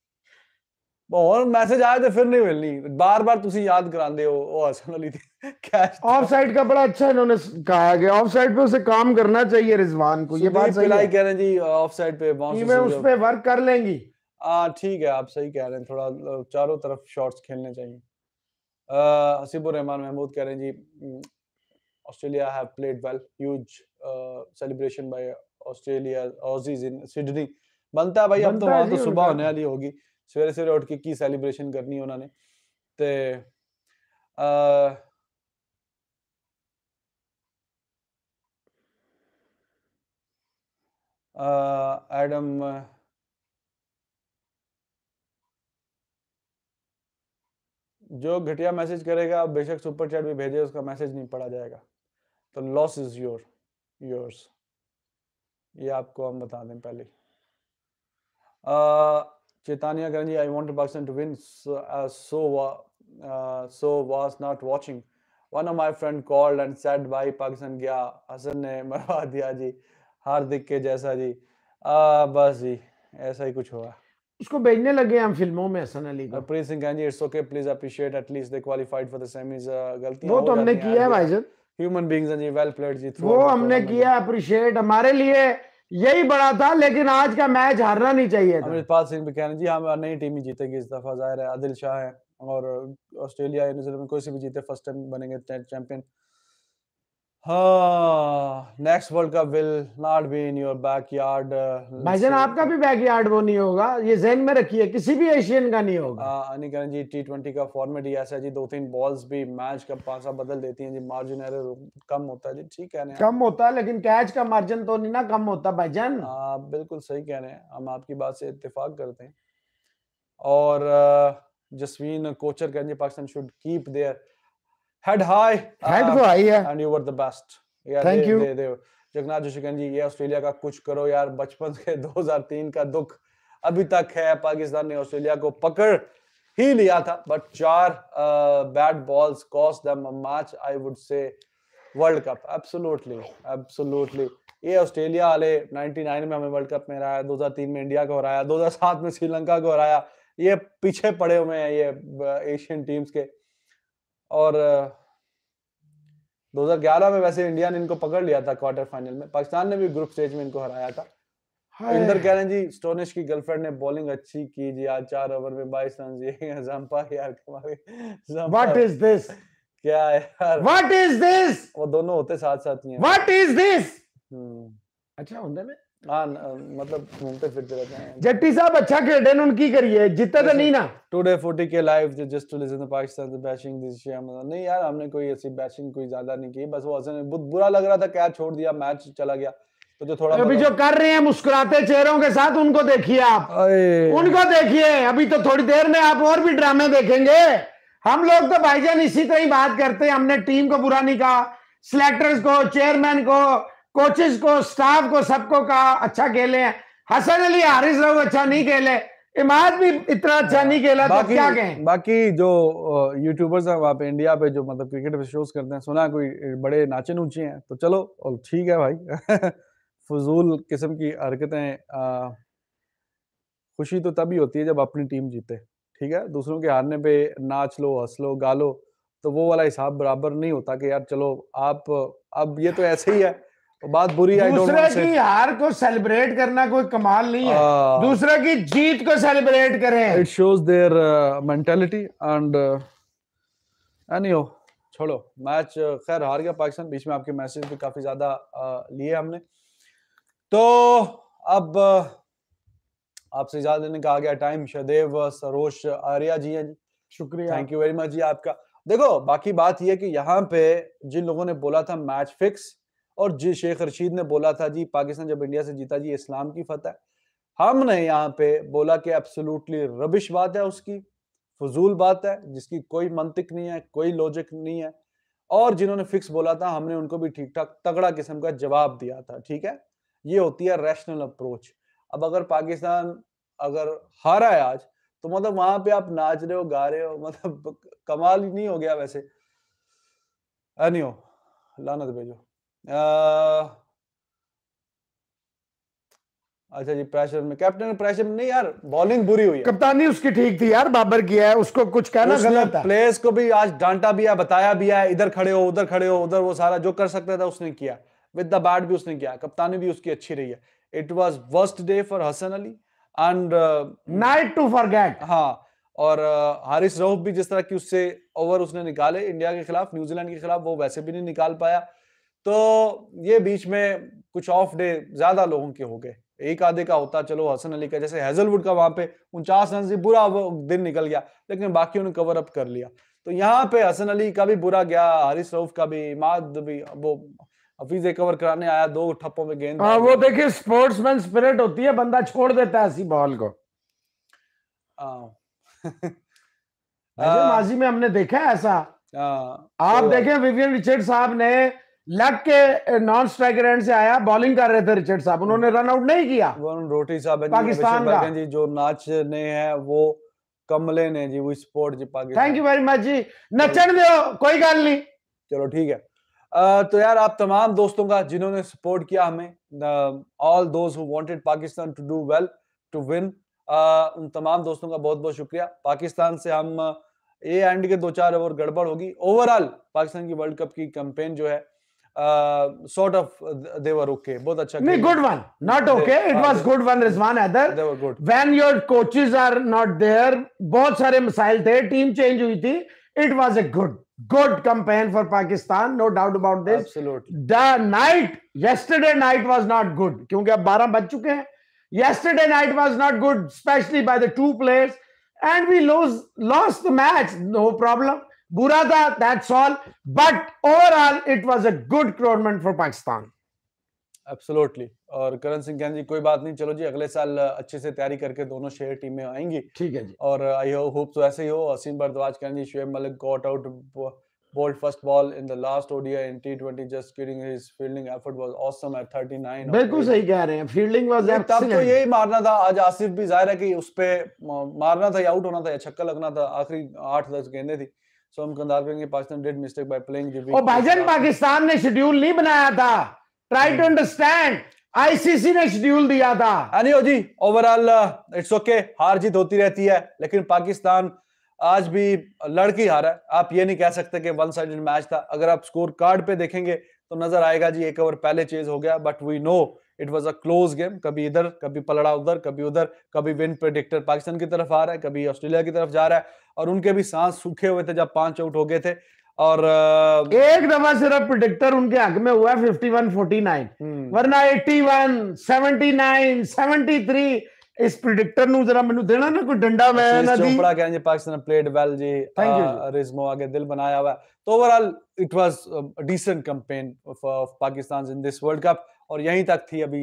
ਹੁਣ ਮੈਸੇਜ ਆਇਆ ਤੇ ਫਿਰ ਨਹੀਂ ਮਿਲਣੀ ਬਾਰ-ਬਾਰ ਤੁਸੀਂ ਯਾਦ ਕਰਾਉਂਦੇ ਹੋ ਉਹ ਹਸਨ ਅਲੀ ਦੀ ਕੈਚ ਆਫਸਾਈਡ का बड़ा अच्छा इन्होंने कहा कि ऑफसाइड पे उसे काम करना चाहिए रिजवान को ये बात सही है कह रहे हैं जी ऑफसाइड पे बाउंस टीमें उस पे वर्क कर लेंगी हाँ ठीक है आप सही कह रहे हैं थोड़ा चारों तरफ शॉट्स खेलने चाहिए हसीबुर रहमान महमूद कह रहे हैं जी Australia have played well huge celebration by Australia Aussies in Sydney बनता है भाई अब तो वहां तो सुबह होने वाली होगी सवेरे सवेरे उठ के की ਸੈਲੀਬ੍ਰੇਸ਼ਨ करनी उन्होंने ਨੇ ਤੇ जो घटिया मैसेज करेगा आप बेशक सुपर चैट भी भेजे उसका मैसेज नहीं पढ़ा जाएगा तो लॉस इज योर योर्स ये आपको हम बता दें पहले Chaitanya Ganji, I wanted Pakistan to win, so, uh, so, uh, so was not watching. One of my friend called and said, "Bhai, Pakistan गया हसन ने मरवा दिया जी हार्दिक के जैसा जी Uh, बस जी ऐसा ही कुछ हुआ उसको भेजने लगे हम फिल्मों में हसन अली को प्रीत सिंह गांजी it's okay please appreciate at least they qualified for the semis गलती वो तो हमने किया है भाई भाईजान ह्यूमन बीइंग्स हैं जी वेल प्लेड जी वो हमने किया अप्रिशिएट हमारे लिए यही बड़ा था लेकिन आज का मैच हारना नहीं चाहिए था अमृतपाल सिंह भी कहना जी हम नई टीम ही जीतेगी इस दफा जाहिर है आदिल शाह है और ऑस्ट्रेलिया न्यूजीलैंड में कोई से भी जीते फर्स्ट टाइम बनेंगे champion next world cup will not be in your backyard भाईजान आपका भी बैकयार्ड वो नहीं होगा ये जहन में रखिए किसी भी एशियन का नहीं होगा हाँ, अनिकरण जी टी ट्वेंटी का फॉर्मेट ही ऐसा है जी दो तीन बॉल्स भी मैच का पासा बदल देती हैं जी मार्जिन एरर कम होता है जी ठीक है कम होता है लेकिन कैच का मार्जिन तो नहीं ना कम होता भाईजान हाँ बिल्कुल सही कह रहे हैं हम आपकी बात से इतफाक करते हैं और uh, जसवीन कोचर कहें Pakistan should keep their head high head तो हाई है and you were the best यार थैंक यू जगनाथ जोशिकन जी ये ऑस्ट्रेलिया का कुछ करो यार बचपन के 2003 का दुख अभी तक है पाकिस्तान ने ऑस्ट्रेलिया को पकड़ ही लिया था बट चार bad balls cost them match I would say world cup absolutely absolutely ये ऑस्ट्रेलिया वाले 99 में हमें वर्ल्ड कप में हराया 2003 में इंडिया को हराया 2007 में श्रीलंका को हराया ये पीछे पड़े हुए हैं ये एशियन टीम्स के और 2011 में वैसे इंडिया ने इनको पकड़ लिया था क्वार्टर फाइनल में पाकिस्तान ने भी ग्रुप स्टेज में इनको हराया था इंदर कह रहे हैं जी स्टोनिश की गर्लफ्रेंड ने बॉलिंग अच्छी की जी आज चार ओवर में बाईस रन ये जंपा यार वट इज दिस क्या यार वट इज दिस वो दोनों होते साथ साथ ही वट इज दिस अच्छा अंदर में हाँ, मतलब घूमते फिरते रहते हैं जट्टी साहब अच्छा हैं उनकी करिए जितना तो नहीं ना टुडे 40 के live just to listen Pakistan the bashing this नहीं यार हमने कोई ऐसी बैशिंग कोई ज्यादा नहीं की बस वो बहुत बुरा लग रहा था कैच छोड़ दिया मैच चला गया तो जो थोड़ा अभी जो कर रहे हैं मुस्कुराते चेहरों के साथ उनको देखिए आप उनको देखिए अभी तो थोड़ी देर में आप और भी ड्रामे देखेंगे हम लोग तो भाईजान इसी तरह ही बात करते हैं हमने टीम को बुरा नहीं कहा सिलेक्टर्स को चेयरमैन को कोचेज को स्टाफ को सबको कहा अच्छा खेले हैं हसन अली हारिस लोग अच्छा नहीं खेले इमाद भी इतना अच्छा हाँ। नहीं खेला तो क्या कहें बाकी जो यूट्यूबर्स हैं वहाँ पे इंडिया पे जो मतलब क्रिकेट पे शोज करते हैं सुना कोई बड़े नाचे नूचे हैं तो चलो और ठीक है भाई फजूल किस्म की हरकतें खुशी तो तभी होती है जब अपनी टीम जीते ठीक है दूसरों के हारने पे नाच लो हंस लो गालो तो वो वाला हिसाब बराबर नहीं होता कि यार चलो आप अब ये तो ऐसे ही है तो बात बुरी है दूसरे की हार को सेलिब्रेट करना कोई कमाल नहीं है uh, दूसरे की जीत को सेलिब्रेट करें it shows their mentality and anyhow छोड़ो मैच uh, खैर हार गया पाकिस्तान बीच में आपके मैसेज भी काफी ज्यादा uh, लिए हमने तो अब uh, आपसे इजाजत देने का आ गया टाइम शदेव सरोज आर्या जी हैं शुक्रिया thank you very much ji आपका देखो बाकी बात यह कि यहाँ पे जिन लोगों ने बोला था मैच फिक्स और जी शेख रशीद ने बोला था जी पाकिस्तान जब इंडिया से जीता जी इस्लाम की फतह हमने यहाँ पे बोला कि एब्सोलूटली रबिश बात है उसकी फजूल बात है जिसकी कोई मंतिक नहीं है कोई लॉजिक नहीं है और जिन्होंने फिक्स बोला था हमने उनको भी ठीक ठाक तगड़ा किस्म का जवाब दिया था ठीक है ये होती है रैशनल अप्रोच अब अगर पाकिस्तान अगर हारा है आज तो मतलब वहां पे आप नाच रहे हो गा रहे हो मतलब कमाल ही नहीं हो गया वैसे नहीं लानत भेजो अच्छा जी प्रेशर में कैप्टन प्रेशर में नहीं यार बॉलिंग बुरी हुई है कप्तानी उसकी ठीक थी यार बाबर की है उसको कुछ कहना गलत है प्लेयर्स को भी आज डांटा भी है बताया भी है इधर खड़े हो उधर खड़े हो उधर वो सारा जो कर सकता था उसने किया विद द बैट भी उसने किया कप्तानी भी उसकी अच्छी रही है it was worst day for Hasan Ali and night too for गैट हाँ और uh, हारिस रऊफ भी जिस तरह की उससे ओवर उसने निकाले इंडिया के खिलाफ न्यूजीलैंड के खिलाफ वो वैसे भी नहीं निकाल पाया तो ये बीच में कुछ ऑफ डे ज्यादा लोगों के हो गए एक आधे का होता चलो हसन अली का जैसे हेजलवुड का वहां पे उनचास रन से बुरा दिन निकल गया लेकिन बाकी उन्होंने कवर अप कर लिया तो यहाँ पे हसन अली का भी बुरा गया हारिस रऊफ का भी माद भी वो हफीज कवर कराने आया दो ठप्पों में गेंद हाँ, वो देखिए स्पोर्ट्समैन स्पिरिट होती है बंदा छोड़ देता है ऐसी बॉल को हाँ। माजी में हमने देखा है ऐसा आ, हाँ, आप तो, देखें विवियन रिचर्ड साहब ने लग के नॉन स्ट्राइकर एंड से आया बॉलिंग कर रहे थे रिचर्ड साहब उन्होंने रन आउट नहीं किया वरुण रोटी साहब पाकिस्तान का जी जो नाच नाचने है वो कमले ने जी वो स्पोर्ट जी Pakistan thank you very much ji नचन दो कोई गल नहीं चलो ठीक है तो यार आप तमाम दोस्तों का जिन्होंने सपोर्ट किया हमें ऑल दोस्त who wanted Pakistan to do well to win उन तमाम दोस्तों का बहुत बहुत शुक्रिया पाकिस्तान से हम ए एंड के दो चार ओवर गड़बड़ होगी ओवरऑल पाकिस्तान की वर्ल्ड कप की कैंपेन जो है sort of uh, they were okay. Both acha. No, good one. Not okay. They, it was good one. Rizwan Haider. They were good. When your coaches are not there, बहुत sare missile थे. Team change hui thi. It was a good, good campaign for Pakistan. No doubt about this. Absolutely. The night yesterday night was not good. Kyunki ab 12 बज chuke hain. Yesterday night was not good, especially by the two players, and we lose lost the match. No problem. बुरा था that's all but overall it was a good क्रोडमेंट for Pakistan absolutely और करण सिंह जी कोई बात नहीं चलो जी अगले साल अच्छे से तैयारी करके दोनों शेयर टीम में आएंगी ठीक है जी और आई होप तो ऐसे ही हो असीम भारद्वाज कहें ji Shoaib Malik got out bowled first ball in the last ODI in T twenty just kidding his fielding effort was awesome at 39 बिल्कुल सही कह रहे हैं फील्डिंग वाज तब तो यही मारना था आज आसिफ भी जाहिर है कि उस पे मारना था या आउट होना था या छक्का लगना था आखिरी 8 10 गेंदें थी सो हम कंधार करेंगे Pakistan did mistake by playing the और भाईजान पाकिस्तान ने शेड्यूल नहीं बनाया था ट्राई टू अंडरस्टैंड आईसीसी ने शेड्यूल दिया था अनियो जी ओवरऑल इट्स ओके हार जीत होती रहती है लेकिन पाकिस्तान आज भी लड़की हारा है आप ये नहीं कह सकते कि वन साइडेड मैच था अगर आप स्कोर कार्ड पे देखेंगे तो नजर आएगा जी एक ओवर पहले चेज हो गया but we know it was a close game कभी इधर कभी पलड़ा उधर कभी उधर कभी विन प्रेडिक्टर पाकिस्तान की तरफ आ रहा है कभी ऑस्ट्रेलिया की तरफ जा रहा है और उनके भी सांस सूखे हुए थे जब पांच आउट हो गए थे और एक दफा सिर्फ प्रोडिक्टर उनके हक में हुआ फिफ्टी वन फोर्टी नाइन वरना वन नाइन सेवेंटी थ्री ਇਸ ਪ੍ਰੈਡਿਕਟਰ ਨੂੰ ਜਰਾ ਮੈਨੂੰ ਦੇਣਾ ਨਾ ਕੋਈ ਡੰਡਾ ਮੈਂ ਇਹਨਾਂ ਦੀ ਚੋਪੜਾ ਕਹਿੰਦੇ ਪਾਕਿਸਤਾਨ ਪਲੇਡ ਵੈਲ ਜੀ ਰਿਜ਼ਮੋ ਅਗੇ ਦਿਲ ਬਣਾਇਆ ਹੋਇਆ तो overall it was a decent campaign of Pakistan in this world cup और यहीं तक थी अभी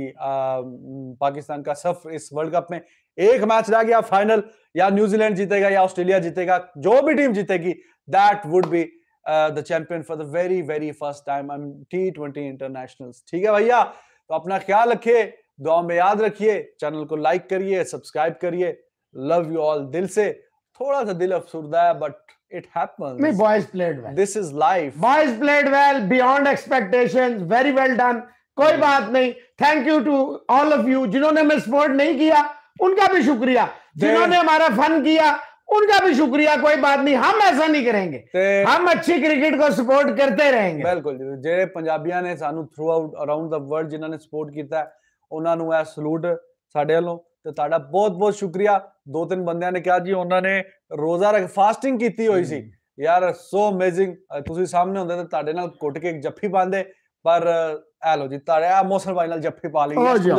पाकिस्तान का सफर इस वर्ल्ड कप में एक मैच रह गया फाइनल या न्यूजीलैंड जीतेगा या ऑस्ट्रेलिया जीतेगा जो भी टीम जीतेगी that would be the champion for the very very first time I am T twenty international ठीक है भैया तो अपना ख्याल रखिए दुआ में याद रखिए चैनल को लाइक करिए सब्सक्राइब करिए लव यू ऑल दिल से थोड़ा सा दिल अफसुरदा है but it happens. Me boys played well. This is life. Boys played well beyond expectations. Very well done. कोई बात नहीं thank you to all of you जिन्होंने हमें सपोर्ट नहीं किया उनका भी शुक्रिया जिन्होंने हमारा फन किया उनका भी शुक्रिया कोई बात नहीं हम ऐसा नहीं करेंगे हम अच्छी क्रिकेट को सपोर्ट करते रहेंगे बिल्कुल ਜਿਹੜੇ ਪੰਜਾਬੀਆਂ ने ਸਾਨੂੰ throughout around the world ਜਿਨ੍ਹਾਂ ਨੇ ਸਪੋਰਟ ਕੀਤਾ ਉਹਨਾਂ ਨੂੰ ਇਹ ਸਲੂਟ ਸਾਡੇ ਵੱਲੋਂ ਤੇ ਤੁਹਾਡਾ ਬਹੁਤ-ਬਹੁਤ ਸ਼ੁਕਰੀਆ ਦੋ ਤਿੰਨ ਬੰਦਿਆਂ ਨੇ ਕਿਹਾ ਜੀ ਉਹਨਾਂ ਨੇ ਰੋਜ਼ਾ ਰੱਖ ਫਾਸਟਿੰਗ ਕੀਤੀ ਹੋਈ ਸੀ ਯਾਰ ਸੋ ਅਮੇਜ਼ਿੰਗ ਤੁਸੀਂ ਸਾਹਮਣੇ ਹੁੰਦੇ ਤਾਂ ਤੁਹਾਡੇ ਨਾਲ ਕੁੱਟ ਕੇ ਜੱਫੀ ਪਾਉਂਦੇ ਪਰ ਐ ਲੋ ਜੀ ਤੁਹਾਡੇ ਆ ਮੋਸਲ ਭਾਈ ਨਾਲ ਜੱਫੀ ਪਾ ਲਈ ਜੀ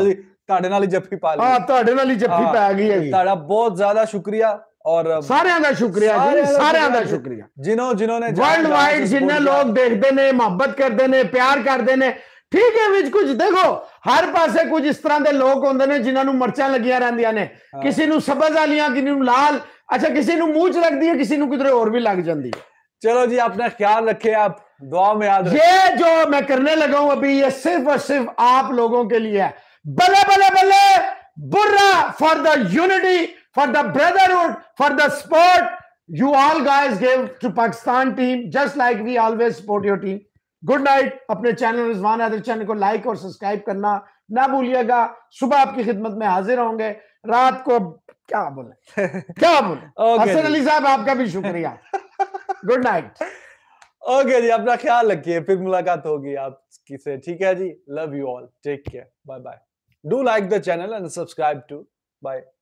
ਤੁਹਾਡੇ ਨਾਲ ਹੀ ਜੱਫੀ ਪਾ ਲਈ ਹਾਂ ਤੁਹਾਡੇ ਨਾਲ ਹੀ ਜੱਫੀ ਪੈ ਗਈ ਹੈ ਜੀ ਤੁਹਾਡਾ ਬਹੁਤ ਜ਼ਿਆਦਾ ਸ਼ੁਕਰੀਆ ਔਰ ਸਾਰਿਆਂ ਦਾ ਸ਼ੁਕਰੀਆ ਜੀ ਸਾਰਿਆਂ ਦਾ ਸ਼ੁਕਰੀਆ ਜਿਨ੍ਹਾਂ ਜਿਨ੍ਹਾਂ ਨੇ ਵਰਲਡ ਵਾਈਡ ਜਿੰਨੇ ਲੋਕ ਦੇਖਦੇ ਨੇ ਮੁਹੱਬਤ ਕਰਦੇ ਨੇ ਪਿਆਰ ਕਰਦੇ ਨੇ ठीक है ਵਿੱਚ कुछ देखो हर ਪਾਸੇ कुछ इस तरह के लोग ਹੁੰਦੇ ਨੇ जिन्होंने ਨੂੰ लगिया रहा ने हाँ। किसी सबज ਨੂੰ कि लाल अच्छा किसी मूह च लगती है किसी 'ਚ और भी लग ਨੂੰ ਕਿਧਰੇ चलो जी अपना ख्याल रखे आप दुआ में याद ये जो मैं करने लगा हूं अभी ये सिर्फ और सिर्फ आप लोगों के लिए है बल्ले बल्ले बल्ले बुर्रा for the unity for the brotherhood for the sport you all guys give to Pakistan team just like we always support your team good night अपने चैनल रिजवान आदर चैनल को लाइक और सब्सक्राइब करना ना भूलिएगा सुबह आपकी खिदमत में हाजिर होंगे रात को क्या बोले क्या बोले हसन अली साहब आपका भी शुक्रिया गुड नाइट ओके जी अपना ख्याल रखिए फिर मुलाकात होगी आपकी से ठीक है जी love you all take care bye bye do like the channel and subscribe too bye